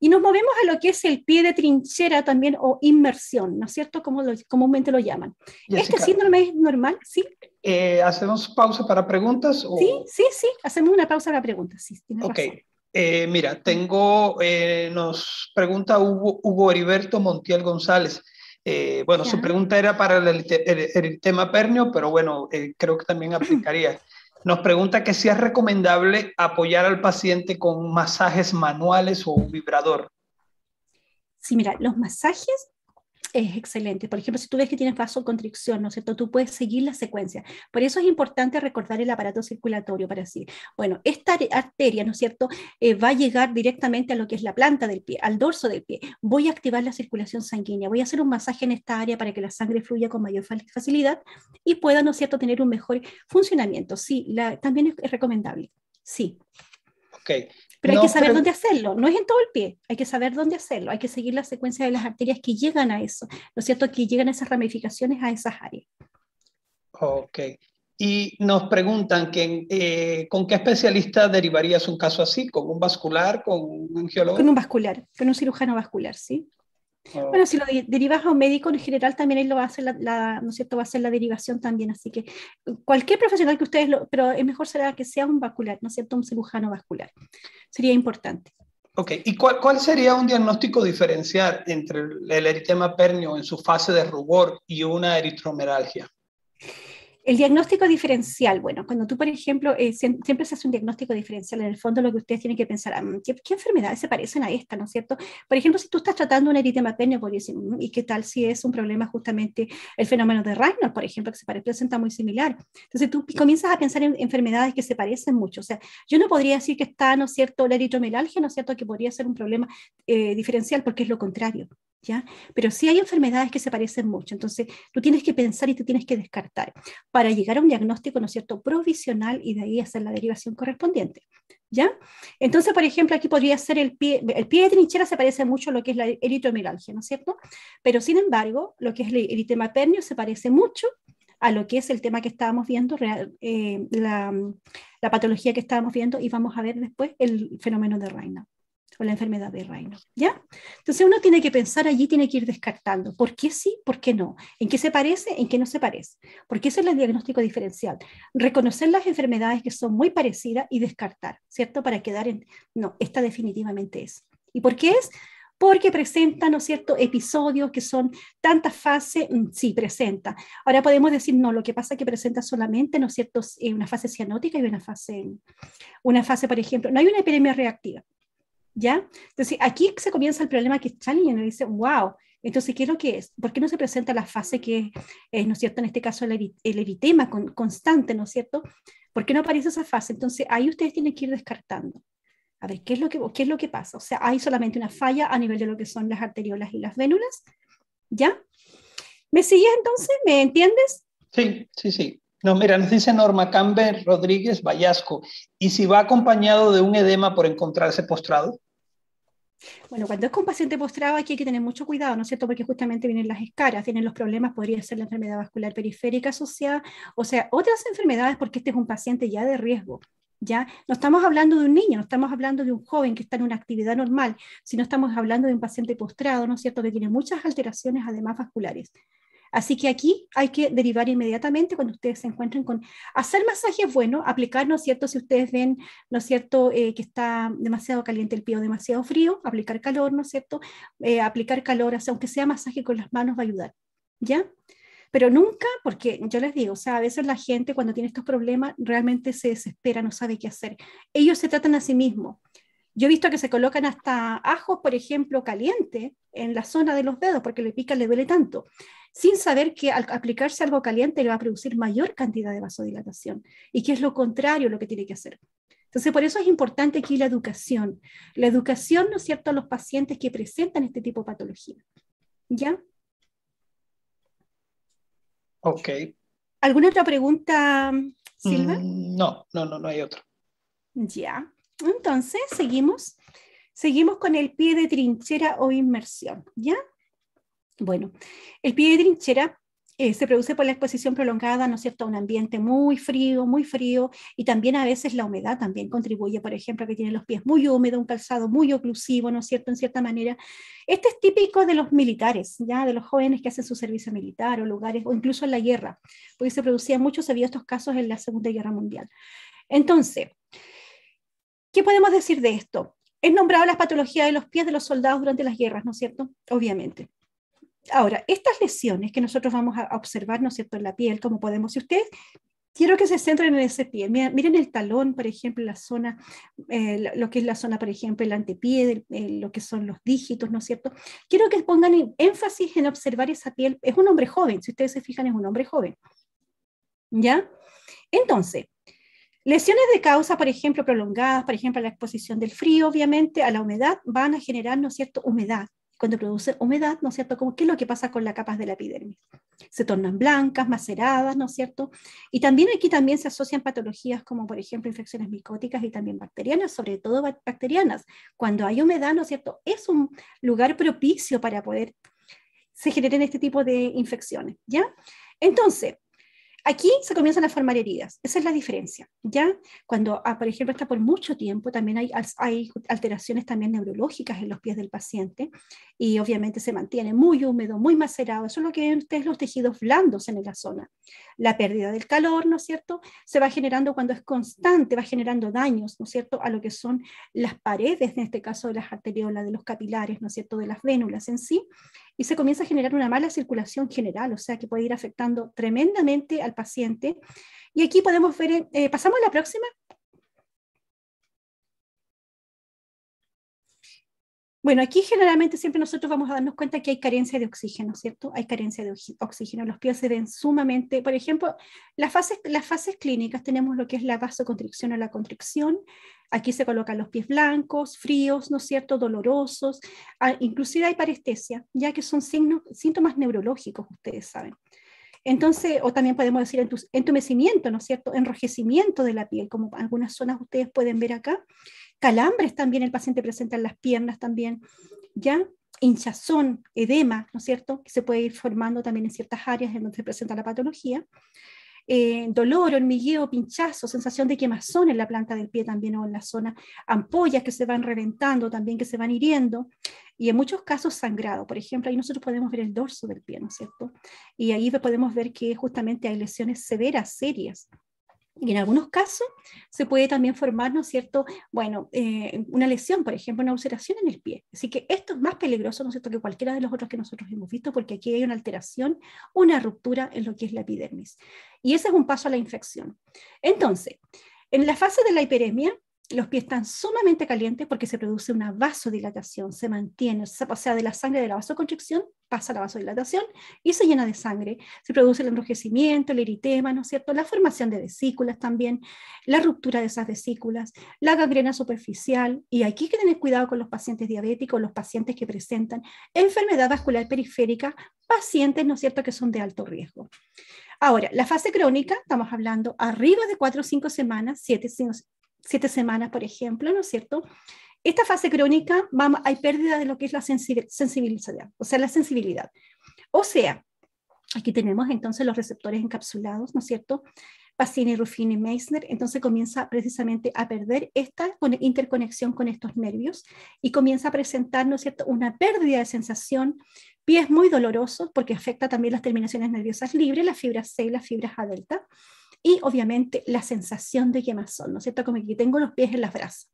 S2: Y nos movemos a lo que es el pie de trinchera también o inmersión, ¿no es cierto? Como comúnmente lo llaman. ¿Este síndrome es normal? Sí.
S1: Eh, ¿Hacemos pausa para preguntas? Sí,
S2: sí, sí, hacemos una pausa para preguntas. Sí, ok.
S1: Eh, mira, tengo, eh, nos pregunta Hugo, Hugo Heriberto Montiel González. bueno, su pregunta era para el, el tema pernio, pero bueno, creo que también <clears throat> aplicaría. Nos pregunta que si es recomendable apoyar al paciente con masajes manuales o un vibrador.
S2: Sí, mira, los masajes es excelente. Por ejemplo, si tú ves que tienes vasoconstricción, ¿no es cierto? Tú puedes seguir la secuencia. Por eso es importante recordar el aparato circulatorio para así. bueno, esta arteria, ¿no es cierto?, eh, va a llegar directamente a lo que es la planta del pie, al dorso del pie. Voy a activar la circulación sanguínea, voy a hacer un masaje en esta área para que la sangre fluya con mayor facilidad y pueda, ¿no es cierto?, tener un mejor funcionamiento. Sí, la, también es recomendable. Sí.
S1: Ok, pero hay que saber dónde
S2: hacerlo, no es en todo el pie, hay que saber dónde hacerlo, hay que seguir la secuencia de las arterias que llegan a eso, ¿no es cierto? Que llegan esas ramificaciones a esas áreas.
S1: Ok. Y nos preguntan que, eh, con qué especialista derivarías un caso así, con un vascular, con un geólogo. Con un
S2: vascular, con un cirujano vascular, sí. Oh. Bueno, si lo derivas a un médico, en general también él lo va a hacer la, ¿no es cierto? Va a hacer la derivación también, así que eh, cualquier profesional que ustedes lo, pero es mejor será que sea un vascular, ¿no es cierto? Un cirujano vascular. Sería importante.
S1: Ok, ¿y cuál, cuál sería un diagnóstico diferencial entre el eritema pernio en su fase de rubor y una eritromeralgia?
S2: El diagnóstico diferencial, bueno, cuando tú, por ejemplo, eh, siempre se hace un diagnóstico diferencial, en el fondo lo que ustedes tienen que pensar, ah, ¿qué, enfermedades se parecen a esta, no es cierto? Por ejemplo, si tú estás tratando un eritema pues decir, mm, ¿y qué tal si es un problema justamente el fenómeno de Reiner, por ejemplo, que se parece, presenta muy similar? Entonces tú comienzas a pensar en enfermedades que se parecen mucho, o sea, yo no podría decir que está, ¿no es cierto?, la eritromelalgia, ¿no es cierto?, que podría ser un problema eh, diferencial porque es lo contrario. Pero sí hay enfermedades que se parecen mucho, entonces tú tienes que pensar y tú tienes que descartar para llegar a un diagnóstico, ¿no es cierto?, provisional y de ahí hacer la derivación correspondiente, ¿ya? Entonces, por ejemplo, aquí podría ser el pie, el pie de trinchera se parece mucho a lo que es la eritromialgia, ¿no es cierto? Pero sin embargo, lo que es el eritema pernio se parece mucho a lo que es el tema que estábamos viendo, eh, la, la, patología que estábamos viendo, y vamos a ver después el fenómeno de Reina o la enfermedad de reino, ¿ya? Entonces uno tiene que pensar allí, tiene que ir descartando, ¿por qué sí, por qué no? ¿En qué se parece, en qué no se parece? Porque ese es el diagnóstico diferencial, reconocer las enfermedades que son muy parecidas y descartar, ¿cierto? Para quedar en, no, esta definitivamente es. ¿Y por qué es? porque presenta, ¿no es cierto?, episodios que son tantas fases, mm, sí, presenta. Ahora podemos decir, no, lo que pasa es que presenta solamente, ¿no es cierto?, eh, una fase cianótica y una fase, una fase, por ejemplo, no hay una epidemia reactiva, ¿ya? Entonces, aquí se comienza el problema que nos dice, wow, entonces, ¿qué es lo que es? ¿Por qué no se presenta la fase que es, ¿no es cierto? En este caso, el, el constante, ¿no es cierto? ¿Por qué no aparece esa fase? Entonces, ahí ustedes tienen que ir descartando. A ver, ¿qué es lo que, qué es lo que pasa? O sea, hay solamente una falla a nivel de lo que son las arteriolas y las vénulas, ¿ya? ¿Me sigues entonces?
S1: ¿Me entiendes? Sí, sí, sí. No, mira, nos dice Norma Camber Rodríguez Vallasco, ¿y si va acompañado de un edema por encontrarse postrado?
S2: Bueno, cuando es con paciente postrado aquí hay que tener mucho cuidado, ¿no es cierto? Porque justamente vienen las escaras, vienen los problemas, podría ser la enfermedad vascular periférica asociada, o sea, otras enfermedades porque este es un paciente ya de riesgo. ¿Ya? No estamos hablando de un niño, no estamos hablando de un joven que está en una actividad normal, sino estamos hablando de un paciente postrado, ¿no es cierto?, que tiene muchas alteraciones además vasculares. Así que aquí hay que derivar inmediatamente cuando ustedes se encuentren con hacer masaje es bueno, aplicar, ¿no es cierto? Si ustedes ven, ¿no es cierto?, eh, que está demasiado caliente el pie o demasiado frío, aplicar calor, ¿no es cierto? Eh, aplicar calor, o sea, aunque sea masaje con las manos va a ayudar, ¿ya? Pero nunca, porque yo les digo, o sea, a veces la gente cuando tiene estos problemas realmente se desespera, no sabe qué hacer. Ellos se tratan a sí mismos yo he visto que se colocan hasta ajos, por ejemplo, caliente en la zona de los dedos porque le pica, le duele tanto, sin saber que al aplicarse algo caliente le va a producir mayor cantidad de vasodilatación y que es lo contrario lo que tiene que hacer. Entonces, por eso es importante aquí la educación. La educación, ¿no es cierto?, a los pacientes que presentan este tipo de patología. ¿Ya? Ok. ¿Alguna otra pregunta,
S1: Silvia? Mm, no, no, no, no hay
S2: otra. Ya. Entonces, seguimos. Seguimos con el pie de trinchera o inmersión, ¿ya? Bueno, el pie de trinchera eh, se produce por la exposición prolongada, ¿no es cierto?, a un ambiente muy frío, muy frío, y también a veces la humedad también contribuye, por ejemplo, que tienen los pies muy húmedos, un calzado muy oclusivo, ¿no es cierto?, en cierta manera. Este es típico de los militares, ya de los jóvenes que hacen su servicio militar o lugares, o incluso en la guerra, porque se producían muchos, había estos casos en la Segunda Guerra Mundial. Entonces, ¿Qué podemos decir de esto? Es nombrado las patologías de los pies de los soldados durante las guerras, ¿no es cierto? Obviamente. Ahora, estas lesiones que nosotros vamos a observar, ¿no es cierto?, en la piel, como podemos, si ustedes quiero que se centren en ese pie. Miren, el talón, por ejemplo, la zona, eh, lo que es la zona, por ejemplo, el antepié, eh, lo que son los dígitos, ¿no es cierto? Quiero que pongan énfasis en observar esa piel. Es un hombre joven, si ustedes se fijan, es un hombre joven. ¿Ya? Entonces, Lesiones de causa, por ejemplo, prolongadas, por ejemplo, la exposición del frío, obviamente, a la humedad, van a generar, ¿no es cierto?, humedad. Cuando produce humedad, ¿no es cierto?, ¿cómo ¿qué es lo que pasa con las capas de la epidermis? Se tornan blancas, maceradas, ¿no es cierto? Y también aquí también se asocian patologías como, por ejemplo, infecciones micóticas y también bacterianas, sobre todo bacterianas. Cuando hay humedad, ¿no es cierto?, es un lugar propicio para poder se generen este tipo de infecciones, ¿ya? Entonces, Aquí se comienzan a formar heridas, esa es la diferencia, ¿ya? Cuando, ah, por ejemplo, está por mucho tiempo, también hay, alteraciones también neurológicas en los pies del paciente y obviamente se mantiene muy húmedo, muy macerado, eso es lo que ustedes los tejidos blandos en la zona. La pérdida del calor, ¿no es cierto? Se va generando cuando es constante, va generando daños, ¿no es cierto?, a lo que son las paredes, en este caso de las arteriolas, de los capilares, ¿no es cierto?, de las vénulas en sí, y se comienza a generar una mala circulación general, o sea que puede ir afectando tremendamente al paciente. Y aquí podemos ver, eh, pasamos a la próxima, Bueno, aquí generalmente siempre nosotros vamos a darnos cuenta que hay carencia de oxígeno, ¿cierto? Hay carencia de oxígeno. Los pies se ven sumamente, por ejemplo, las fases, las fases clínicas tenemos lo que es la vasoconstricción o la constricción. Aquí se colocan los pies blancos, fríos, ¿no es cierto? Dolorosos. Ah, inclusive hay parestesia, ya que son signos, síntomas neurológicos, ustedes saben. Entonces, o también podemos decir entumecimiento, ¿no es cierto? Enrojecimiento de la piel, como algunas zonas ustedes pueden ver acá calambres también el paciente presenta en las piernas también, ¿ya? hinchazón, edema, ¿no es cierto?, que se puede ir formando también en ciertas áreas en donde se presenta la patología, eh, dolor, hormigueo, pinchazo, sensación de quemazón en la planta del pie también o en la zona, ampollas que se van reventando también, que se van hiriendo, y en muchos casos sangrado. Por ejemplo, ahí nosotros podemos ver el dorso del pie, ¿no es cierto? Y ahí podemos ver que justamente hay lesiones severas, serias, y en algunos casos se puede también formar, ¿no cierto? Bueno, eh, una lesión, por ejemplo, una ulceración en el pie. Así que esto es más peligroso, ¿no es cierto?, que cualquiera de los otros que nosotros hemos visto, porque aquí hay una alteración, una ruptura en lo que es la epidermis. Y ese es un paso a la infección. Entonces, en la fase de la hiperemia, los pies están sumamente calientes porque se produce una vasodilatación, se mantiene, o sea, de la sangre de la vasoconstricción pasa la vasodilatación y se llena de sangre. Se produce el enrojecimiento, el eritema, ¿no es cierto? La formación de vesículas también, la ruptura de esas vesículas, la gangrena superficial. Y aquí hay que tener cuidado con los pacientes diabéticos, los pacientes que presentan enfermedad vascular periférica, pacientes, ¿no es cierto?, que son de alto riesgo. Ahora, la fase crónica, estamos hablando arriba de 4 o 5 semanas, 7, siete semanas, por ejemplo, ¿no es cierto? Esta fase crónica vamos, hay pérdida de lo que es la sensibilidad, o sea, la sensibilidad. O sea, aquí tenemos entonces los receptores encapsulados, ¿no es cierto? Pacini, Ruffini, Meissner, entonces comienza precisamente a perder esta interconexión con estos nervios y comienza a presentar, ¿no es cierto?, una pérdida de sensación, pies muy dolorosos porque afecta también las terminaciones nerviosas libres, las fibras C y las fibras A delta y obviamente la sensación de quemazón, ¿no es cierto? Como que tengo los pies en las brasas.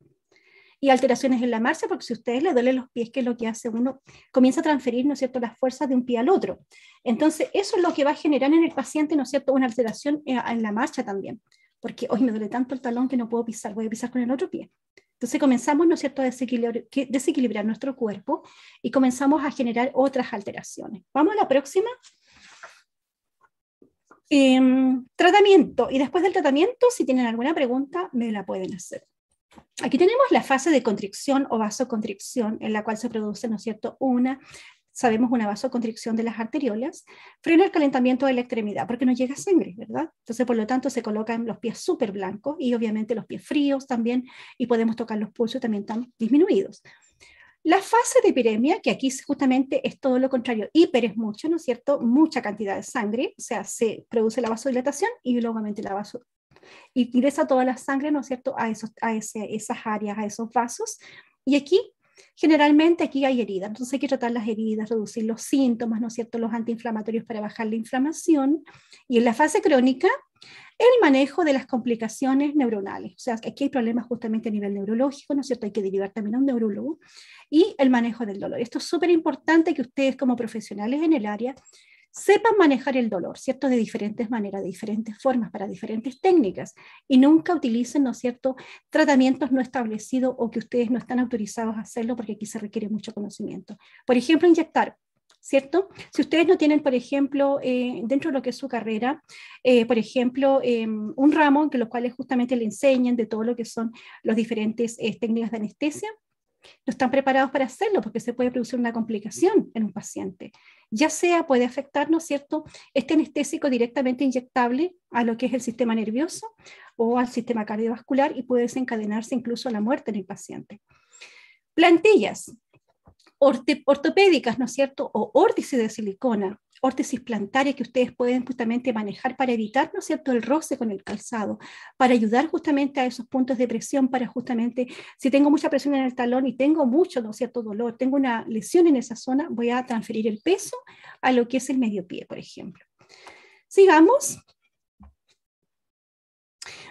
S2: Y alteraciones en la marcha, porque si a ustedes les duelen los pies, que es lo que hace uno, comienza a transferir, ¿no es cierto?, las fuerzas de un pie al otro. Entonces, eso es lo que va a generar en el paciente, ¿no es cierto?, una alteración eh, en la marcha también, porque hoy me duele tanto el talón que no puedo pisar, voy a pisar con el otro pie. Entonces comenzamos, ¿no es cierto?, a desequilibrar nuestro cuerpo y comenzamos a generar otras alteraciones. Vamos a la próxima. Em, tratamiento. Y después del tratamiento, si tienen alguna pregunta, me la pueden hacer. Aquí tenemos la fase de constricción o vasoconstricción, en la cual se produce, ¿no es cierto?, una, sabemos, una vasoconstricción de las arteriolas, frena el calentamiento de la extremidad, porque no llega sangre, ¿verdad? Entonces, por lo tanto, se colocan los pies súper blancos y obviamente los pies fríos también, y podemos tocar los pulsos también tan disminuidos. La fase de epidemia, que aquí justamente es todo lo contrario, hiper es mucho, ¿no es cierto? Mucha cantidad de sangre, o sea, se produce la vasodilatación y luego la vaso y ingresa toda la sangre, ¿no es cierto?, a, esos, a esas áreas, a esos vasos. Y aquí, generalmente, aquí hay heridas, entonces hay que tratar las heridas, reducir los síntomas, ¿no es cierto?, los antiinflamatorios para bajar la inflamación. Y en la fase crónica, el manejo de las complicaciones neuronales, o sea, aquí hay problemas justamente a nivel neurológico, ¿no es cierto? Hay que derivar también a un neurólogo. Y el manejo del dolor. Esto es súper importante que ustedes como profesionales en el área sepan manejar el dolor, ¿cierto? De diferentes maneras, de diferentes formas, para diferentes técnicas. Y nunca utilicen, ¿no es cierto?, tratamientos no establecidos o que ustedes no están autorizados a hacerlo porque aquí se requiere mucho conocimiento. Por ejemplo, inyectar. ¿cierto? Si ustedes no tienen, por ejemplo, eh, dentro de lo que es su carrera, eh, por ejemplo, em, un ramo en los cuales justamente le enseñen de todo lo que son las diferentes eh, técnicas de anestesia, no están preparados para hacerlo porque se puede producir una complicación en un paciente. Ya sea puede afectar no es ¿cierto?, este anestésico directamente inyectable a lo que es el sistema nervioso o al sistema cardiovascular y puede desencadenarse incluso la muerte en el paciente. Plantillas ortopédicas, ¿no es cierto? O órtices de silicona, órtesis plantarias que ustedes pueden justamente manejar para evitar, ¿no es cierto?, el roce con el calzado, para ayudar justamente a esos puntos de presión, para justamente, si tengo mucha presión en el talón y tengo mucho, ¿no es cierto?, dolor, tengo una lesión en esa zona, voy a transferir el peso a lo que es el medio pie, por ejemplo. Sigamos.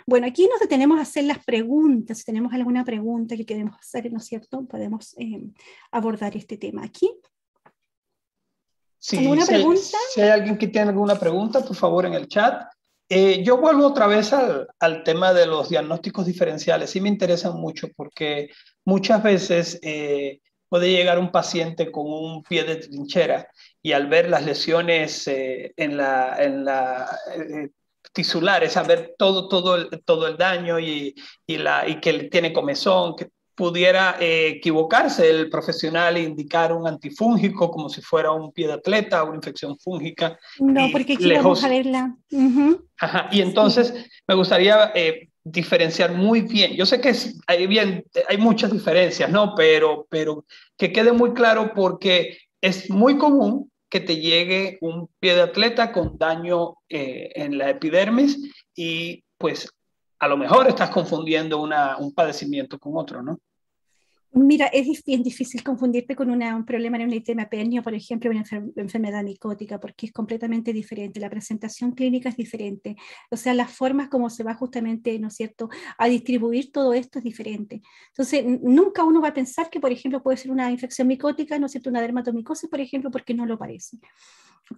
S2: Bueno, aquí nos detenemos a hacer las preguntas. Si tenemos alguna pregunta que queremos hacer, ¿no es cierto? Podemos eh, abordar este tema aquí. ¿Alguna si pregunta? Hay,
S1: si hay alguien que tiene alguna pregunta, por favor, en el chat. Eh, yo vuelvo otra vez al, al, tema de los diagnósticos diferenciales. Sí me interesan mucho porque muchas veces eh, puede llegar un paciente con un pie de trinchera y al ver las lesiones en la, en la tisulares, a ver todo, todo, el, todo el daño y, y la, y que tiene comezón, que pudiera eh, equivocarse el profesional e indicar un antifúngico como si fuera un pie de atleta o una infección fúngica.
S2: No, porque quiero saberla
S1: Ajá. Y entonces me gustaría eh, diferenciar muy bien. Yo sé que hay, bien, hay muchas diferencias, ¿no? Pero, pero que quede muy claro porque es muy común que te llegue un pie de atleta con daño eh, en la epidermis y pues a lo mejor estás confundiendo un padecimiento con otro, ¿no?
S2: Mira, es bien difícil confundirte con un problema en un por ejemplo, una enfermedad micótica, porque es completamente diferente. La presentación clínica es diferente. O sea, las formas como se va justamente, ¿no es cierto?, a distribuir todo esto es diferente. Entonces, nunca uno va a pensar que, por ejemplo, puede ser una infección micótica, ¿no es cierto?, una dermatomicosis, por ejemplo, porque no lo parece.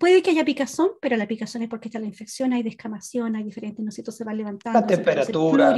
S2: Puede que haya picazón, pero la picazón es porque está la infección, hay descamación, hay diferentes, ¿no es cierto? Se va levantando. La temperatura.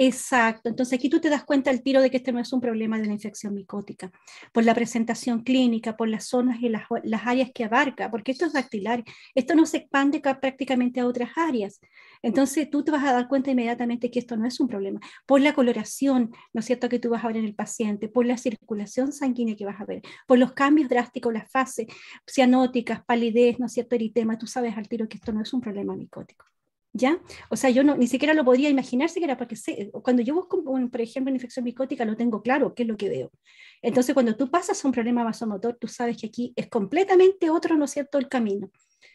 S2: Exacto. Entonces aquí tú te das cuenta al tiro de que este no es un problema de la infección micótica, por la presentación clínica, por las zonas y las, áreas que abarca, porque esto es dactilar, esto no se expande prácticamente a otras áreas. Entonces tú te vas a dar cuenta inmediatamente que esto no es un problema, por la coloración, ¿no es cierto?, que tú vas a ver en el paciente, por la circulación sanguínea que vas a ver, por los cambios drásticos, las fases cianóticas, palidez, ¿no es cierto?, eritema, tú sabes al tiro que esto no es un problema micótico. ¿Ya? O sea, yo no, ni siquiera lo podría imaginar siquiera, porque cuando yo busco, por ejemplo, una infección micótica, lo tengo claro, qué es lo que veo. Entonces, cuando tú pasas a un problema vasomotor, tú sabes que aquí es completamente otro, ¿no es cierto?, el camino.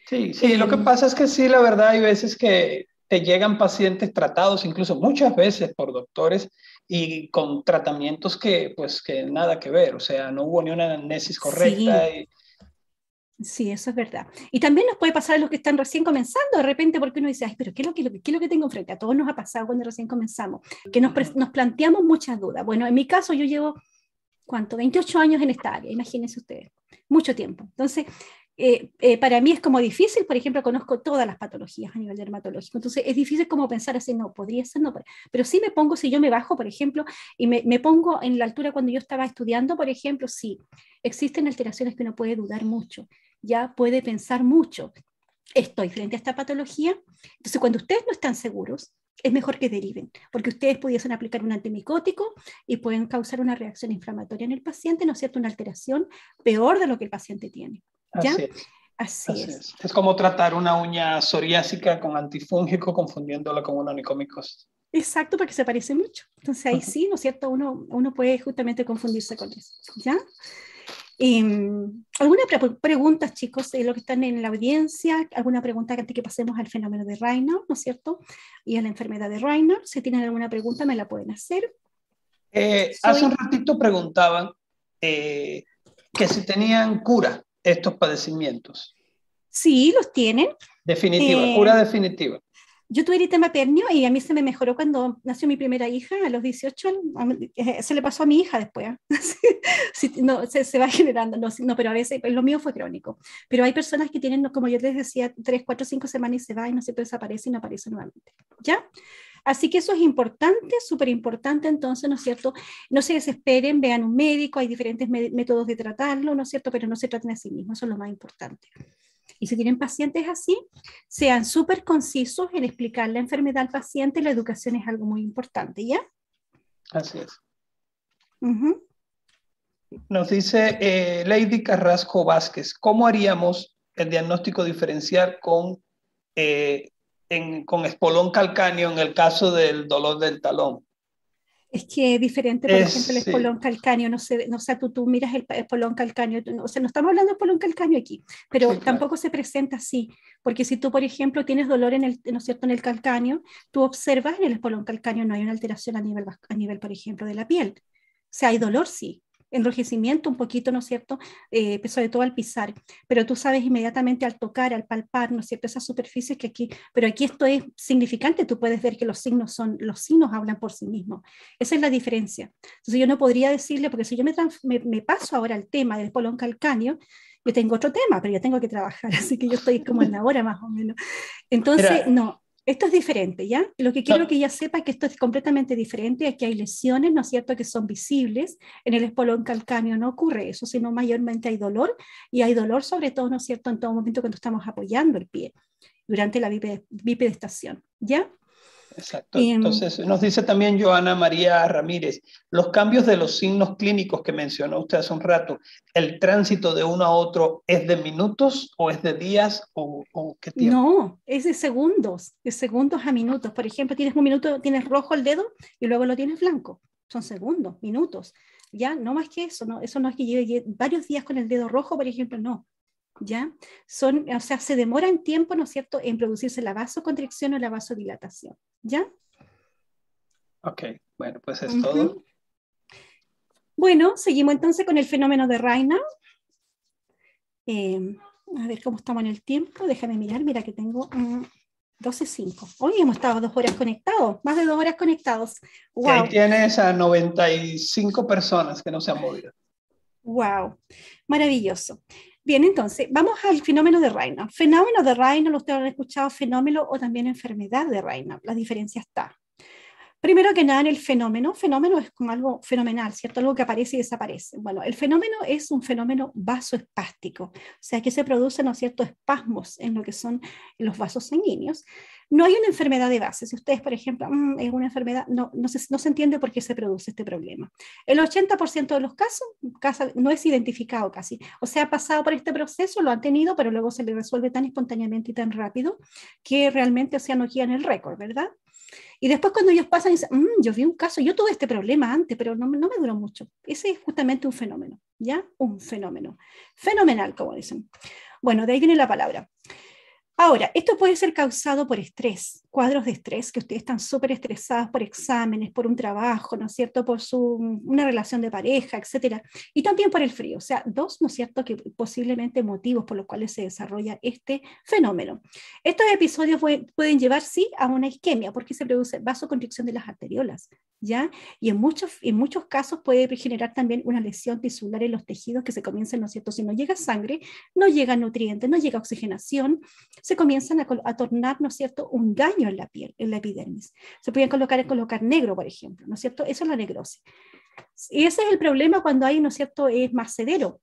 S2: Sí, sí, lo que eh, pasa
S1: es que sí, la verdad, hay veces que te llegan pacientes tratados, incluso muchas veces por doctores, y con tratamientos que, pues, que nada que ver, o sea, no hubo ni una anamnesis correcta. Y,
S2: Sí, eso es verdad. Y también nos puede pasar a los que están recién comenzando, de repente, porque uno dice, ay, pero ¿qué es lo que, lo que tengo enfrente? A todos nos ha pasado cuando recién comenzamos, que nos, nos planteamos muchas dudas. Bueno, en mi caso yo llevo, ¿cuánto? 28 años en esta área, imagínense ustedes, mucho tiempo. Entonces, eh, eh, para mí es como difícil, por ejemplo, conozco todas las patologías a nivel dermatológico, entonces es difícil como pensar así, no, podría ser, no, pero si sí me pongo, si yo me bajo, por ejemplo, y me, pongo en la altura cuando yo estaba estudiando, por ejemplo, sí, existen alteraciones que uno puede dudar mucho, ya puede pensar mucho, estoy frente a esta patología, entonces cuando ustedes no están seguros, es mejor que deriven, porque ustedes pudiesen aplicar un antimicótico y pueden causar una reacción inflamatoria en el paciente, ¿no es cierto? Una alteración peor de lo que el paciente tiene. ¿ya? Así es.
S1: es. como tratar una uña psoriásica con antifúngico confundiéndola con una onicomicosis.
S2: Exacto, porque se parece mucho. Entonces ahí sí, ¿no es cierto? Uno, uno puede justamente confundirse con eso, ¿ya? Eh, ¿Alguna pregunta, chicos, de los que están en la audiencia? ¿Alguna pregunta antes que pasemos al fenómeno de Reiner, ¿no es cierto? Y a la enfermedad de Reiner. Si tienen alguna pregunta, me la pueden hacer.
S1: Eh, hace un ratito preguntaban eh, que si tenían cura estos padecimientos.
S2: Sí, los tienen.
S1: Definitiva, cura eh, definitiva
S2: yo tuve el pernio y a mí se me mejoró cuando nació mi primera hija, a los 18, eh, se le pasó a mi hija después. <laughs> se, va <laughs> generando, no, pero a veces, pues, lo mío fue crónico. Pero hay personas que tienen, como yo les decía, 3, 4, 5 semanas y se va y no se desaparece y no aparece nuevamente. ¿Ya? Así que eso es importante, súper importante, entonces, ¿no es cierto? No se desesperen, vean un médico, hay diferentes métodos de tratarlo, ¿no es cierto? Pero no se traten a sí mismos, eso es lo más importante. Y si tienen pacientes así, sean súper concisos en explicar la enfermedad al paciente. La educación es algo muy importante, ¿ya?
S1: Así es. Nos dice eh, Lady Carrasco Vázquez, ¿cómo haríamos el diagnóstico diferencial con, eh, con espolón calcáneo en el caso del dolor del talón?
S2: Es que es diferente, por ejemplo, el espolón calcáneo, no sé, no sé, tú, tú miras el espolón calcáneo, o sea, no estamos hablando de espolón calcáneo aquí, pero tampoco se presenta así, porque si tú, por ejemplo, tienes dolor en el, ¿no es cierto?, en el calcáneo, tú observas en el espolón calcáneo no hay una alteración a nivel, a nivel por ejemplo, de la piel. O sea, hay dolor, sí, enrojecimiento un poquito, ¿no es cierto? Eh, pues, sobre todo al pisar, pero tú sabes inmediatamente al tocar, al palpar, ¿no es cierto? Esas superficies que aquí, pero aquí esto es significante, tú puedes ver que los signos son, los signos hablan por sí mismos. Esa es la diferencia. Entonces yo no podría decirle, porque si yo me, me, paso ahora al tema del polón calcáneo, yo tengo otro tema, pero yo tengo que trabajar, <laughs> así que yo estoy como en la hora más o menos. Entonces, no. Esto es diferente, ¿ya? Lo que quiero que ella sepa es que esto es completamente diferente, es que hay lesiones, ¿no es cierto?, que son visibles, en el espolón calcáneo no ocurre eso, sino mayormente hay dolor, y hay dolor sobre todo, ¿no es cierto?, en todo momento cuando estamos apoyando el pie durante la bipedestación, ¿ya? Exacto. Em, Entonces,
S1: nos dice también Joana María Ramírez, los cambios de los signos clínicos que mencionó usted hace un rato, ¿el tránsito de uno a otro es de minutos o es de días o, o qué tiempo?
S2: No, es de segundos, de segundos a minutos. Por ejemplo, tienes un minuto, tienes rojo el dedo y luego lo tienes blanco. Son segundos, minutos. Ya, no más que eso, no, eso no es que lleve varios días con el dedo rojo, por ejemplo, no. ¿ya? Son, o sea, se demora en tiempo, ¿no es cierto?, en producirse la vasoconstricción o la vasodilatación, ¿ya?
S1: Ok, bueno, pues es todo.
S2: Bueno, seguimos entonces con el fenómeno de Reina. Em, a ver cómo estamos en el tiempo, déjame mirar, mira que tengo... 12.5. Mm, Hoy hemos estado dos horas conectados, más de dos horas conectados. Wow. Y ahí
S1: tienes a 95 personas que no se han movido.
S2: Wow, maravilloso. Bien, entonces, vamos al fenómeno de reina. Fenómeno de los ustedes han escuchado fenómeno o también enfermedad de reina, La diferencia está. Primero que nada, en el fenómeno, fenómeno es como algo fenomenal, ¿cierto? Algo que aparece y desaparece. Bueno, el fenómeno es un fenómeno vasoespástico, o sea, que se producen, ciertos espasmos en lo que son los vasos sanguíneos. No hay una enfermedad de base. Si ustedes, por ejemplo, mm, es una enfermedad, no, no, se, entiende por qué se produce este problema. El 80% de los casos, no es identificado casi. O sea, ha pasado por este proceso, lo han tenido, pero luego se le resuelve tan espontáneamente y tan rápido que realmente, o sea, no guían el récord, ¿verdad? Y después cuando ellos pasan y dicen, mm, yo vi un caso, yo tuve este problema antes, pero no, no me duró mucho. Ese es justamente un fenómeno, ¿ya? Un fenómeno. Fenomenal, como dicen. Bueno, de ahí viene la palabra. Ahora, esto puede ser causado por estrés, cuadros de estrés, que ustedes están súper estresados por exámenes, por un trabajo, ¿no es cierto?, por su, una relación de pareja, etcétera, Y también por el frío, o sea, dos, ¿no es cierto?, que posiblemente motivos por los cuales se desarrolla este fenómeno. Estos episodios pueden, llevar, sí, a una isquemia, porque se produce vasoconstricción de las arteriolas, ¿ya? Y en muchos, en muchos casos puede generar también una lesión tisular en los tejidos que se comienzan, ¿no es cierto?, si no llega sangre, no llega nutrientes, no llega oxigenación, se comienzan a, tornar, ¿no es cierto?, un daño en la piel, en la epidermis. Se pueden colocar en colocar negro, por ejemplo, ¿no es cierto? Eso es la negrosis. Y ese es el problema cuando hay, ¿no es cierto?, es más severo.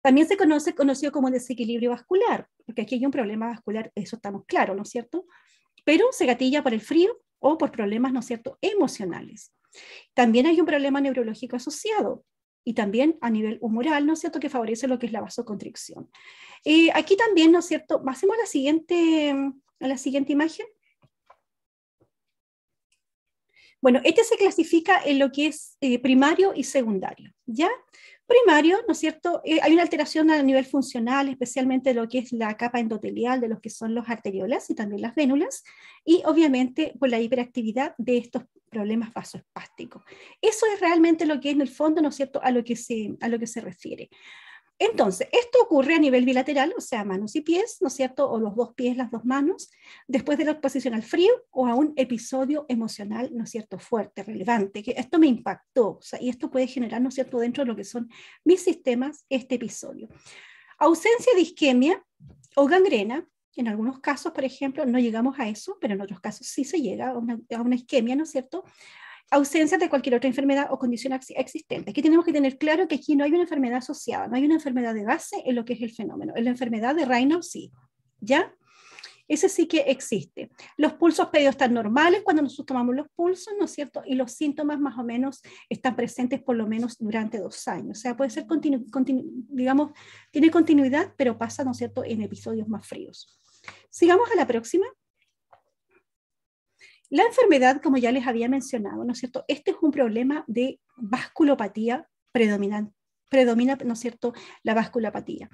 S2: También se conoce conocido como desequilibrio vascular, porque aquí hay un problema vascular, eso estamos claros, ¿no es cierto? Pero se gatilla por el frío o por problemas, ¿no es cierto?, emocionales. También hay un problema neurológico asociado, y también a nivel humoral, ¿no es cierto?, que favorece lo que es la vasoconstricción. Eh, aquí también, ¿no es cierto?, pasemos a la siguiente, la siguiente imagen. Bueno, este se clasifica en lo que es eh, primario y secundario, ¿ya? primario, ¿no es cierto? Eh, hay una alteración a nivel funcional, especialmente lo que es la capa endotelial, de los que son los arteriolas y también las vénulas, y obviamente por pues, la hiperactividad de estos problemas vasoespásticos. Eso es realmente lo que en el fondo, ¿no es cierto?, a lo que se, a lo que se refiere. Entonces, esto ocurre a nivel bilateral, o sea, manos y pies, ¿no es cierto? O los dos pies, las dos manos, después de la exposición al frío o a un episodio emocional, ¿no es cierto?, fuerte, relevante, que esto me impactó, o sea, y esto puede generar, ¿no es cierto?, dentro de lo que son mis sistemas, este episodio. Ausencia de isquemia o gangrena, en algunos casos, por ejemplo, no llegamos a eso, pero en otros casos sí se llega a una, a una isquemia, ¿no es cierto? ausencia de cualquier otra enfermedad o condición existente. Aquí tenemos que tener claro que aquí no hay una enfermedad asociada, no hay una enfermedad de base en lo que es el fenómeno. En la enfermedad de Raynaud sí, ¿ya? Ese sí que existe. Los pulsos pedidos están normales cuando nosotros tomamos los pulsos, ¿no es cierto? Y los síntomas más o menos están presentes por lo menos durante dos años. O sea, puede ser, digamos, tiene continuidad, pero pasa, ¿no es cierto?, en episodios más fríos. Sigamos a la próxima. La enfermedad, como ya les había mencionado, ¿no es cierto? Este es un problema de vasculopatía predominante predomina, ¿no es cierto?, la vasculopatía.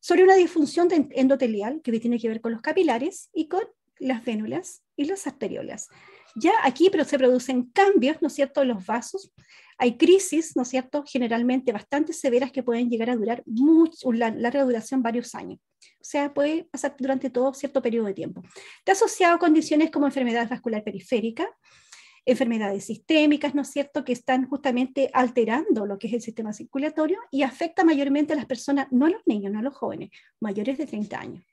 S2: Sobre una disfunción endotelial que tiene que ver con los capilares y con las vénulas y las arteriolas. Ya aquí pero se producen cambios, ¿no es cierto?, en los vasos. Hay crisis, ¿no es cierto?, generalmente bastante severas que pueden llegar a durar mucho, una larga duración, varios años. O sea, puede pasar durante todo cierto periodo de tiempo. Está asociado a condiciones como enfermedad vascular periférica, enfermedades sistémicas, ¿no es cierto?, que están justamente alterando lo que es el sistema circulatorio y afecta mayormente a las personas, no a los niños, no a los jóvenes, mayores de 30 años.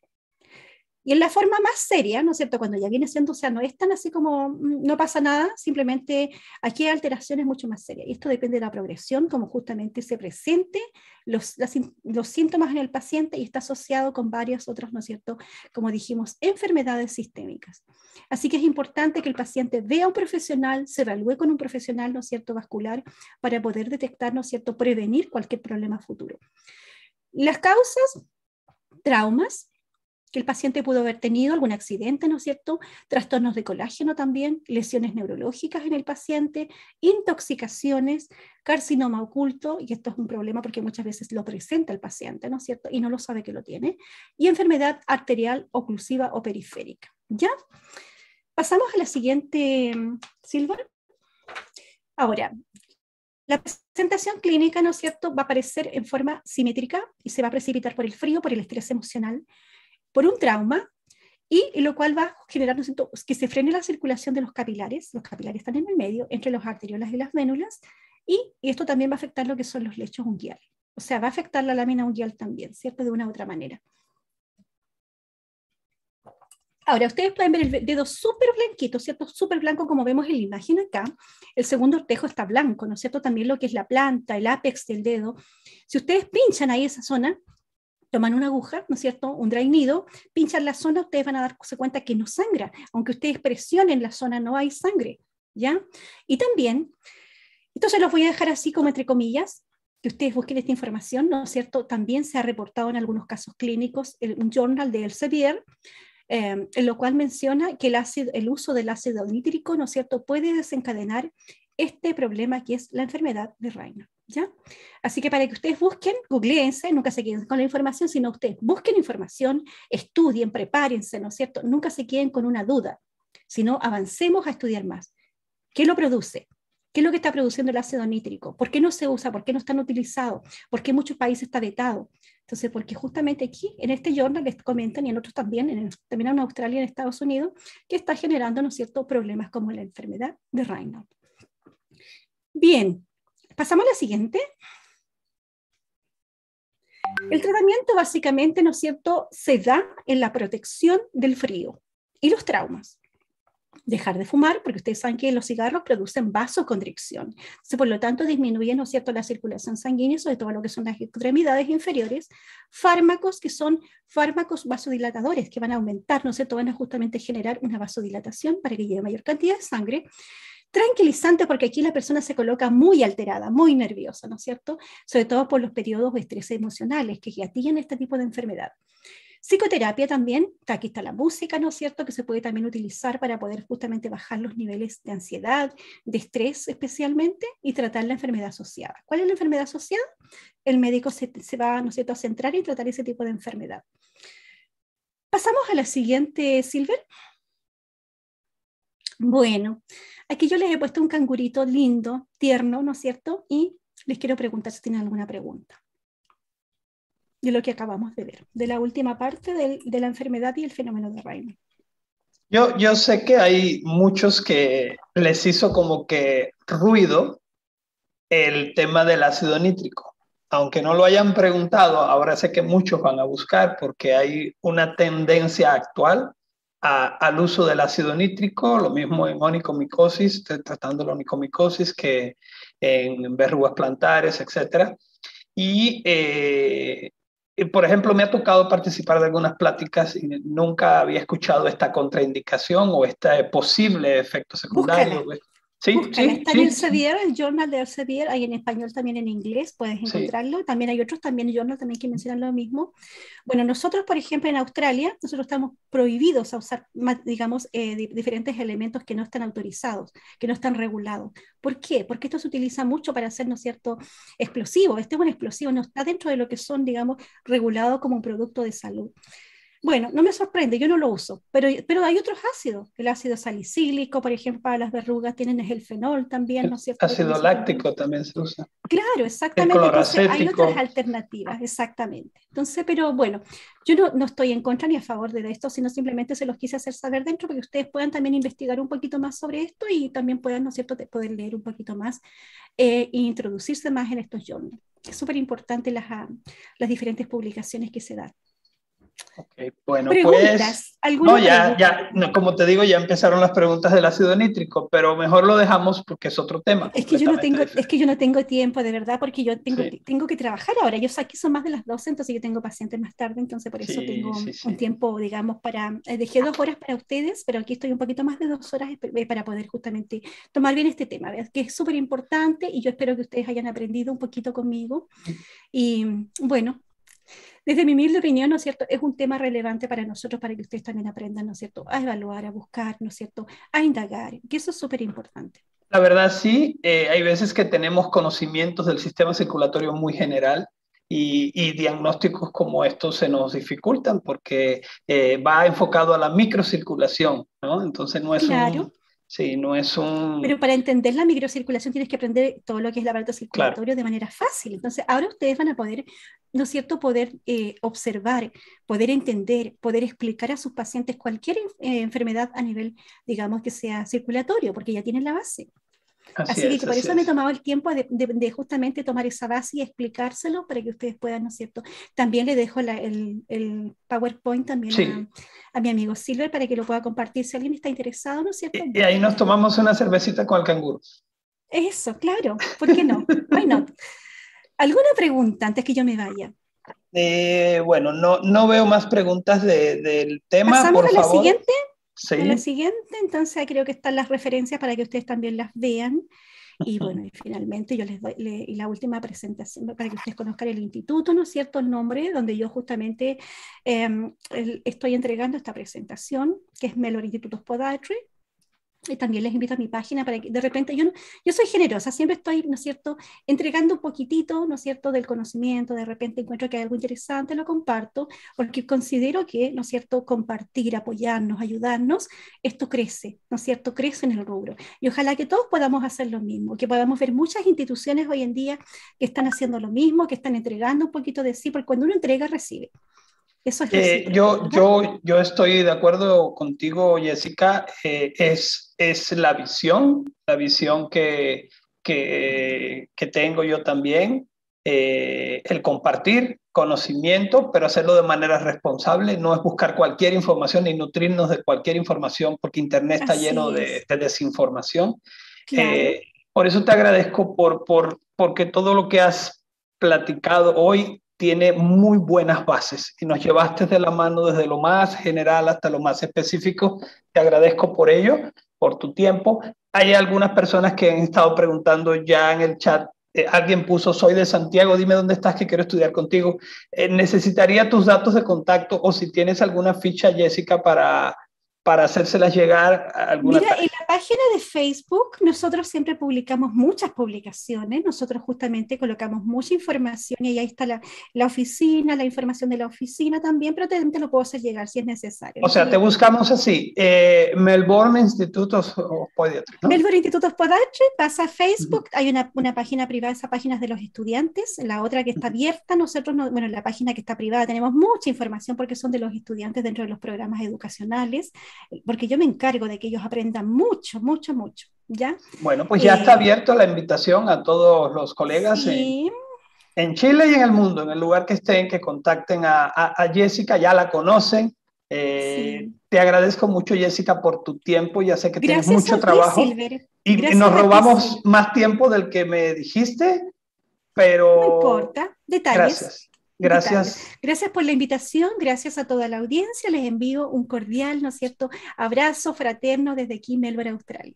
S2: Y en la forma más seria, ¿no es cierto? Cuando ya viene siendo, o sea, no es tan así como mm, no pasa nada, simplemente aquí hay alteraciones mucho más serias. Y esto depende de la progresión, como justamente se presente los, los síntomas en el paciente y está asociado con varias otras, ¿no es cierto? Como dijimos, enfermedades sistémicas. Así que es importante que el paciente vea a un profesional, se evalúe con un profesional, ¿no es cierto?, vascular para poder detectar, ¿no es cierto?, prevenir cualquier problema futuro. Las causas, traumas, que el paciente pudo haber tenido algún accidente, ¿no es cierto? Trastornos de colágeno también, lesiones neurológicas en el paciente, intoxicaciones, carcinoma oculto, y esto es un problema porque muchas veces lo presenta el paciente, ¿no es cierto? Y no lo sabe que lo tiene, y enfermedad arterial oclusiva o periférica. ¿Ya? Pasamos a la siguiente, mm, Silva. Ahora, la presentación clínica, ¿no es cierto?, va a aparecer en forma simétrica y se va a precipitar por el frío, por el estrés emocional, por un trauma y lo cual va a generar que se frene la circulación de los capilares, los capilares están en el medio, entre los arteriolas y las vénulas, y, esto también va a afectar lo que son los lechos unguiales. O sea, va a afectar la lámina unguial también, ¿cierto? De una u otra manera. Ahora, ustedes pueden ver el dedo súper blanquito, ¿cierto? Súper blanco, como vemos en la imagen acá. El segundo ortejo está blanco, ¿no es cierto? También lo que es la planta, el ápex del dedo. Si ustedes pinchan ahí esa zona, toman una aguja, ¿no es cierto?, un drainido, pinchan la zona, ustedes van a darse cuenta que no sangra, aunque ustedes presionen la zona, no hay sangre, ¿ya? Y también, entonces los voy a dejar así como entre comillas, que ustedes busquen esta información, ¿no es cierto? También se ha reportado en algunos casos clínicos el, un journal de Elsevier, em, en lo cual menciona que el, el uso del ácido nítrico, ¿no es cierto?, puede desencadenar este problema que es la enfermedad de Reina. Así que para que ustedes busquen, googleense, nunca se queden con la información, sino ustedes busquen información, estudien, prepárense, ¿no es cierto? Nunca se queden con una duda, sino avancemos a estudiar más. ¿Qué lo produce? ¿Qué es lo que está produciendo el ácido nítrico? ¿Por qué no se usa? ¿Por qué no están utilizados? ¿Por qué en muchos países está vetado? Entonces, porque justamente aquí, en este journal, les comentan, y en otros también, en, también en Australia y en Estados Unidos, que está generando, ¿no es cierto?, problemas como la enfermedad de Raynaud. Bien, Pasamos a la siguiente. El tratamiento básicamente, ¿no es cierto?, se da en la protección del frío y los traumas. Dejar de fumar, porque ustedes saben que los cigarros producen vasocondricción. por lo tanto, disminuye, ¿no es cierto?, la circulación sanguínea, sobre todo lo que son las extremidades inferiores. Fármacos que son fármacos vasodilatadores, que van a aumentar, ¿no es cierto?, van a justamente generar una vasodilatación para que llegue mayor cantidad de sangre tranquilizante porque aquí la persona se coloca muy alterada, muy nerviosa, ¿no es cierto? Sobre todo por los periodos de estrés emocionales que gatillan este tipo de enfermedad. Psicoterapia también, aquí está la música, ¿no es cierto?, que se puede también utilizar para poder justamente bajar los niveles de ansiedad, de estrés especialmente, y tratar la enfermedad asociada. ¿Cuál es la enfermedad asociada? El médico se, va, ¿no es cierto?, a centrar y tratar ese tipo de enfermedad. Pasamos a la siguiente, Silver. Bueno, aquí yo les he puesto un cangurito lindo, tierno, ¿no es cierto? Y les quiero preguntar si tienen alguna pregunta de lo que acabamos de ver, de la última parte de la enfermedad y el fenómeno de Reino.
S1: Yo, yo sé que hay muchos que les hizo como que ruido el tema del ácido nítrico. Aunque no lo hayan preguntado, ahora sé que muchos van a buscar porque hay una tendencia actual al uso del ácido nítrico, lo mismo en onicomicosis, tratando la onicomicosis que en verrugas plantares, etc. Y, eh, por ejemplo, me ha tocado participar de algunas pláticas y nunca había escuchado esta contraindicación o este posible efecto secundario. Sí, está en
S2: el el journal de Elsevier, hay en español también en inglés, puedes encontrarlo. También hay otros, también journal también que mencionan lo mismo. Bueno, nosotros, por ejemplo, en Australia, nosotros estamos prohibidos a usar, digamos, eh, diferentes elementos que no están autorizados, que no están regulados. ¿Por qué? Porque esto se utiliza mucho para hacer, ¿no es cierto?, explosivo. Este es un explosivo, no está dentro de lo que son, digamos, regulados como un producto de salud. Bueno, no me sorprende, yo no lo uso, pero, pero hay otros ácidos, el ácido salicílico, por ejemplo, para las verrugas tienen es el fenol también, ¿no es cierto? Ácido láctico
S1: también se usa.
S2: Claro, exactamente. hay otras alternativas, exactamente. Entonces, pero bueno, yo no, estoy en contra ni a favor de esto, sino simplemente se los quise hacer saber dentro para que ustedes puedan también investigar un poquito más sobre esto y también puedan, ¿no es cierto?, poder leer un poquito más eh, e introducirse más en estos journals. Es súper importante las, ah, las diferentes publicaciones que se dan.
S1: Okay, eh, bueno, pues. No, ya, ya, no, como te digo, ya empezaron las preguntas del ácido nítrico, pero mejor lo dejamos porque es otro tema. Es
S2: que yo no tengo, es que yo no tengo tiempo, de verdad, porque yo tengo, tengo que trabajar ahora. Yo aquí son más de las 12, entonces yo tengo pacientes más tarde, entonces por eso tengo un tiempo, digamos, para. Eh, dejé dos horas para ustedes, pero aquí estoy un poquito más de dos horas eh, para poder justamente tomar bien este tema, ¿ves? que es súper importante y yo espero que ustedes hayan aprendido un poquito conmigo. Y bueno, desde mi humilde opinión, ¿no es cierto?, es un tema relevante para nosotros, para que ustedes también aprendan, ¿no es cierto?, a evaluar, a buscar, ¿no es cierto?, a indagar, que eso es súper importante.
S1: La verdad sí, eh, hay veces que tenemos conocimientos del sistema circulatorio muy general, y, diagnósticos como estos se nos dificultan porque eh, va enfocado a la microcirculación, ¿no? Entonces no es claro. Sí, no es un... Pero
S2: para entender la microcirculación tienes que aprender todo lo que es el aparato circulatorio de manera fácil. Entonces, ahora ustedes van a poder, ¿no es cierto?, poder eh, observar, poder entender, poder explicar a sus pacientes cualquier eh, enfermedad a nivel, digamos, que sea circulatorio, porque ya tienen la base. Así, que por eso me me tomaba el tiempo de, justamente tomar esa base y explicárselo para que ustedes puedan, ¿no es cierto? También le dejo el, PowerPoint también a, mi amigo Silver para que lo pueda compartir si alguien está interesado, ¿no es cierto? Y, ahí nos tomamos
S1: una cervecita con el canguro.
S2: Eso, claro, ¿por qué no? Bueno, ¿Alguna pregunta antes que yo me vaya?
S1: Eh, bueno, no, no veo más preguntas del tema. ¿Pasamos a la siguiente?
S2: En la siguiente, entonces creo que están las referencias para que ustedes también las vean. Y <laughs> bueno, y finalmente yo les doy la última presentación para que ustedes conozcan el instituto, ¿no es cierto? El nombre, donde yo justamente em, estoy entregando esta presentación, que es Melor Institutos Podiatry también les invito a mi página para que de repente yo, yo soy generosa, siempre estoy, ¿no es cierto?, entregando un poquitito, ¿no es cierto?, del conocimiento, de repente encuentro que hay algo interesante, lo comparto, porque considero que, ¿no es cierto?, compartir, apoyarnos, ayudarnos, esto crece, ¿no es cierto?, crece en el rubro. Y ojalá que todos podamos hacer lo mismo, que podamos ver muchas instituciones hoy en día que están haciendo lo mismo, que están entregando un poquito de sí, porque cuando uno entrega, recibe. Eso es eh,
S1: yo, yo, yo estoy de acuerdo contigo, Jessica, eh, es es la visión, la visión que, tengo yo también, eh, el compartir conocimiento, pero hacerlo de manera responsable, no es buscar cualquier información y nutrirnos de cualquier información, porque Internet está lleno de, desinformación. Eh, por eso te agradezco por, por, porque todo lo que has platicado hoy tiene muy buenas bases y nos llevaste de la mano desde lo más general hasta lo más específico. Te agradezco por ello por tu tiempo. Hay algunas personas que han estado preguntando ya en el chat. Eh, alguien puso, soy de Santiago, dime dónde estás que quiero estudiar contigo. Eh, necesitaría tus datos de contacto o si tienes alguna ficha, Jessica, para para hacérselas llegar a alguna... Mira, en la
S2: página de Facebook nosotros siempre publicamos muchas publicaciones, nosotros justamente colocamos mucha información y ahí está la, la oficina, la información de la oficina también, pero te, te lo puedo hacer llegar si es necesario. O sea, te buscamos
S1: así, eh, Melbourne Institutos Podiatry.
S2: Melbourne Institutos Podiatry, pasa a Facebook, hay una, una, página privada, esa página es de los estudiantes, la otra que está abierta, nosotros, no, bueno, la página que está privada tenemos mucha información porque son de los estudiantes dentro de los programas educacionales porque yo me encargo de que ellos aprendan mucho, mucho, mucho. ¿ya?
S1: Bueno, pues ya está eh, abierta la invitación a todos los colegas.
S2: En
S1: Chile y en el mundo, en el lugar que estén, que contacten a, Jessica, ya la conocen. Eh, te agradezco mucho, Jessica, por tu tiempo. Ya sé que tienes mucho trabajo. Y, nos robamos más tiempo del que me dijiste, pero... No importa,
S2: detalles. Gracias. Gracias. Gracias por la invitación, gracias a toda la audiencia. Les envío un cordial, ¿no es cierto?, abrazo fraterno desde aquí, Melbourne, Australia.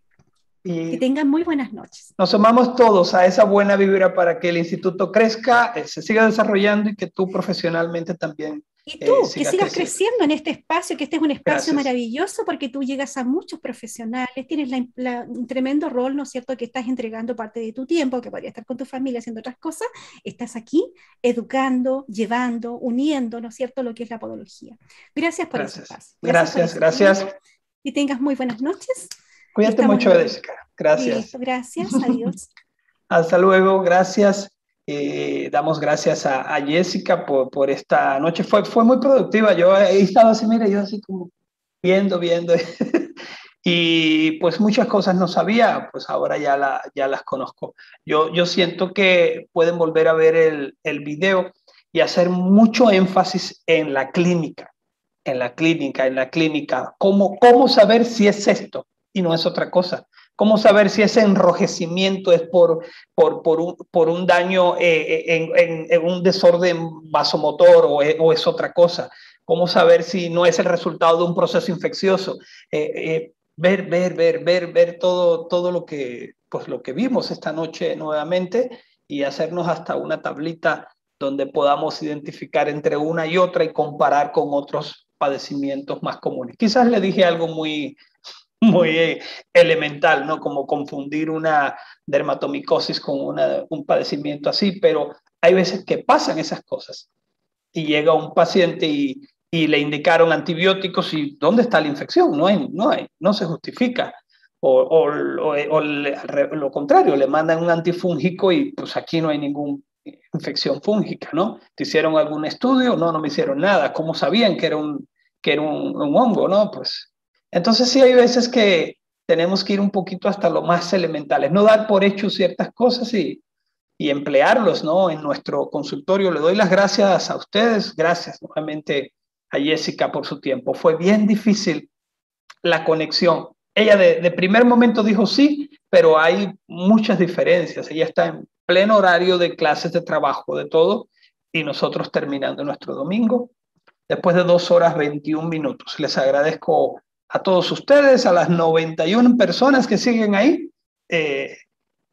S2: Y que tengan muy buenas noches.
S1: Nos sumamos todos a esa buena vibra para que el instituto crezca, eh, se siga desarrollando y que tú profesionalmente también y eh, tú, que sigas
S2: creciendo. en este espacio, que este es un espacio maravilloso porque tú llegas a muchos profesionales, tienes un tremendo rol, ¿no es cierto?, que estás entregando parte de tu tiempo, que podría estar con tu familia haciendo otras cosas, estás aquí educando, llevando, uniendo, ¿no es cierto?, lo que es la podología. Gracias por Gracias. Gracias, gracias. Y tengas muy buenas noches. Cuídate mucho, Jessica. Gracias. gracias, adiós.
S1: <laughs> Hasta luego, gracias. Eh, damos gracias a, Jessica por, por, esta noche. Fue, fue muy productiva. Yo he estado así, mira, yo así como viendo, viendo. <laughs> y pues muchas cosas no sabía, pues ahora ya, la, ya las conozco. Yo, yo siento que pueden volver a ver el, el video y hacer mucho énfasis en la clínica, en la clínica, en la clínica. ¿Cómo, cómo saber si es esto y no es otra cosa? ¿Cómo saber si ese enrojecimiento es por, por, un, por un, daño en, un desorden vasomotor o, o, es otra cosa? ¿Cómo saber si no es el resultado de un proceso infeccioso? ver, ver, ver, ver, ver todo, todo lo, que, pues, lo que vimos esta noche nuevamente y hacernos hasta una tablita donde podamos identificar entre una y otra y comparar con otros padecimientos más comunes. Quizás le dije algo muy, muy elemental, ¿no? Como confundir una dermatomicosis con un padecimiento así, pero hay veces que pasan esas cosas y llega un paciente y, le indicaron antibióticos y ¿dónde está la infección? No hay, no hay, no se justifica. O, lo contrario, le mandan un antifúngico y pues aquí no hay ninguna infección fúngica, ¿no? ¿Te hicieron algún estudio? No, no me hicieron nada. ¿Cómo sabían que era un, que era un, un hongo, no? Pues entonces sí hay veces que tenemos que ir un poquito hasta lo más elementales, no dar por hecho ciertas cosas y, emplearlos ¿no? en nuestro consultorio. Le doy las gracias a ustedes, gracias nuevamente a Jessica por su tiempo. Fue bien difícil la conexión. Ella de, primer momento dijo sí, pero hay muchas diferencias. Ella está en pleno horario de clases de trabajo, de todo, y nosotros terminando nuestro domingo después de dos horas 21 minutos. Les agradezco a todos ustedes, a las 91 personas que siguen ahí. Eh,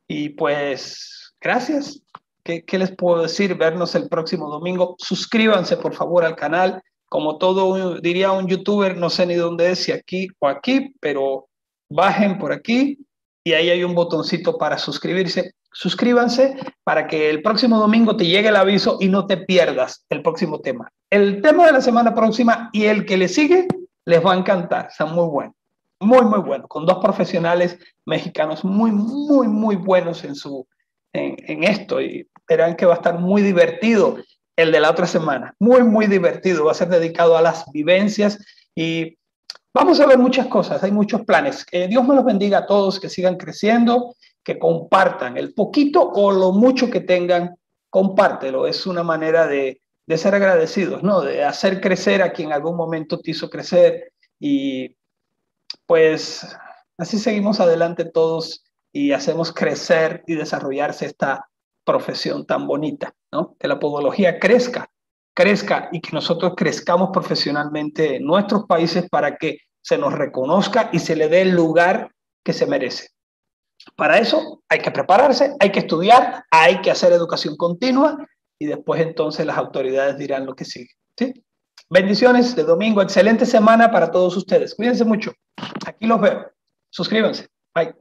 S1: y pues, gracias. ¿Qué, ¿Qué, les puedo decir? Vernos el próximo domingo. Suscríbanse, por favor, al canal. Como todo diría un youtuber, no sé ni dónde es, si aquí o aquí, pero bajen por aquí y ahí hay un botoncito para suscribirse. Suscríbanse para que el próximo domingo te llegue el aviso y no te pierdas el próximo tema. El tema de la semana próxima y el que le sigue les va a encantar, son muy buenos. Muy, muy buenos, con dos profesionales mexicanos muy, muy, muy buenos en, su, en, esto. Y verán que va a estar muy divertido el de la otra semana. Muy, muy divertido. Va a ser dedicado a las vivencias y vamos a ver muchas cosas. Hay muchos planes. Eh, Dios me los bendiga a todos, que sigan creciendo, que compartan el poquito o lo mucho que tengan, compártelo. Es una manera de de ser agradecidos, ¿no? De hacer crecer a quien en algún momento te hizo crecer y pues así seguimos adelante todos y hacemos crecer y desarrollarse esta profesión tan bonita, Que la podología crezca, crezca y que nosotros crezcamos profesionalmente en nuestros países para que se nos reconozca y se le dé el lugar que se merece. Para eso hay que prepararse, hay que estudiar, hay que hacer educación continua y después entonces las autoridades dirán lo que sigue. ¿sí? Bendiciones de domingo, excelente semana para todos ustedes. Cuídense mucho. Aquí los veo. Suscríbanse. Bye.